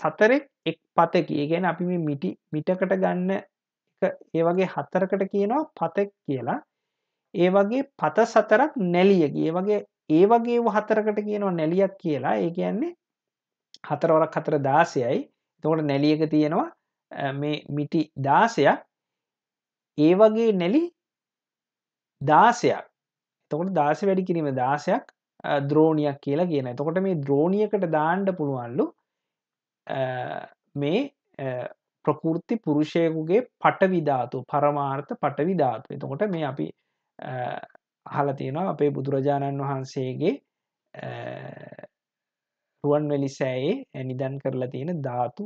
Speaker 1: සතරෙක් එක් පතක ඒගැන අපි මේ මිටි මිටකට ගන්න ඒවගේ හතරකට කියනවා පතෙක් කියලා ඒ වගේ පත සතරක් නැලියගේ වගේ ඒ වගේ හතරකට කියනවා නැලියක් කියලා ඒ කියන්නේ හතරවරක් හතර දාසයයි තකොට නැලියක තියෙනවා මේ මිටි දාසයක් ඒ වගේ නැලි දාසයක් තකොට දාස වැඩි කිරීම දාසයක් ද්‍රෝණයක් කියලා කියන තකොට මේ ද්‍රෝණියකට දාණ්ඩ පුළුවන්ලු මේ ප්‍රකෘති පුරුෂයකුගේ පටවිධාතු පරමාර්ථ පටවිධාතු එතකොට මේ අපි අහලතියෙනවා අපේ බුදුරජාණන් වහන්සේගේ රුවන්වැලි සෑයේ ඇනිදන් කරලා තියෙන ධාතු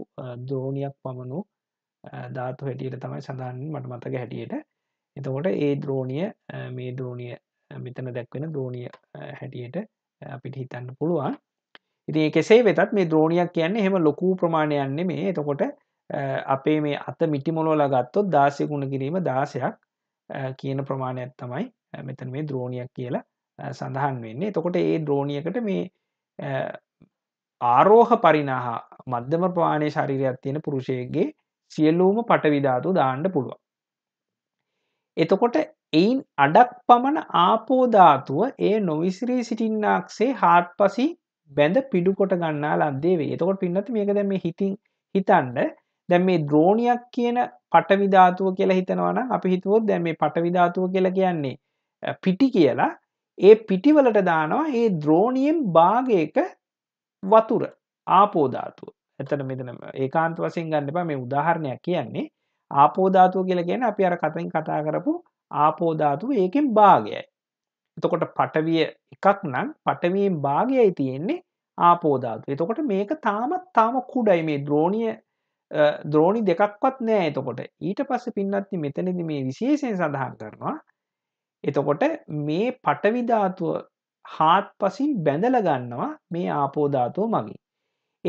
Speaker 1: ද්‍රෝණයක් පමණු ධාතු හැටියට තමයි සඳහන් මට මතක හැටියට එතකොට ඒ ද්‍රෝණිය මේ ද්‍රෝණිය මෙතන දැක්වෙන ද්‍රෝණිය හැටියට අපිට හිතන්න පුළුවන් ඉති කෙසේ වෙතත් මේ ද්‍රෝණයක් කියන්නේ හෙම ලොකූ ප්‍රමාණයන්නේ මේ එතකොට අපේ මේ අත මිටිමොලෝල ගත්තොත් දාසයකුණ කිරීම දාසයක් කියන ප්‍රමාණයක් තමයි මෙතන මේ ද්‍රෝණයක් කියලා සඳහන් වෙන්නේ එතකොට ඒ ද්‍රෝණියකට මේ ආරෝහ පරිනාහා මධ්‍යම ප්‍රවාණය ශරීරයක් තියෙන පුරුෂයගේ සියල්ලූම පටවිධාතු දාණ්ඩ පුළුවන්. එතකොට එයින් අඩක් පමණ ආපෝධාතුව ඒ නොවිසිරී සිටින්නාක්සේ හාත් පසි බැඳ පිඩුකොට ගන්නා ලද්දේවේ එතකොට පින්නති මේක දැම හිතින් හිතන්ඩ දැම් මේ ද්‍රෝණයක් කියන පටවිධාතුව කියලා හිතනවන අපි හිතුවොත් දැම මේ පටවිධාතුව කියලා කියන්නේ පිටි කියලා ඒ පිටිවලට දානවා ඒ ද්‍රෝණියෙන් භාගයක වතුර ආපෝධාතුව එතන මෙතන ඒකාන්ත වශයෙන් ගන්න එපා මේ උදාහරණයක් කියන්නේ ආපෝධාතුව කියලා කියන්නේ අපි අර කතෙන් කතා කරපු ආපෝධාතුව ඒකෙන් භාගයයි. එතකොට පටවිය එකක් නම් පටවියෙන් භාගයයි තියෙන්නේ ආපෝධාතුව. එතකොට මේක තාමත් තාම කුඩයි මේ ද්‍රෝණිය ද්‍රෝණි දෙකක්වත් නෑ එතකොට. ඊට පස්සේ පින්නත් මෙතනදි මේ විශේෂයෙන් සඳහන් කරනවා. එතකොට මේ පටවිධාතුව හාත් පසින් බැඳල ගන්නවා මේ ආපෝධාතුව මගින්.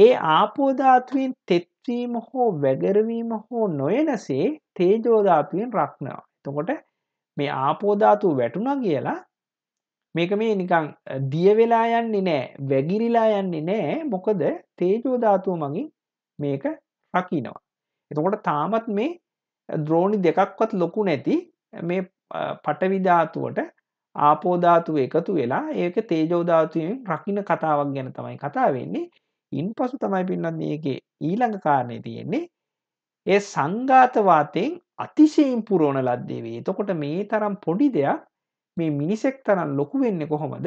Speaker 1: ඒ ආපෝධාතුවෙන් තෙත්වීම හෝ වැගරවීම හෝ නොයනසේ තේජෝධාතුවෙන් රක්නවා. එතකොට මේ ආපෝධාතු වැටුණ කියලා මේක මේ නිකං දියවෙලා යන්නේ නෑ වැගිරිලා යන්නේ නෑ මොකද තේජෝධාතුව මගින් මේක රකිනවා. එතකොට තාමත් මේ ද්‍රෝණි දෙකක්වත් ලොකු නැති මේ පටවිධාතුවට ආපෝධාතුව එකතු වෙලා ඒක තේජෝධාතුවෙන් රකින කතාවක් ගැන තමයි කතා වෙන්නේ ඉන් පසු තමයි පින්නත් ඒගේ ඊළඟ කාරණය තියෙන්නේ ඒ සංඝාතවාතයෙන් අතිශයෙන් පුරෝණ ලද්දේවේ තොකොට මේ තරම් පොඩි දෙයක් මේ මිනිසෙක් තරම් ලොකු වෙන්න කොහොමද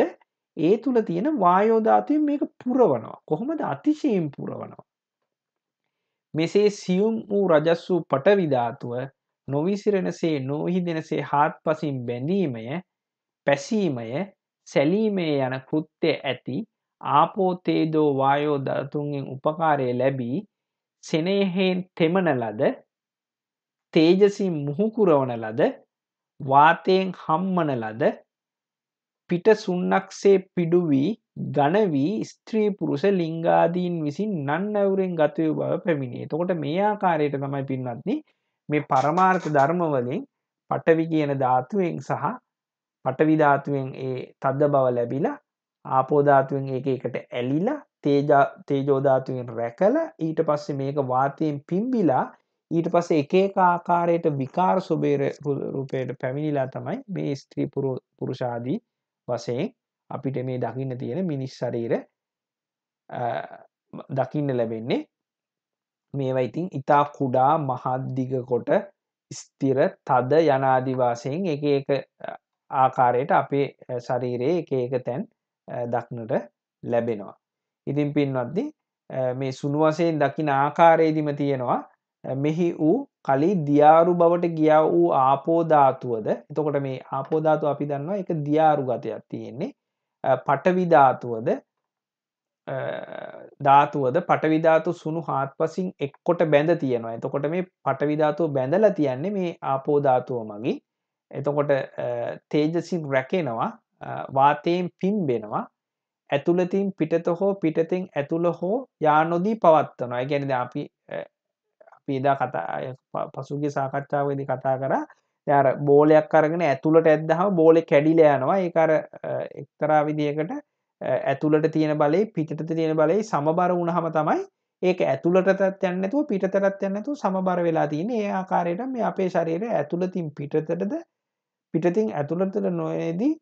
Speaker 1: ඒ තුළ තියෙන වායෝධාතුයෙන් මේක පුරවනවා කොහොමද අතිශයෙන් පුරවනවා මෙසේ සියුම් වූ රජස්සූ පටවිධාතුව නොවිසිරෙනසේ නොහිදෙනසේ හාත් පසින් බැඳීමය පැසීමය සැලීමේ යන කෘත්තය ඇති ආපෝ තේජෝ වායෝ ධාතුන්ගෙන් උපකාරය ලැබී සෙනෙහෙන් තෙමන ලද තේජසින් මුහු පුරවන ලද වාතයෙන් හම්මන ලද පිට සුන්නක්සේ පිඩුවී ගණවී ස්ත්‍රී පුරුෂ ලිංගාදීන් විසින් නන්නවුරෙන් ගතයු බව පැමිණේ තකොට මේ ආකාරයට තමයි පින්නත්න මේ පරමාර්ථ ධර්මවලින් පටවි කියන ධාතුවෙන් සහ පටවිධාතුවෙන් ඒ තද්ද බව ලැබිලා ආපෝධාතුවෙන් ඒක එකට ඇලිලා තේජෝධාතුවෙන් රැකල ඊට පස්සේ මේක වාතයෙන් පිම්බිලා ඊට පස්සේ එක එක ආකාරයට විකාර සුබේර රූපයට පැමිණිලා තමයි මේ ස්ත්‍රී පුරුෂාදී වසයෙන් අපිට මේ දකින්න තියෙන මිනිස් ශරීර දකින්න ලැබෙන්නේ මේවා ඉතින් ඉතා කුඩා මහත්දිග කොට ස්තිර තද යනාදිවාසයෙන් එක එක ආකාරයට අපේ ශරීරයේ එක එක තැන් දක්නට ලැබෙනවා. ඉතින් පින්වත්දි මේ සුනුවසයෙන් දකින ආකාරයේදිම තියෙනවා මෙහි වූ කලි දියාරු බවට ගියා වූ ආපෝධාතුවද එතකොට මේ ආපෝධාතු අපි දන්නවා එක දියාරු ගතයක් තියෙන්නේ පටවිධාතුවද ධාතුවද පටවිධාතු සුණු හාත් පසින් එක්කොට බැඳ තියෙනවා එතකොට මේ පටවිධාතුව බැඳල තියන්නේ මේ ආපෝධාතුව මගේ එතකොට තේජසින් රැකෙනවා වාතයෙන් පිම්බෙනවා ඇතුළතින් පිටත හෝ පිටතින් ඇතුළ හෝ යානොදී පවත්වනවා ගැනද අපි අපිදා කතා පසුගේ සාකච්ඡාවදි කතා කර යර බෝලයක් කරගෙන ඇතුළට ඇදහම බෝලෙ කැඩිල යනවා ඒකර එක්තරා විදිකට ඇතුළට තියෙන බලේ පිටට තියෙන බලයි සමබර වුණහම තමයි ඒක ඇතුළටත් යන්නතු පිටතරත් යන්නතු සමබර වෙලා තියෙන ඒ ආකාරයට මේ අපේ ශරීර ඇතුළතින් පිටතටද පිටතින් ඇතුළතට නොයේදී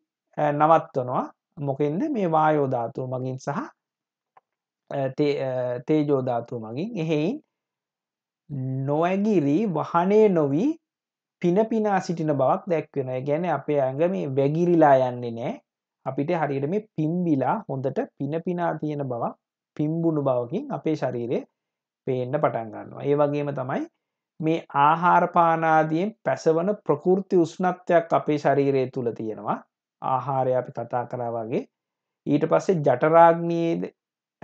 Speaker 1: නවත්වනවා මොකෙන්ද මේ වායෝධාතුව මගින් සහ තේජෝධාතුව මගින් එහෙයින් නොවැගිරී වහනේ නොවී පින පිනා සිටින බවක් දැක්වෙන ගැන අපේ ඇඟ මේ වැගිරිලා යන්නේ නෑ අපිට හරියට මේ පිම්බිලා හොඳට පින පිනා තියෙන බව පිම්බුණු බවකින් අපේ ශරීරය පේන්න පටන්ගන්නවා ඒ වගේම තමයි මේ ආහාරපානාදියෙන් පැසවන ප්‍රකෘති උෂ්ණත්වයක් අපේ ශරීරය තුළ තියෙනවා ආහාරය අපි කතා කරා වගේ ඊට පස්සේ ජටරාග්නියේද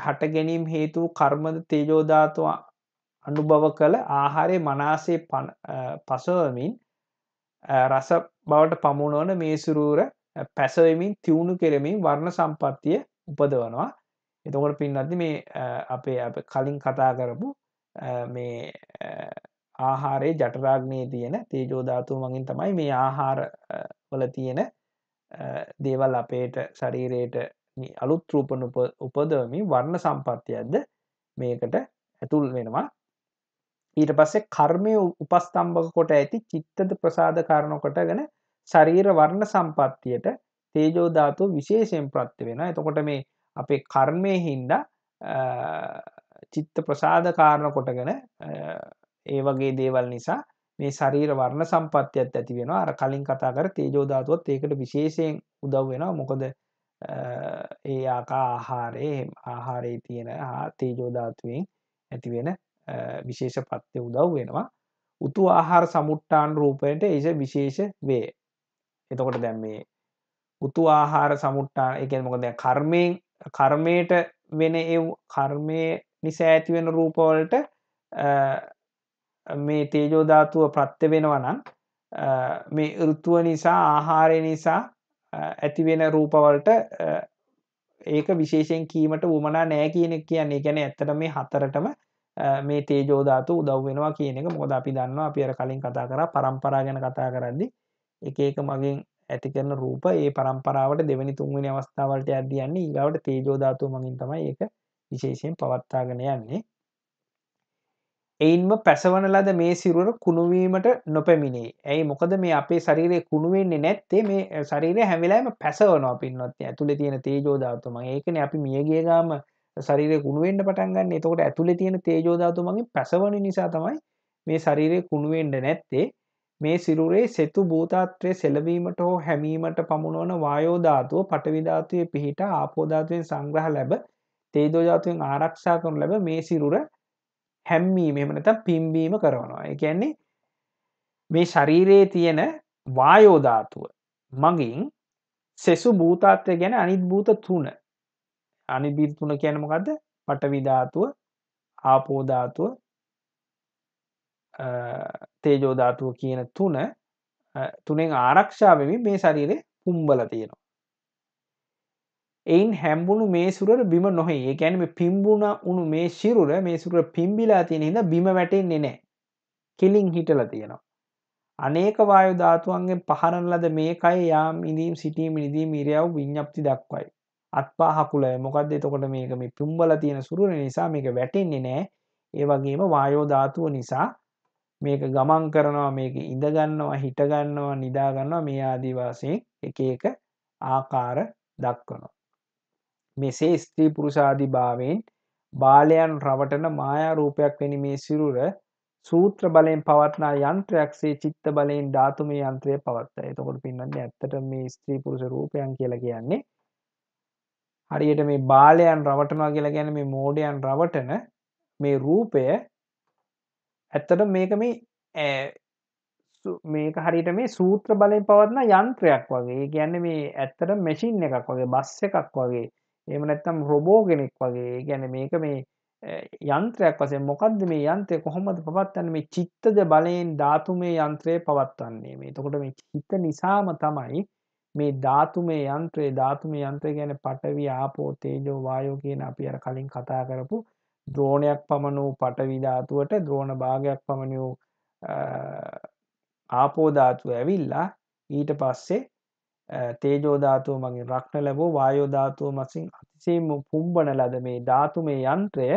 Speaker 1: හට ගැනීම් හේතු කර්මද තේජෝධාතුව අනුභව කළ ආහාරය මනාසේ පසවමින් රස බවට පමුණුවන මේ සුරූර පැසවමින් තිවුණු කෙරමින් වර්ණ සම්පත්තිය උපදවනවා එතකොට පින්නද මේ අපේ අප කලින් කතා කරපු මේ ආහාරයේ ජටරාග්නයේ තියෙන තේජෝධාතුව මගින් තමයි මේ ආහාර වල තියෙන දේවල් අපේට ශරීරයට අලුත් රූපන උපදවමි වර්ණ සම්පත්තියක්ද මේකට ඇතුල් වෙනවා ඊට පස්සේ කර්මය උපස්තම්භක කොට ඇති චිත්තද ප්‍රසාධ කරණකොට ගැන ශරීර වර්ණ සම්පත්තියට තේජෝධාතු විශේෂයෙන් ප්‍රත්ති වෙන එතකොට මේ අපේ කර්මය හින්දා චිත්ත ප්‍රසාධ කාරණ කොට ගැන ඒ වගේ දේවල් නිසා මේ ශරීර වර්ණ සම්පත්තියත් ඇති වෙන අර කලින් කතා කර තේජෝධාතුවත් ඒකට විශේෂයෙන් උදව් වෙන මොකද ඒ ආකා ආහාරය ආහාරයේ තියෙන හා තේජෝධාතුවෙන් ඇතිවෙන විශේෂ පත්්‍ය උදව් වෙනවා උතු ආහාර සමුට්ටාන් රූපයට ඒස විශේෂ වේ එතකොට දැම් මේ උතු ආහාර සමුට්ටාන එක මොක දැ කර්මයෙන් කර්මයට වෙන කර්මය නිසා ඇතිවෙන රූපවලට මේ තේජෝධාතුව ප්‍රත්්‍ය වෙනවනන් මේ ෘත්තුව නිසා ආහාරය නිසා ඇතිවෙන රූපවලට ඒක විශේෂෙන් කීමට වමනා නෑ කියනෙක් කියන්නේ ගැන ඇත්තට මේ හතරටම මේ තේජෝධාතු උදව් වෙනවා කියන එක මොද අපි දන්න අපි අර කලින් කතා කර පරම්පරා ගැන කතා කරද්දි එක එක මගින් ඇති කරන රූප ඒ පරම්පරාවට දෙවැනි තුන්වෙනි අවස්ථාවලට අදයන්නේ ඒගවට තේජෝධාතු මගින් තමයි ඒක විශේෂයෙන් පවත්තාගෙන යන්නේ එයින්ම පැසවන ලද මේ සිරුවර කුණුවීමට නොපැමිණේ ඇයි මොකද මේ අපේ ශරීරය කුණුවෙන්නේ නැත්තේ මේ ශරීරය හැමිලාම පැසවනවා පින්නොත් ඇතුළ තියෙන තේජෝධාතුම ඒකන අපි මියගේ ගාම ශරීරය කුණුවෙන්ට පටන්ගන්න එතකොට ඇතුළ තියෙන තේජෝධාතුමගේ පැසවන නිසා තමයි මේ ශරීරය කුණුවෙන්ඩ නැත්තේ මේ සිරුරේ සෙතු භූතාත්‍රය සෙලවීමට හෝ හැමීමට පමුණුවන වායෝධාතුව පටවිධාතුවය පිහිට ආපෝධාතුවෙන් සංග්‍රහ ලැබ තේදෝජාතුවෙන් ආරක්ෂා කරනු ලැබ මේ සිරුර හැම්මීම එමනත පිම්බීම කරනවා එකන්නේ මේ ශරීරයේ තියෙන වායෝධාතුව මගින් සෙසු භූතාත්වය ගැන අනිත්භූත තුන අනිබිර් තුන කියනමකද පටවිධාතුව ආපෝධාතුව තේජෝධාතුව කියන තුන තුනෙන් ආරක්ෂාවමින් මේ ශරීරය පුම්බල තියෙනවා එයින් හැම්බුණු මේ සුරට බිම නොහේ ඒ ගැනම පිම්බුණ උුණු මේ ශිරුර මේ සුරට පිම්බිලා තියෙන හිද බිම වැටෙන් නෙනෑ කෙලින් හිටල තියෙනවා. අනේක වායු ධාතුවන්ගේ පහරලද මේකයි යාම් ඉඳීම් සිටීම නිදී මිරියව් විඤ්ඥප්ති දක්වයි. අත්පා හකුලය මොකක්ද එතකොට මේක මේ පිම්බල තියෙන සුරුර නිසා මේක වැටෙන්නේ නෑ ඒ වගේම වායෝධාතුව නිසා මේක ගමන් කරනවා මේක ඉඳගන්නවා හිටගන්නවා නිදාගන්නවා මේ ආදිවාසයෙන් එක එක ආකාර දක්වනවා. මෙසේ ස්ත්‍රී පුරුෂාදි භාවයෙන් බාලයන් රවටන මායා රූපයක් වැනි මේ සිරුර සූත්‍ර බලයෙන් පවත්නා යන්ත්‍රයක්සේ චිත්ත බලයෙන් ධාතුම යන්ත්‍රය පවත්ත එතකොට පින්නන්නේ ඇත්තට මේ ස්ත්‍රී පුරුෂ රූපයන් කියලා කියන්නේ හරියට මේ බාලයන් රවටනවා කියලා ගැන මේ මෝඩයන් රවටන මේ රූපය ඇත්තට මේක මේ මේක හරියට මේ සූත්‍ර බලයෙන් පවත්න යන්ත්‍රයක් වගේ ගැන්න මේ ඇත්තට මෙසිින් එකක් වගේ බස් එකක් වගේ එම නැත්තම් රොබෝ කෙනෙක් වගේ ගැන මේක මේ යන්ත්‍රයක් වසේ මොකක්ද මේ යන්තය කොහොමද පවත්වන්න මේ චිත්තද බලයෙන් ධාතුමේ යන්ත්‍රය පවත්වන්නේ මේ තකොට මේ චිත්ත නිසාම තමයි මේ ධාතුමේ යන්ත්‍රයේ ධාතුමේ යන්ත්‍රය ගැන පටවි ආපෝ තේජෝ වායෝ කියන අපි අර කලින් කතා කරපු ද්‍රෝණයක් පමණ වූ පටවිධාතුවට ද්‍රෝණ භාගයක් පමණ වූ ආපෝධාතුව ඇවිල්ලා ඊට පස්සේ තේජෝ ධාතුව මගින් රක්න ලැබූ වායෝ ධාතුව මසින් අතිශයින්ම පුම්බන ලද මේ ධාතුමය යන්ත්‍රය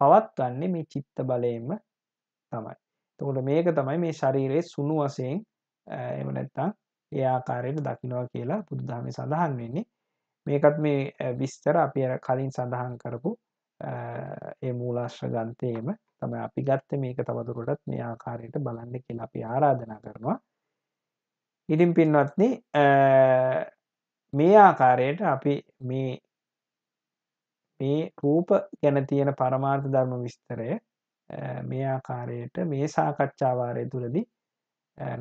Speaker 1: පවත්වන්නේ මේ චිත්ත බලයෙන්ම තමයි. එතකොට මේක තමයි මේ ශරීරයේ සුණු වශයෙන් එහෙම නැත්නම් ඒ ආකාරයට දකින්නවා කියලා බුදුදහමේ සඳහන් වෙන්නේ. මේකත් මේ විස්තර අපි අර කලින් සඳහන් කරපු ඒ මූලාශ්‍ර ග්‍රන්ථයේම තමයි අපි ගත්තේ මේක තවදුරටත් මේ ආකාරයට බලන්න කියලා අපි ආරාධනා කරනවා. ඉටින් පින්වත්න මේ ආකාරයට අපි මේ මේ රූප ගැන තියෙන පරමාර්ථ ධර්ම විස්තරය මේ ආකාරයට මේ සාකච්ඡාවාරය තුළදි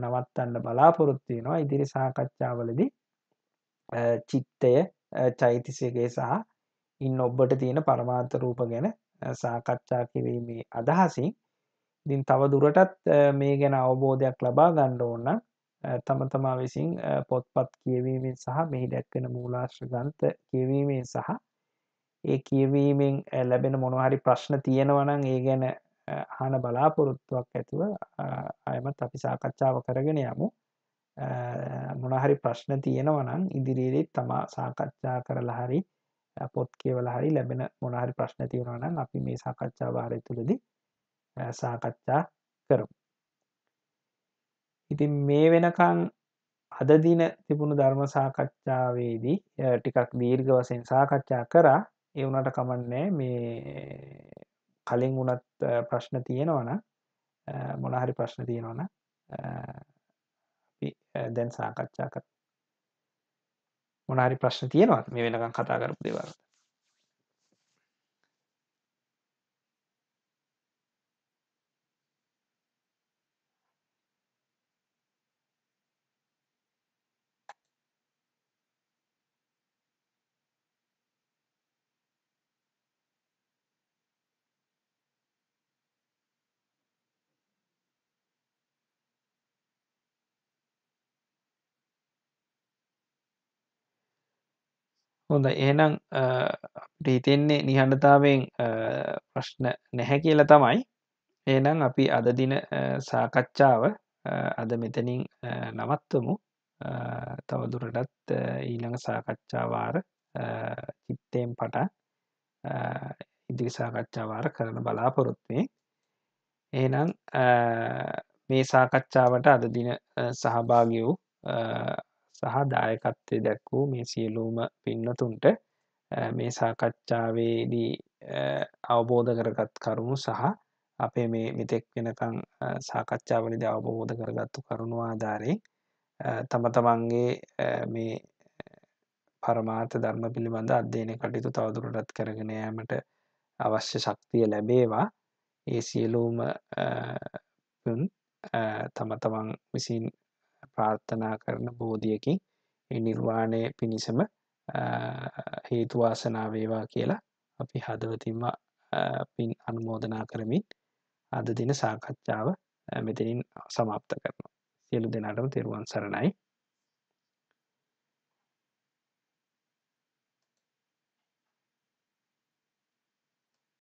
Speaker 1: නවත්තන්න බලාපොරොත්තියෙනවා ඉදිරි සාකච්ඡාවලදි චිත්තය චෛතිසයගේ සහ ඉන් ඔබ්බට තියෙන පරමාර්ථ රූප ගැන සාකච්ඡා කිරීමේ අදහසින් දින් තව දුරටත් මේ ගැන අවබෝධයක් ලබා ගණ්ඩ ඕන්න තම තමා විසින් පොත්පත් කියවීමෙන් සහ මෙහි දැක්වෙන මූලාශ්‍ර ගන්ත කියවීමෙන් සහ ඒ කියවීමෙන් ලැබෙන මොනහරි ප්‍රශ්න තියෙනවනං ඒ ගැන හන බලාපොරොත්තුවක් ඇතුව අයමත් අපි සාකච්ඡාව කරගෙන යමු මොනහරි ප්‍රශ්න තියෙනවනං ඉදිරියේදත් තමා සාකච්ඡා කරලා හරි පොත් කියවල හරි ලැබෙන මොනහරි ප්‍රශ්න තියෙනවනම් අපි මේ සාකච්ඡා වාරය තුළදී සාකච්ඡා කරමු ඉතින් මේ වෙනකං අදදින තිබුණු ධර්ම සාකච්ඡාවේදී ටිකක් දීර්ඝ වසයෙන් සාකච්ඡා කරා එවුනට කමන්නෑ මේ කලින් වුනත් ප්‍රශ්න තියෙනවන මොනහරි ප්‍රශ්න තියෙනවන දැන් සාකච්ඡා කර මොනහරි ප්‍රශ්න තියෙනවත් මේ වෙනකම් කතා කරපු දෙවරට හොඳ ඒනම් අපට හිතෙන්නේ නිහඬතාවෙන් ප්‍රශ්න නැහැ කියල තමයි ඒනම් අපි අදදින සාකච්ඡාව අද මෙතනින් නවත්වමු තවදුරටත් ඊළඟ සාකච්ඡාවාර චිත්තයෙන් පට ඉදිරි සාකච්ඡාවාර කරන බලාපොරොත්වේ ඒනම් මේ සාකච්ඡාවට අදදින සහභාගියූ සහ දායකත්වය දැක් වූ මේ සියලූම පින්නතුන්ට මේ සාකච්ඡාවේදී අවබෝධ කරගත් කරුණු සහ අපේ මේ මෙතෙක් වෙනකං සාකච්ඡාවලද අවබෝධ කරගත්තු කරුණු ආධාරයෙන් තම තමන්ගේ මේ පරමාර්ථ ධර්ම පිළිබඳ අධ්‍යයන කටයුතු තවදුරටත් කරගෙන ෑමට අවශ්‍ය ශක්තිය ලැබේවා ඒ සියලූම තම තමන් විසින් ප්‍රාර්ථනා කරන බෝධියකින් නිර්වාණය පිණිසම හේතුවාසනාවේවා කියලා අපි හදවතින්ම පින් අනුමෝදනා කරමින් අද දින සාකච්ඡාව මෙතනින් සමාප්ත කරනවා සියලු දෙනාටම තෙරුවන් සරණයි